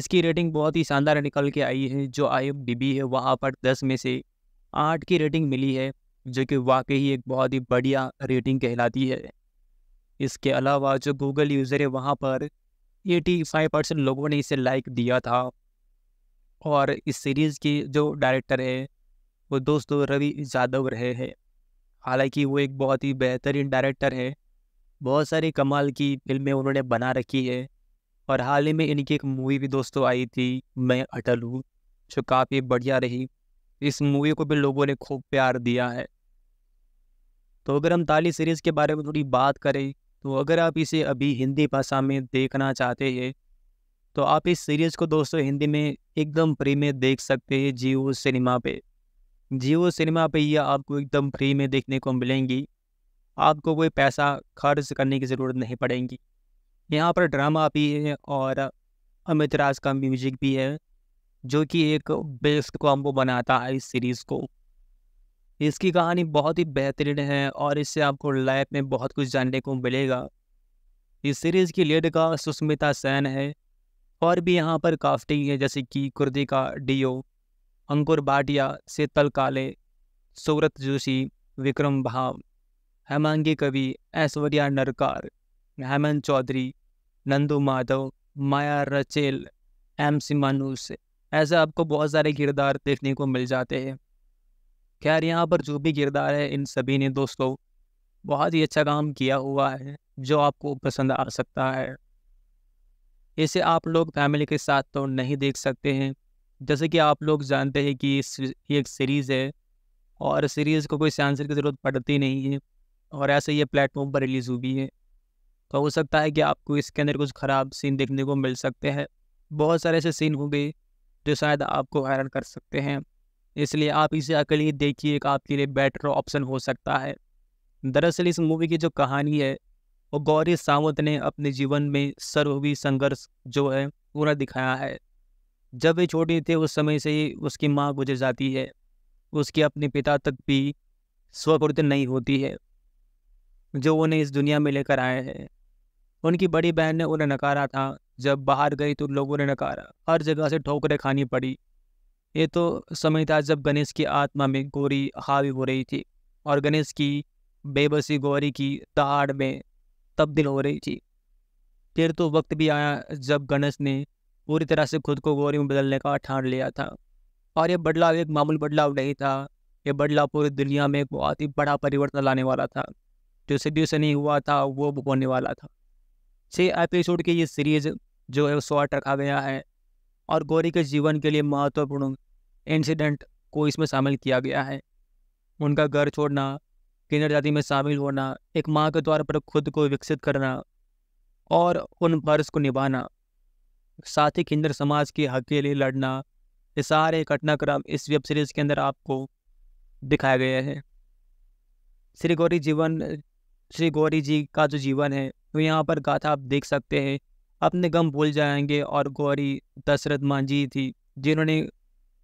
इसकी रेटिंग बहुत ही शानदार निकल के आई है जो आई है वहाँ पर दस में से आठ की रेटिंग मिली है जो कि वाकई ही एक बहुत ही बढ़िया रेटिंग कहलाती है इसके अलावा जो गूगल यूज़र है वहाँ पर 85 परसेंट लोगों ने इसे लाइक दिया था और इस सीरीज़ के जो डायरेक्टर है वो दोस्तों रवि यादव रहे हैं हालांकि वो एक बहुत ही बेहतरीन डायरेक्टर है बहुत सारी कमाल की फिल्में उन्होंने बना रखी है और हाल ही में इनकी एक मूवी भी दोस्तों आई थी मैं अटल हूँ जो काफ़ी बढ़िया रही इस मूवी को भी लोगों ने खूब प्यार दिया है तो अगर हम ताली सीरीज़ के बारे में थोड़ी बात करें तो अगर आप इसे अभी हिंदी भाषा में देखना चाहते हैं तो आप इस सीरीज़ को दोस्तों हिंदी में एकदम फ्री में देख सकते हैं जियो सिनेमा पे जियो सिनेमा पे यह आपको एकदम फ्री में देखने को मिलेंगी आपको कोई पैसा खर्च करने की ज़रूरत नहीं पड़ेगी यहाँ पर ड्रामा भी है और अमित राज का म्यूजिक भी है जो कि एक बेस्ट कॉम्बो बनाता है इस सीरीज़ को इसकी कहानी बहुत ही बेहतरीन है और इससे आपको लाइफ में बहुत कुछ जानने को मिलेगा इस सीरीज़ की लीड का सुष्मिता सेन है और भी यहाँ पर काफ्टिंग है जैसे कि कुर्दिका डीओ अंकुर भाटिया शीतल काले सूरत Joshi Vikram Bhav Hemangi Kavi Aishwarya Narkar Hemant Chaudhari Nandu Madhav Maya Rachel M C मानूस ऐसे आपको बहुत सारे किरदार देखने को मिल जाते हैं खैर यहाँ पर जो भी किरदार है इन सभी ने दोस्तों बहुत ही अच्छा काम किया हुआ है जो आपको पसंद आ सकता है इसे आप लोग फैमिली के साथ तो नहीं देख सकते हैं जैसे कि आप लोग जानते हैं कि ये एक सीरीज़ है और सीरीज़ को कोई सेंसर की ज़रूरत पड़ती नहीं है और ऐसे ये प्लेटफॉर्म पर रिलीज़ हुई है तो हो सकता है कि आपको इसके अंदर कुछ ख़राब सीन देखने को मिल सकते हैं बहुत सारे ऐसे सीन होंगे तो शायद आपको हैरान कर सकते हैं इसलिए आप इसे अकेले देखिए एक आपके लिए बेटर ऑप्शन हो सकता है दरअसल इस मूवी की जो कहानी है वो गौरी सावंत ने अपने जीवन में सर्वी संघर्ष जो है पूरा दिखाया है जब वे छोटे थे उस समय से ही उसकी माँ गुजर जाती है उसके अपने पिता तक भी स्वकृत नहीं होती है जो उन्हें इस दुनिया में लेकर आए हैं उनकी बड़ी बहन ने उन्हें नकारा था जब बाहर गई तो लोगों ने नकारा हर जगह से ठोकरें खानी पड़ी ये तो समय था जब गणेश की आत्मा में गौरी हावी हो रही थी और गणेश की बेबसी गौरी की दहाड़ में तब्दील हो रही थी फिर तो वक्त भी आया जब गणेश ने पूरी तरह से खुद को गौरी में बदलने का ठान लिया था और यह बदलाव एक मामूल बदलाव नहीं था यह बदलाव पूरी दुनिया में एक बहुत ही बड़ा परिवर्तन लाने वाला था जो सदियों से नहीं हुआ था वो होने वाला था छः एपिसोड की ये सीरीज जो है शॉर्ट रखा गया है और गौरी के जीवन के लिए महत्वपूर्ण इंसिडेंट को इसमें शामिल किया गया है उनका घर छोड़ना किन्नर जाति में शामिल होना एक माँ के द्वार पर खुद को विकसित करना और उन फर्ज को निभाना साथ ही किन्नर समाज के हक के लिए लड़ना ये सारे घटनाक्रम इस वेब सीरीज़ के अंदर आपको दिखाए गए हैं श्री गौरी जीवन श्री गौरी जी का जो जीवन है वो यहाँ पर गाथा आप देख सकते हैं अपने गम भूल जाएंगे और गौरी दशरथ मांझी थी जिन्होंने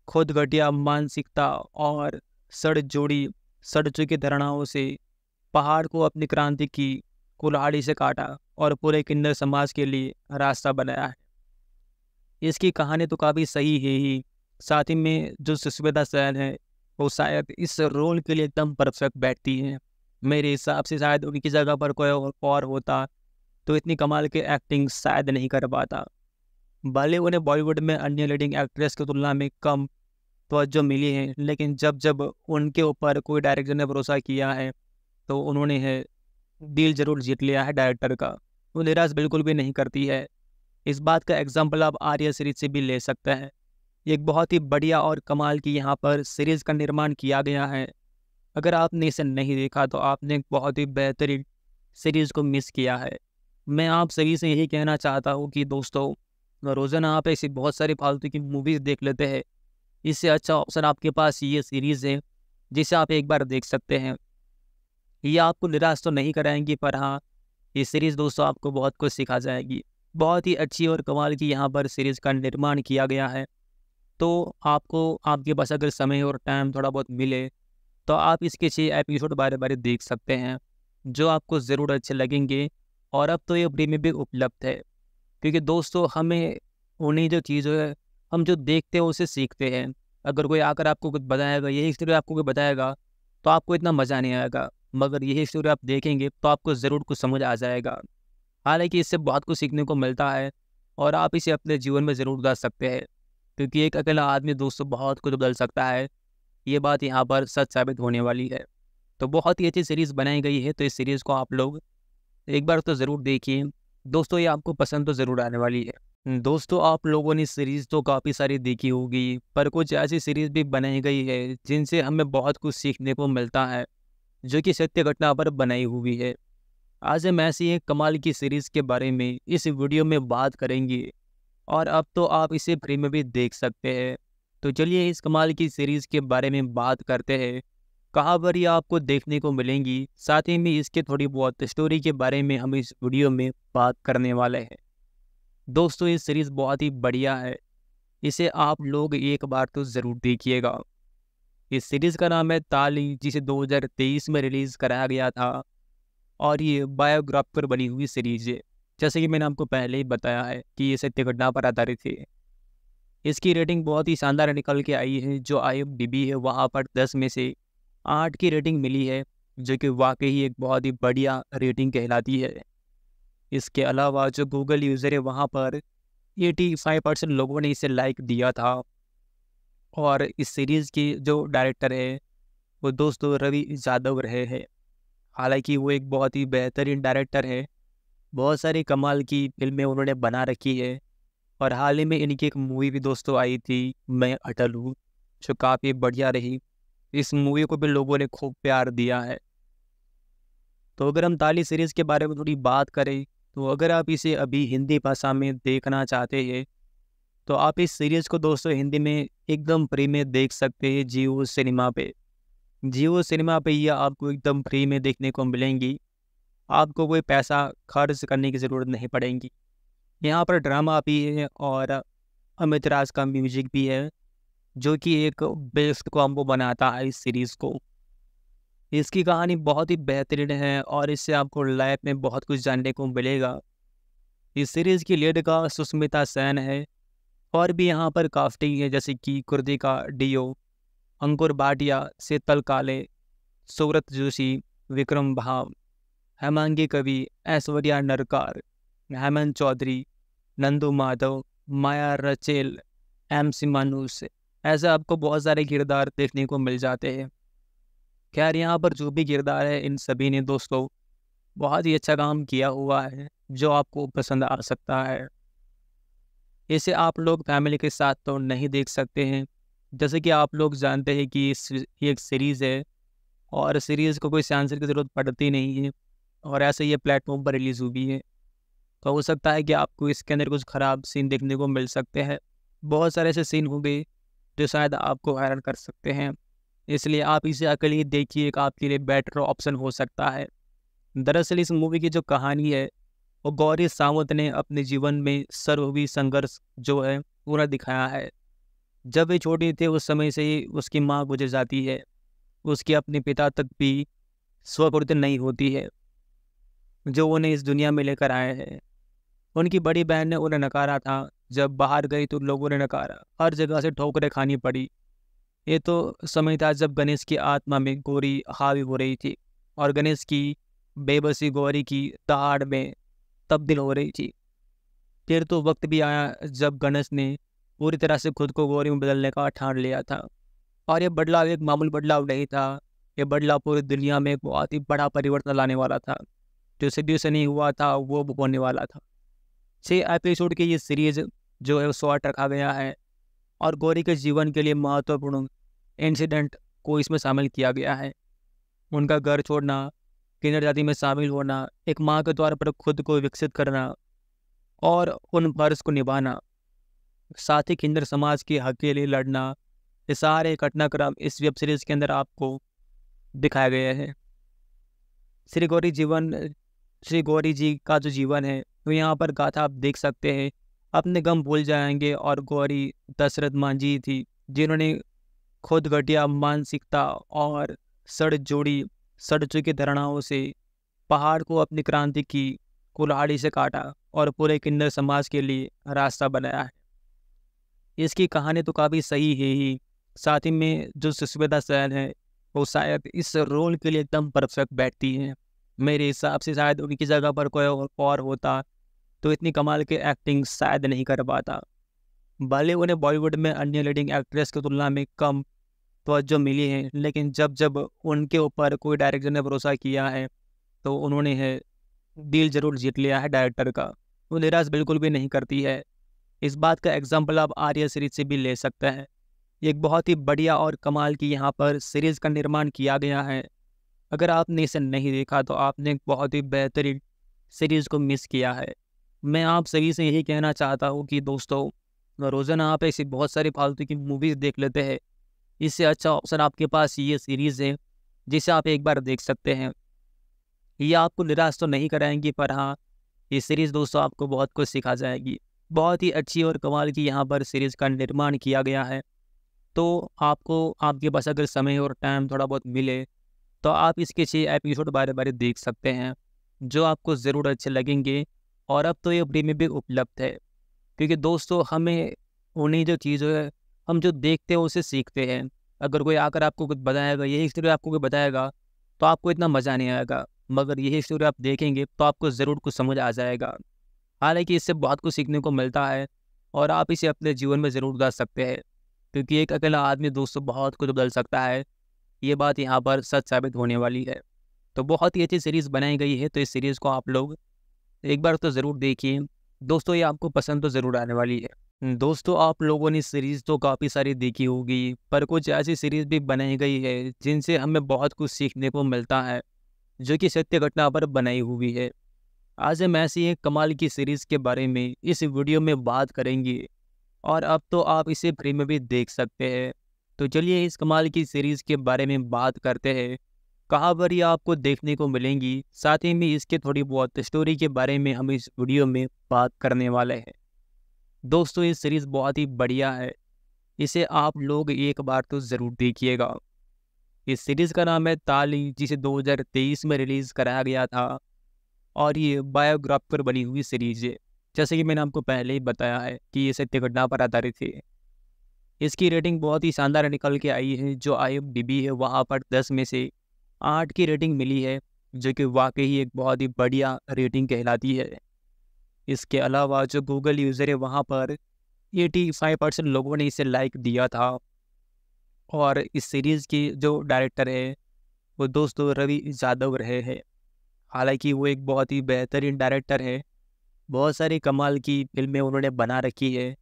खुद घटिया मानसिकता और सड़ जोड़ी सड़ चुकी धरणाओं से पहाड़ को अपनी क्रांति की कुल्हाड़ी से काटा और पूरे किन्नर समाज के लिए रास्ता बनाया है इसकी कहानी तो काफ़ी सही है ही साथ ही में जो सुस्मिता सैन है वो शायद इस रोल के लिए एकदम परफेक्ट बैठती हैं मेरे हिसाब से शायद उनकी जगह पर कोई और होता तो इतनी कमाल की एक्टिंग शायद नहीं कर पाता बॉलीवुड ने बॉलीवुड में अन्य लीडिंग एक्ट्रेस की तुलना में कम तोज्जो मिली है लेकिन जब जब उनके ऊपर कोई डायरेक्टर ने भरोसा किया है तो उन्होंने है दिल जरूर जीत लिया है डायरेक्टर का वो निराश बिल्कुल भी नहीं करती है इस बात का एग्जाम्पल आप आर्य सीरीज से भी ले सकते हैं एक बहुत ही बढ़िया और कमाल की यहाँ पर सीरीज़ का निर्माण किया गया है अगर आपने इसे नहीं देखा तो आपने एक बहुत ही बेहतरीन सीरीज़ को मिस किया है मैं आप सभी से यही कहना चाहता हूँ कि दोस्तों रोज़ाना आप ऐसी बहुत सारी फालतू की मूवीज़ देख लेते हैं इससे अच्छा ऑप्शन आपके पास ये सीरीज़ है जिसे आप एक बार देख सकते हैं ये आपको निराश तो नहीं कराएंगी पर हाँ ये सीरीज़ दोस्तों आपको बहुत कुछ सिखा जाएगी बहुत ही अच्छी और कमाल की यहाँ पर सीरीज़ का निर्माण किया गया है तो आपको आपके पास अगर समय और टाइम थोड़ा बहुत मिले तो आप इसके छः एपिसोड बारे बारे देख सकते हैं जो आपको ज़रूर अच्छे लगेंगे और अब तो ये में भी उपलब्ध है क्योंकि दोस्तों हमें उन्हीं जो चीज़ है हम जो देखते हैं उसे सीखते हैं अगर कोई आकर आपको कुछ बताएगा यही स्टोरी आपको कोई बताएगा तो आपको इतना मज़ा नहीं आएगा मगर यही स्टोरी आप देखेंगे तो आपको ज़रूर कुछ समझ आ जाएगा हालांकि इससे बहुत कुछ सीखने को मिलता है और आप इसे अपने जीवन में ज़रूर उतार सकते हैं क्योंकि एक अकेला आदमी दोस्तों बहुत कुछ बदल सकता है ये बात यहाँ पर सच साबित होने वाली है तो बहुत ही अच्छी सीरीज़ बनाई गई है तो इस सीरीज़ को आप लोग एक बार तो ज़रूर देखिए दोस्तों ये आपको पसंद तो ज़रूर आने वाली है दोस्तों आप लोगों ने सीरीज़ तो काफ़ी सारी देखी होगी पर कुछ ऐसी सीरीज़ भी बनाई गई है जिनसे हमें बहुत कुछ सीखने को मिलता है जो कि सत्य घटना पर बनाई हुई है आज हम ऐसी एक कमाल की सीरीज़ के बारे में इस वीडियो में बात करेंगे और अब तो आप इसे फ्री में भी देख सकते हैं तो चलिए इस कमाल की सीरीज़ के बारे में बात करते हैं कहाँ पर ये आपको देखने को मिलेंगी साथ ही में इसके थोड़ी बहुत स्टोरी के बारे में हम इस वीडियो में बात करने वाले हैं दोस्तों ये सीरीज़ बहुत ही बढ़िया है इसे आप लोग एक बार तो ज़रूर देखिएगा इस सीरीज़ का नाम है ताली जिसे 2023 में रिलीज़ कराया गया था और ये बायोग्राफ पर बनी हुई सीरीज़ है जैसे कि मैंने आपको पहले ही बताया है कि ये सत्य घटना पर आधारित है इसकी रेटिंग बहुत ही शानदार निकल के आई है जो आई है वहाँ पर दस में से आठ की रेटिंग मिली है जो कि वाकई एक बहुत ही बढ़िया रेटिंग कहलाती है इसके अलावा जो गूगल यूज़र है वहाँ पर 85 परसेंट लोगों ने इसे लाइक दिया था और इस सीरीज़ के जो डायरेक्टर है वो दोस्तों रवि यादव रहे हैं हालांकि वो एक बहुत ही बेहतरीन डायरेक्टर है बहुत सारी कमाल की फिल्में उन्होंने बना रखी है और हाल ही में इनकी एक मूवी भी दोस्तों आई थी मैं अटल हूँ जो काफ़ी बढ़िया रही इस मूवी को भी लोगों ने खूब प्यार दिया है तो अगर हम ताली सीरीज़ के बारे में थोड़ी बात करें तो अगर आप इसे अभी हिंदी भाषा में देखना चाहते हैं तो आप इस सीरीज़ को दोस्तों हिंदी में एकदम फ्री में देख सकते हैं जियो सिनेमा पे जियो सिनेमा पे यह आपको एकदम फ्री में देखने को मिलेंगी आपको कोई पैसा खर्च करने की ज़रूरत नहीं पड़ेगी यहाँ पर ड्रामा भी है और अमित राज का म्यूजिक भी है जो कि एक बेस्ट कॉम्बो बनाता है इस सीरीज़ को इसकी कहानी बहुत ही बेहतरीन है और इससे आपको लाइफ में बहुत कुछ जानने को मिलेगा इस सीरीज़ की लीड का सुष्मिता सेन है और भी यहाँ पर कास्टिंग है जैसे कि कुर्दिका डीओ अंकुर भाटिया शीतल काले सूरत Joshi Vikram Bhav Hemangi Kavi Aishwarya Narkar Hemant Chaudhari Nandu Madhav Maya Rachel M C ऐसे आपको बहुत सारे किरदार देखने को मिल जाते हैं खैर यहाँ पर जो भी किरदार है इन सभी ने दोस्तों बहुत ही अच्छा काम किया हुआ है जो आपको पसंद आ सकता है इसे आप लोग फैमिली के साथ तो नहीं देख सकते हैं जैसे कि आप लोग जानते हैं कि ये एक सीरीज़ है और सीरीज़ को कोई सेंसर की ज़रूरत पड़ती नहीं है और ऐसे ये प्लेटफॉर्म पर रिलीज़ हुई है तो हो सकता है कि आपको इसके अंदर कुछ ख़राब सीन देखने को मिल सकते हैं बहुत सारे ऐसे सीन होंगे जो तो शायद आपको हैरान कर सकते हैं इसलिए आप इसे अकेले देखिए एक आपके लिए बेटर ऑप्शन हो सकता है दरअसल इस मूवी की जो कहानी है वो गौरी सावंत ने अपने जीवन में सर्वी संघर्ष जो है पूरा दिखाया है जब वे छोटे थे उस समय से ही उसकी माँ गुजर जाती है उसके अपने पिता तक भी स्वपूर्ति नहीं होती है जो उन्हें इस दुनिया में लेकर आए हैं उनकी बड़ी बहन ने उन्हें नकारा था जब बाहर गई तो लोगों ने नकारा हर जगह से ठोकरें खानी पड़ी ये तो समय था जब गणेश की आत्मा में गोरी हावी हो रही थी और गणेश की बेबसी गौरी की दहाड़ में तब्दील हो रही थी फिर तो वक्त भी आया जब गणेश ने पूरी तरह से खुद को गौरी में बदलने का ठान लिया था और यह बदलाव एक मामूल बदलाव नहीं था यह बदलाव पूरी दुनिया में एक बहुत ही बड़ा परिवर्तन लाने वाला था जो सिद्धि से नहीं हुआ था वो होने वाला था छः एपिसोड की ये सीरीज जो है शॉर्ट रखा गया है और गौरी के जीवन के लिए महत्वपूर्ण इंसिडेंट को इसमें शामिल किया गया है उनका घर छोड़ना किन्नर जाति में शामिल होना एक माँ के तौर पर खुद को विकसित करना और उन फर्ज को निभाना साथ ही किन्नर समाज के हक के लिए लड़ना ये सारे घटनाक्रम इस वेब सीरीज़ के अंदर आपको दिखाए गए हैं श्री गौरी जीवन श्री गौरी जी का जो जीवन है तो यहाँ पर गाथा आप देख सकते हैं अपने गम भूल जाएंगे और गौरी दशरथ मांझी थी जिन्होंने खुद घटिया मानसिकता और सड़ जोड़ी सड़ चुकी धरणाओं से पहाड़ को अपनी क्रांति की कुल्हाड़ी से काटा और पूरे किन्नर समाज के लिए रास्ता बनाया है इसकी कहानी तो काफ़ी सही है ही साथ ही में जो सुस्मिता सैन है वो शायद इस रोल के लिए एकदम परफेक्ट बैठती हैं मेरे हिसाब से शायद उनकी जगह पर कोई और होता तो इतनी कमाल की एक्टिंग शायद नहीं कर पाता भले उन्हें बॉलीवुड में अन्य लीडिंग एक्ट्रेस की तुलना में कम तोज्जो मिली है लेकिन जब जब उनके ऊपर कोई डायरेक्टर ने भरोसा किया है तो उन्होंने है दिल जरूर जीत लिया है डायरेक्टर का वो निराश बिल्कुल भी नहीं करती है इस बात का एग्जाम्पल आप आर्या सीरीज से भी ले सकते हैं एक बहुत ही बढ़िया और कमाल की यहाँ पर सीरीज़ का निर्माण किया गया है अगर आपने इसे नहीं देखा तो आपने एक बहुत ही बेहतरीन सीरीज़ को मिस किया है मैं आप सभी से यही कहना चाहता हूँ कि दोस्तों रोज़ाना आप ऐसी बहुत सारी फालतू की मूवीज़ देख लेते हैं इससे अच्छा ऑप्शन आपके पास ये सीरीज़ है जिसे आप एक बार देख सकते हैं ये आपको निराश तो नहीं कराएंगी पर हाँ ये सीरीज़ दोस्तों आपको बहुत कुछ सिखा जाएगी बहुत ही अच्छी और कमाल की यहाँ पर सीरीज़ का निर्माण किया गया है तो आपको आपके पास अगर समय और टाइम थोड़ा बहुत मिले तो आप इसके छः एपिसोड बारे बारे देख सकते हैं जो आपको ज़रूर अच्छे लगेंगे और अब तो ये में भी उपलब्ध है क्योंकि दोस्तों हमें उन्हीं जो चीज़ों है हम जो देखते हैं उसे सीखते हैं अगर कोई आकर आपको कुछ बताएगा यही स्टोरी आपको कोई बताएगा तो आपको इतना मज़ा नहीं आएगा मगर यही स्टोरी आप देखेंगे तो आपको ज़रूर कुछ समझ आ जाएगा हालांकि इससे बहुत कुछ सीखने को मिलता है और आप इसे अपने जीवन में ज़रूर उतार सकते हैं क्योंकि एक अकेला आदमी दोस्तों बहुत कुछ बदल सकता है ये बात यहाँ पर सच साबित होने वाली है तो बहुत ही अच्छी सीरीज़ बनाई गई है तो इस सीरीज़ को आप लोग एक बार तो ज़रूर देखिए दोस्तों ये आपको पसंद तो ज़रूर आने वाली है दोस्तों आप लोगों ने सीरीज़ तो काफ़ी सारी देखी होगी पर कुछ ऐसी सीरीज़ भी बनाई गई है जिनसे हमें बहुत कुछ सीखने को मिलता है जो कि सत्य घटना पर बनाई हुई है आज हम ऐसी एक कमाल की सीरीज़ के बारे में इस वीडियो में बात करेंगे और अब तो आप इसे फ्री में भी देख सकते हैं तो चलिए इस कमाल की सीरीज़ के बारे में बात करते हैं कहावरी आपको देखने को मिलेंगी साथ ही में इसके थोड़ी बहुत स्टोरी के बारे में हम इस वीडियो में बात करने वाले हैं दोस्तों ये सीरीज़ बहुत ही बढ़िया है इसे आप लोग एक बार तो ज़रूर देखिएगा इस सीरीज़ का नाम है ताली जिसे 2023 में रिलीज़ कराया गया था और ये बायोग्राफ पर बनी हुई सीरीज़ है जैसे कि मैंने आपको पहले ही बताया है कि ये सत्य घटना पर आधारित है इसकी रेटिंग बहुत ही शानदार निकल के आई है जो आई है वहाँ पर दस में से आठ की रेटिंग मिली है जो कि वाकई एक बहुत ही बढ़िया रेटिंग कहलाती है इसके अलावा जो गूगल यूज़र है वहाँ पर 85 परसेंट लोगों ने इसे लाइक दिया था और इस सीरीज़ के जो डायरेक्टर है वो दोस्तों रवि यादव रहे हैं हालांकि वो एक बहुत ही बेहतरीन डायरेक्टर है बहुत सारी कमाल की फिल्में उन्होंने बना रखी है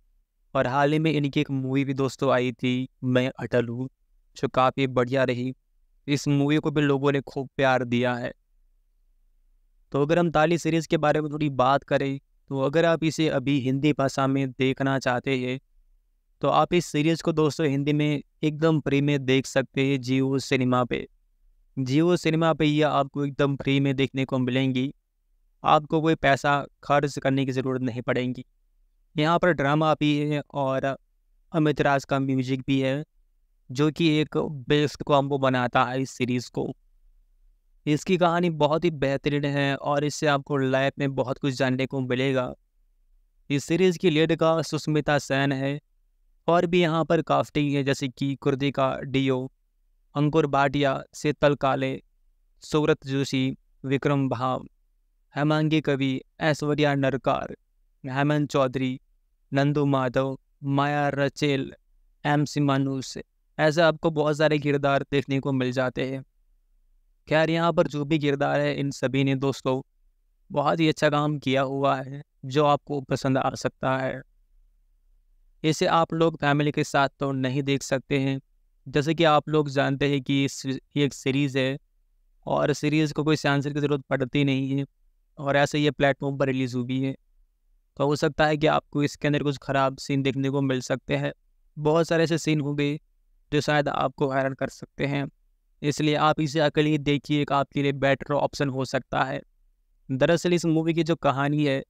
और हाल ही में इनकी एक मूवी भी दोस्तों आई थी मैं अटल हूँ जो काफ़ी बढ़िया रही इस मूवी को भी लोगों ने खूब प्यार दिया है तो अगर हम ताली सीरीज़ के बारे में थोड़ी बात करें तो अगर आप इसे अभी हिंदी भाषा में देखना चाहते हैं तो आप इस सीरीज़ को दोस्तों हिंदी में एकदम फ्री में देख सकते हैं जियो सिनेमा पे जियो सिनेमा पे यह आपको एकदम फ्री में देखने को मिलेंगी आपको कोई पैसा खर्च करने की ज़रूरत नहीं पड़ेगी यहाँ पर ड्रामा भी है और अमित राज का म्यूजिक भी है जो कि एक बेस्ट कॉम्बो बनाता है इस सीरीज़ को इसकी कहानी बहुत ही बेहतरीन है और इससे आपको लाइफ में बहुत कुछ जानने को मिलेगा इस सीरीज़ की लीड का सुष्मिता सेन है और भी यहाँ पर काफ्टिंग है जैसे कि कुर्दिका डीओ अंकुर भाटिया शीतल काले सूरत Joshi Vikram Bhav Hemangi Kavi Aishwarya Narkar Hemant Chaudhari Nandu Madhav Maya Rachel M C मानूस ऐसे आपको बहुत सारे किरदार देखने को मिल जाते हैं खैर यहाँ पर जो भी किरदार है इन सभी ने दोस्तों बहुत ही अच्छा काम किया हुआ है जो आपको पसंद आ सकता है इसे आप लोग फैमिली के साथ तो नहीं देख सकते हैं जैसे कि आप लोग जानते हैं कि ये एक सीरीज़ है और सीरीज़ को कोई सेंसर की ज़रूरत पड़ती नहीं है और ऐसे ये प्लेटफॉर्म पर रिलीज़ हुई है तो हो सकता है कि आपको इसके अंदर कुछ ख़राब सीन देखने को मिल सकते हैं बहुत सारे ऐसे सीन होंगे जो शायद आपको हैरान कर सकते हैं इसलिए आप इसे अकेले देखिए एक आपके लिए बेटर ऑप्शन हो सकता है दरअसल इस मूवी की जो कहानी है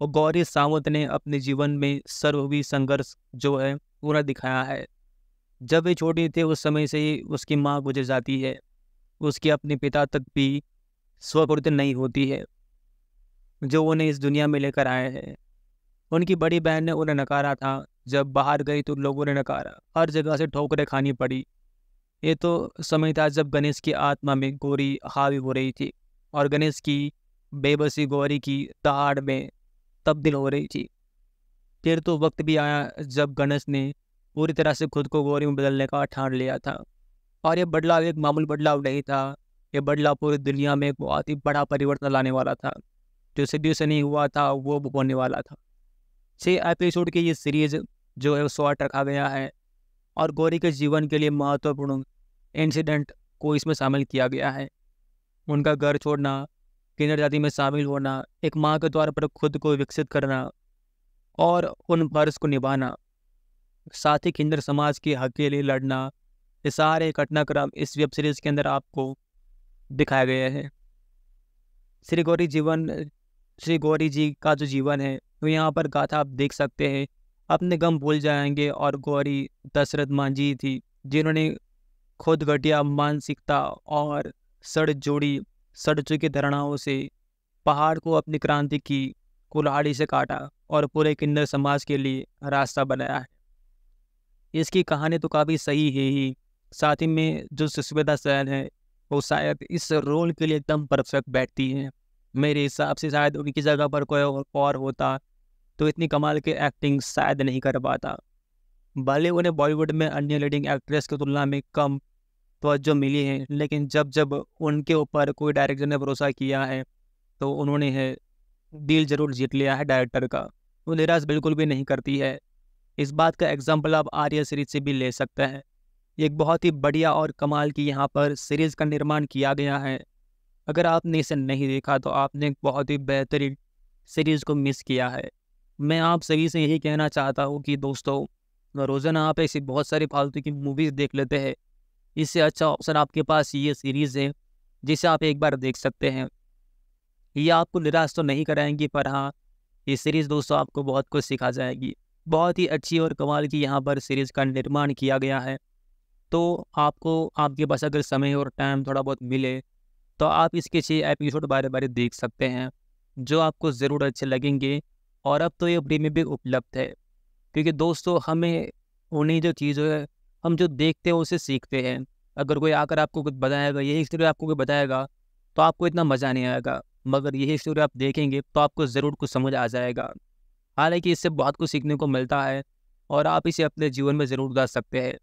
वो गौरी सावंत ने अपने जीवन में सर्वी संघर्ष जो है पूरा दिखाया है जब वे छोटे थे उस समय से ही उसकी माँ गुजर जाती है उसके अपने पिता तक भी स्वकृत नहीं होती है जो उन्हें इस दुनिया में लेकर आए हैं उनकी बड़ी बहन ने उन्हें नकारा था जब बाहर गई तो लोगों ने नकारा हर जगह से ठोकरें खानी पड़ी ये तो समय था जब गणेश की आत्मा में गोरी हावी हो रही थी और गणेश की बेबसी गौरी की दहाड़ में तब्दील हो रही थी फिर तो वक्त भी आया जब गणेश ने पूरी तरह से खुद को गौरी में बदलने का ठान लिया था और यह बदलाव एक मामूल बदलाव नहीं था यह बदलाव पूरी दुनिया में एक बहुत ही बड़ा परिवर्तन लाने वाला था जो सदियों से नहीं हुआ था वो होने वाला था छः एपिसोड की ये सीरीज जो है शॉर्ट रखा गया है और गौरी के जीवन के लिए महत्वपूर्ण इंसिडेंट को इसमें शामिल किया गया है उनका घर छोड़ना किन्नर जाति में शामिल होना एक माँ के तौर पर खुद को विकसित करना और उन फर्ज को निभाना साथ ही किन्नर समाज के हक के लिए लड़ना ये सारे घटनाक्रम इस वेब सीरीज़ के अंदर आपको दिखाया गया है श्री गौरी जीवन श्री गौरी जी का जो जीवन है वो यहाँ पर गाथा आप देख सकते हैं अपने गम भूल जाएंगे और गौरी दशरथ मांझी थी जिन्होंने खुद घटिया मानसिकता और सड़ जोड़ी सड़ चुकी धरणाओं से पहाड़ को अपनी क्रांति की कुल्हाड़ी से काटा और पूरे किन्नर समाज के लिए रास्ता बनाया है इसकी कहानी तो काफ़ी सही है ही साथ ही में जो सुस्मिता सैन है वो शायद इस रोल के लिए एकदम परफेक्ट बैठती हैं मेरे हिसाब से शायद उनकी जगह पर कोई और होता तो इतनी कमाल की एक्टिंग शायद नहीं कर पाता भले उन्हें बॉलीवुड में अन्य लीडिंग एक्ट्रेस की तुलना में कम तोज्जो मिली है लेकिन जब जब उनके ऊपर कोई डायरेक्टर ने भरोसा किया है तो उन्होंने है दिल जरूर जीत लिया है डायरेक्टर का वो निराश बिल्कुल भी नहीं करती है इस बात का एग्जाम्पल आप आर्य सीरीज से भी ले सकते हैं एक बहुत ही बढ़िया और कमाल की यहाँ पर सीरीज़ का निर्माण किया गया है अगर आपने इसे नहीं देखा तो आपने बहुत ही बेहतरीन सीरीज़ को मिस किया है मैं आप सभी से यही कहना चाहता हूँ कि दोस्तों रोज़ाना आप ऐसी बहुत सारी फालतू की मूवीज़ देख लेते हैं इससे अच्छा ऑप्शन आपके पास ये सीरीज़ है जिसे आप एक बार देख सकते हैं ये आपको निराश तो नहीं कराएंगी पर हाँ ये सीरीज़ दोस्तों आपको बहुत कुछ सिखा जाएगी बहुत ही अच्छी और कमाल की यहाँ पर सीरीज़ का निर्माण किया गया है तो आपको आपके पास अगर समय और टाइम थोड़ा बहुत मिले तो आप इसके छः एपिसोड बारे बारे देख सकते हैं जो आपको ज़रूर अच्छे लगेंगे और अब तो ये फ्री में भी उपलब्ध है क्योंकि दोस्तों हमें उन्हीं जो चीज़ों है हम जो देखते हैं उसे सीखते हैं अगर कोई आकर आपको कुछ बताएगा यही स्टोरी आपको कोई बताएगा तो आपको इतना मज़ा नहीं आएगा मगर यही स्टोरी आप देखेंगे तो आपको ज़रूर कुछ समझ आ जाएगा हालांकि इससे बहुत कुछ सीखने को मिलता है और आप इसे अपने जीवन में ज़रूर उतार सकते हैं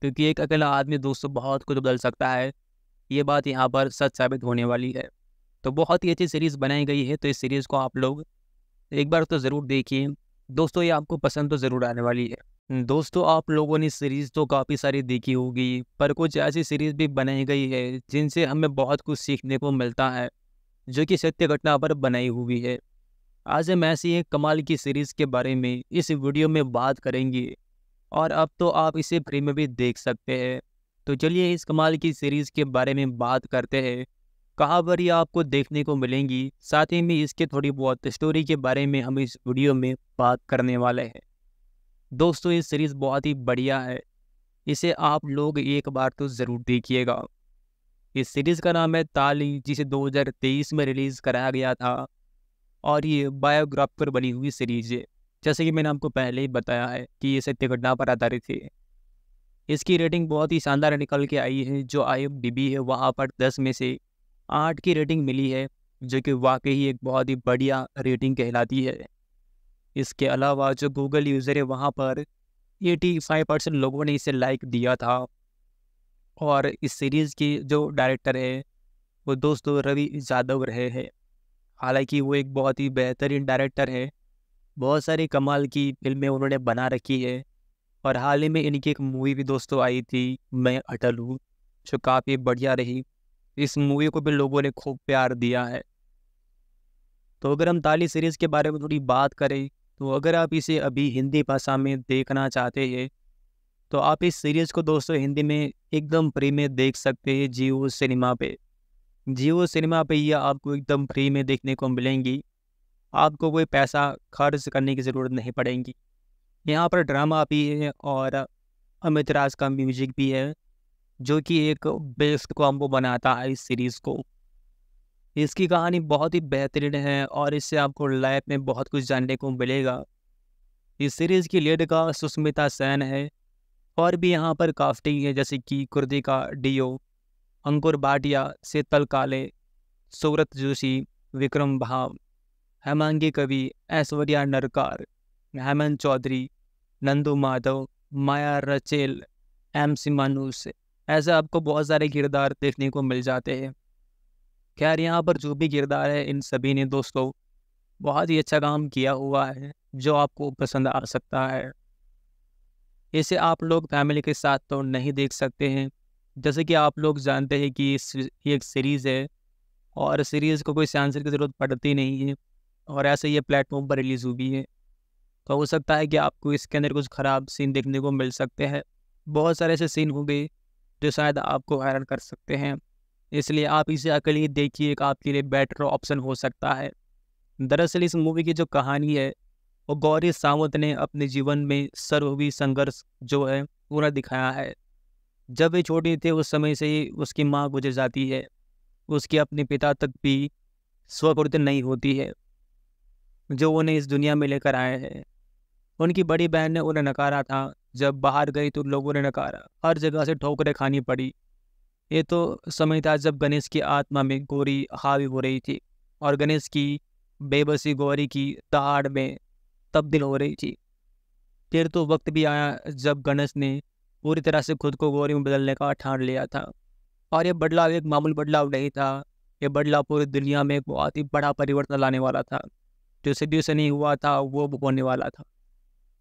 क्योंकि एक अकेला आदमी दोस्तों बहुत कुछ बदल सकता है ये बात यहाँ पर सच साबित होने वाली है तो बहुत ही अच्छी सीरीज़ बनाई गई है तो इस सीरीज़ को आप लोग एक बार तो ज़रूर देखिए दोस्तों ये आपको पसंद तो ज़रूर आने वाली है दोस्तों आप लोगों ने सीरीज़ तो काफ़ी सारी देखी होगी पर कुछ ऐसी सीरीज़ भी बनाई गई है जिनसे हमें बहुत कुछ सीखने को मिलता है जो कि सत्य घटना पर बनाई हुई है आज हम ऐसी एक कमाल की सीरीज़ के बारे में इस वीडियो में बात करेंगे और अब तो आप इसे फ्री में भी देख सकते हैं तो चलिए इस कमाल की सीरीज़ के बारे में बात करते हैं कहाँ पर ये आपको देखने को मिलेंगी साथ ही में इसके थोड़ी बहुत स्टोरी के बारे में हम इस वीडियो में बात करने वाले हैं दोस्तों ये सीरीज़ बहुत ही बढ़िया है इसे आप लोग एक बार तो ज़रूर देखिएगा इस सीरीज़ का नाम है ताली जिसे 2023 में रिलीज़ कराया गया था और ये बायोग्राफ पर बनी हुई सीरीज़ है जैसे कि मैंने आपको पहले ही बताया है कि ये सत्य घटना पर आधारित है इसकी रेटिंग बहुत ही शानदार निकल के आई है जो आई है वहाँ पर दस में से आठ की रेटिंग मिली है जो कि वाकई ही एक बहुत ही बढ़िया रेटिंग कहलाती है इसके अलावा जो गूगल यूज़र है वहाँ पर 85 परसेंट लोगों ने इसे लाइक दिया था और इस सीरीज़ के जो डायरेक्टर है वो दोस्तों रवि यादव रहे हैं हालांकि वो एक बहुत ही बेहतरीन डायरेक्टर है बहुत सारी कमाल की फिल्में उन्होंने बना रखी है और हाल ही में इनकी एक मूवी भी दोस्तों आई थी मैं अटल हूँ जो काफ़ी बढ़िया रही इस मूवी को भी लोगों ने खूब प्यार दिया है तो अगर हम ताली सीरीज़ के बारे में थोड़ी बात करें तो अगर आप इसे अभी हिंदी भाषा में देखना चाहते हैं तो आप इस सीरीज़ को दोस्तों हिंदी में एकदम फ्री में देख सकते हैं जियो सिनेमा पे जियो सिनेमा पे यह आपको एकदम फ्री में देखने को मिलेंगी आपको कोई पैसा खर्च करने की ज़रूरत नहीं पड़ेगी यहाँ पर ड्रामा भी है और अमित राज का म्यूजिक भी है जो कि एक बेस्ट कॉम्बो बनाता है इस सीरीज़ को इसकी कहानी बहुत ही बेहतरीन है और इससे आपको लाइफ में बहुत कुछ जानने को मिलेगा इस सीरीज़ की लीड का सुष्मिता सेन है और भी यहाँ पर कास्टिंग है जैसे कि कुर्दिका डीओ अंकुर भाटिया शीतल काले सूरत Joshi Vikram Bhav Hemangi Kavi Aishwarya Narkar Hemant Chaudhari Nandu Madhav Maya Rachel M C मानूस ऐसे आपको बहुत सारे किरदार देखने को मिल जाते हैं खैर यहाँ पर जो भी किरदार है इन सभी ने दोस्तों बहुत ही अच्छा काम किया हुआ है जो आपको पसंद आ सकता है इसे आप लोग फैमिली के साथ तो नहीं देख सकते हैं जैसे कि आप लोग जानते हैं कि ये एक सीरीज़ है और सीरीज़ को कोई सेंसर की ज़रूरत पड़ती नहीं है और ऐसे ये प्लेटफॉर्म पर रिलीज़ हुई है तो हो सकता है कि आपको इसके अंदर कुछ ख़राब सीन देखने को मिल सकते हैं बहुत सारे ऐसे सीन होंगे जो शायद आपको हैरान कर सकते हैं इसलिए आप इसे अकेले देखिए एक आपके लिए बेटर ऑप्शन हो सकता है दरअसल इस मूवी की जो कहानी है वो गौरी सावंत ने अपने जीवन में सर्व हुई संघर्ष जो है पूरा दिखाया है जब वे छोटे थे उस समय से ही उसकी माँ गुजर जाती है उसके अपने पिता तक भी स्वकृत नहीं होती है जो उन्हें इस दुनिया में लेकर आए हैं उनकी बड़ी बहन ने उन्हें नकारा था जब बाहर गई तो लोगों ने नकारा हर जगह से ठोकरें खानी पड़ी ये तो समय था जब गणेश की आत्मा में गौरी हावी हो रही थी और गणेश की बेबसी गौरी की दहाड़ में तब्दील हो रही थी फिर तो वक्त भी आया जब गणेश ने पूरी तरह से खुद को गौरी में बदलने का ठान लिया था और यह बदलाव एक मामूल बदलाव नहीं था यह बदलाव पूरी दुनिया में एक बहुत ही बड़ा परिवर्तन लाने वाला था जो सदियों से नहीं हुआ था वो होने वाला था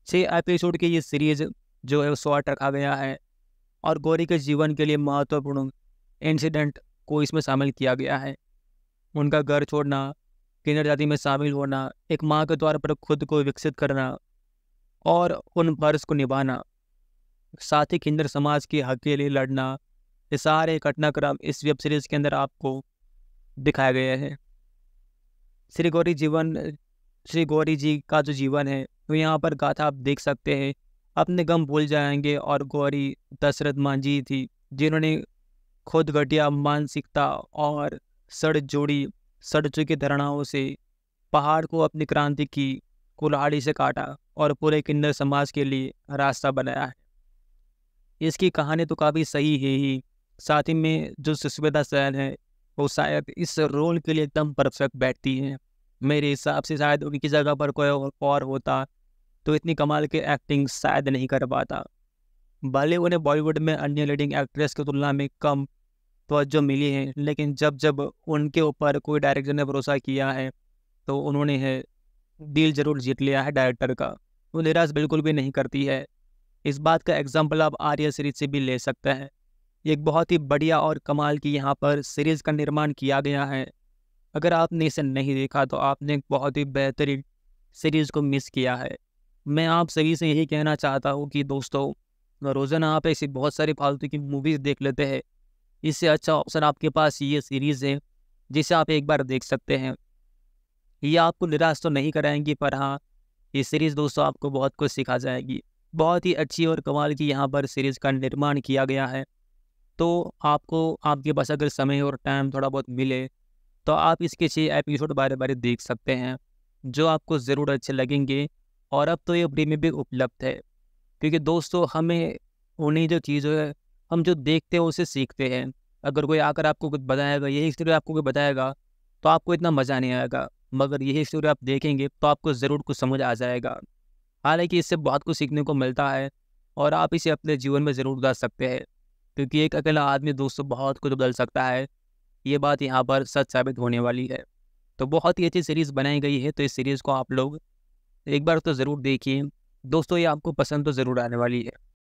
छः एपिसोड की ये सीरीज़ जो है उसको रखा गया है और गौरी के जीवन के लिए महत्वपूर्ण इंसिडेंट को इसमें शामिल किया गया है उनका घर छोड़ना किन्नर जाति में शामिल होना एक माँ के द्वार पर खुद को विकसित करना और उन फर्ज को निभाना साथ ही किन्नर समाज के हक के लिए लड़ना ये सारे घटनाक्रम इस वेब सीरीज़ के अंदर आपको दिखाया गया है श्री गौरी जीवन श्री गौरी जी का जो जीवन है वो यहाँ पर गाथा आप देख सकते हैं अपने गम भूल जाएंगे और गौरी दशरथ मांझी थी जिन्होंने खुद घटिया मानसिकता और सड़ जोड़ी सड़ चुकी धरणाओं से पहाड़ को अपनी क्रांति की कुल्हाड़ी से काटा और पूरे किन्नर समाज के लिए रास्ता बनाया है इसकी कहानी तो काफ़ी सही है ही साथ ही में जो सुस्मिता सैन है वो शायद इस रोल के लिए एकदम परफेक्ट बैठती हैं मेरे हिसाब से शायद उनकी जगह पर कोई और होता तो इतनी कमाल की एक्टिंग शायद नहीं कर पाता भले उन्हें बॉलीवुड में अन्य लीडिंग एक्ट्रेस की तुलना में कम तोज्जो मिली है लेकिन जब जब उनके ऊपर कोई डायरेक्टर ने भरोसा किया है तो उन्होंने है दिल जरूर जीत लिया है डायरेक्टर का वो निराश बिल्कुल भी नहीं करती है इस बात का एग्जाम्पल आप आर्य सीरीज से भी ले सकते हैं एक बहुत ही बढ़िया और कमाल की यहाँ पर सीरीज़ का निर्माण किया गया है अगर आपने इसे नहीं देखा तो आपने एक बहुत ही बेहतरीन सीरीज़ को मिस किया है मैं आप सभी से यही कहना चाहता हूँ कि दोस्तों रोज़ाना आप ऐसी बहुत सारी फालतू की मूवीज़ देख लेते हैं इससे अच्छा ऑप्शन आपके पास ये सीरीज़ है जिसे आप एक बार देख सकते हैं ये आपको निराश तो नहीं कराएंगी पर हाँ ये सीरीज़ दोस्तों आपको बहुत कुछ सिखा जाएगी बहुत ही अच्छी और कमाल की यहाँ पर सीरीज़ का निर्माण किया गया है तो आपको आपके पास अगर समय और टाइम थोड़ा बहुत मिले तो आप इसके छः एपिसोड बारे बारे देख सकते हैं जो आपको ज़रूर अच्छे लगेंगे और अब तो ये फ्री में भी उपलब्ध है क्योंकि दोस्तों हमें उन्हीं जो चीज़ों है हम जो देखते हैं उसे सीखते हैं अगर कोई आकर आपको कुछ बताएगा यही स्टोरी आपको कोई बताएगा तो आपको इतना मज़ा नहीं आएगा मगर यही स्टोरी आप देखेंगे तो आपको ज़रूर कुछ समझ आ जाएगा हालांकि इससे बहुत कुछ सीखने को मिलता है और आप इसे अपने जीवन में ज़रूर उतार सकते हैं क्योंकि एक अकेला आदमी दोस्तों बहुत कुछ बदल सकता है ये बात यहाँ पर सच साबित होने वाली है तो बहुत ही अच्छी सीरीज़ बनाई गई है तो इस सीरीज़ को आप लोग एक बार तो ज़रूर देखिए दोस्तों ये आपको पसंद तो ज़रूर आने वाली है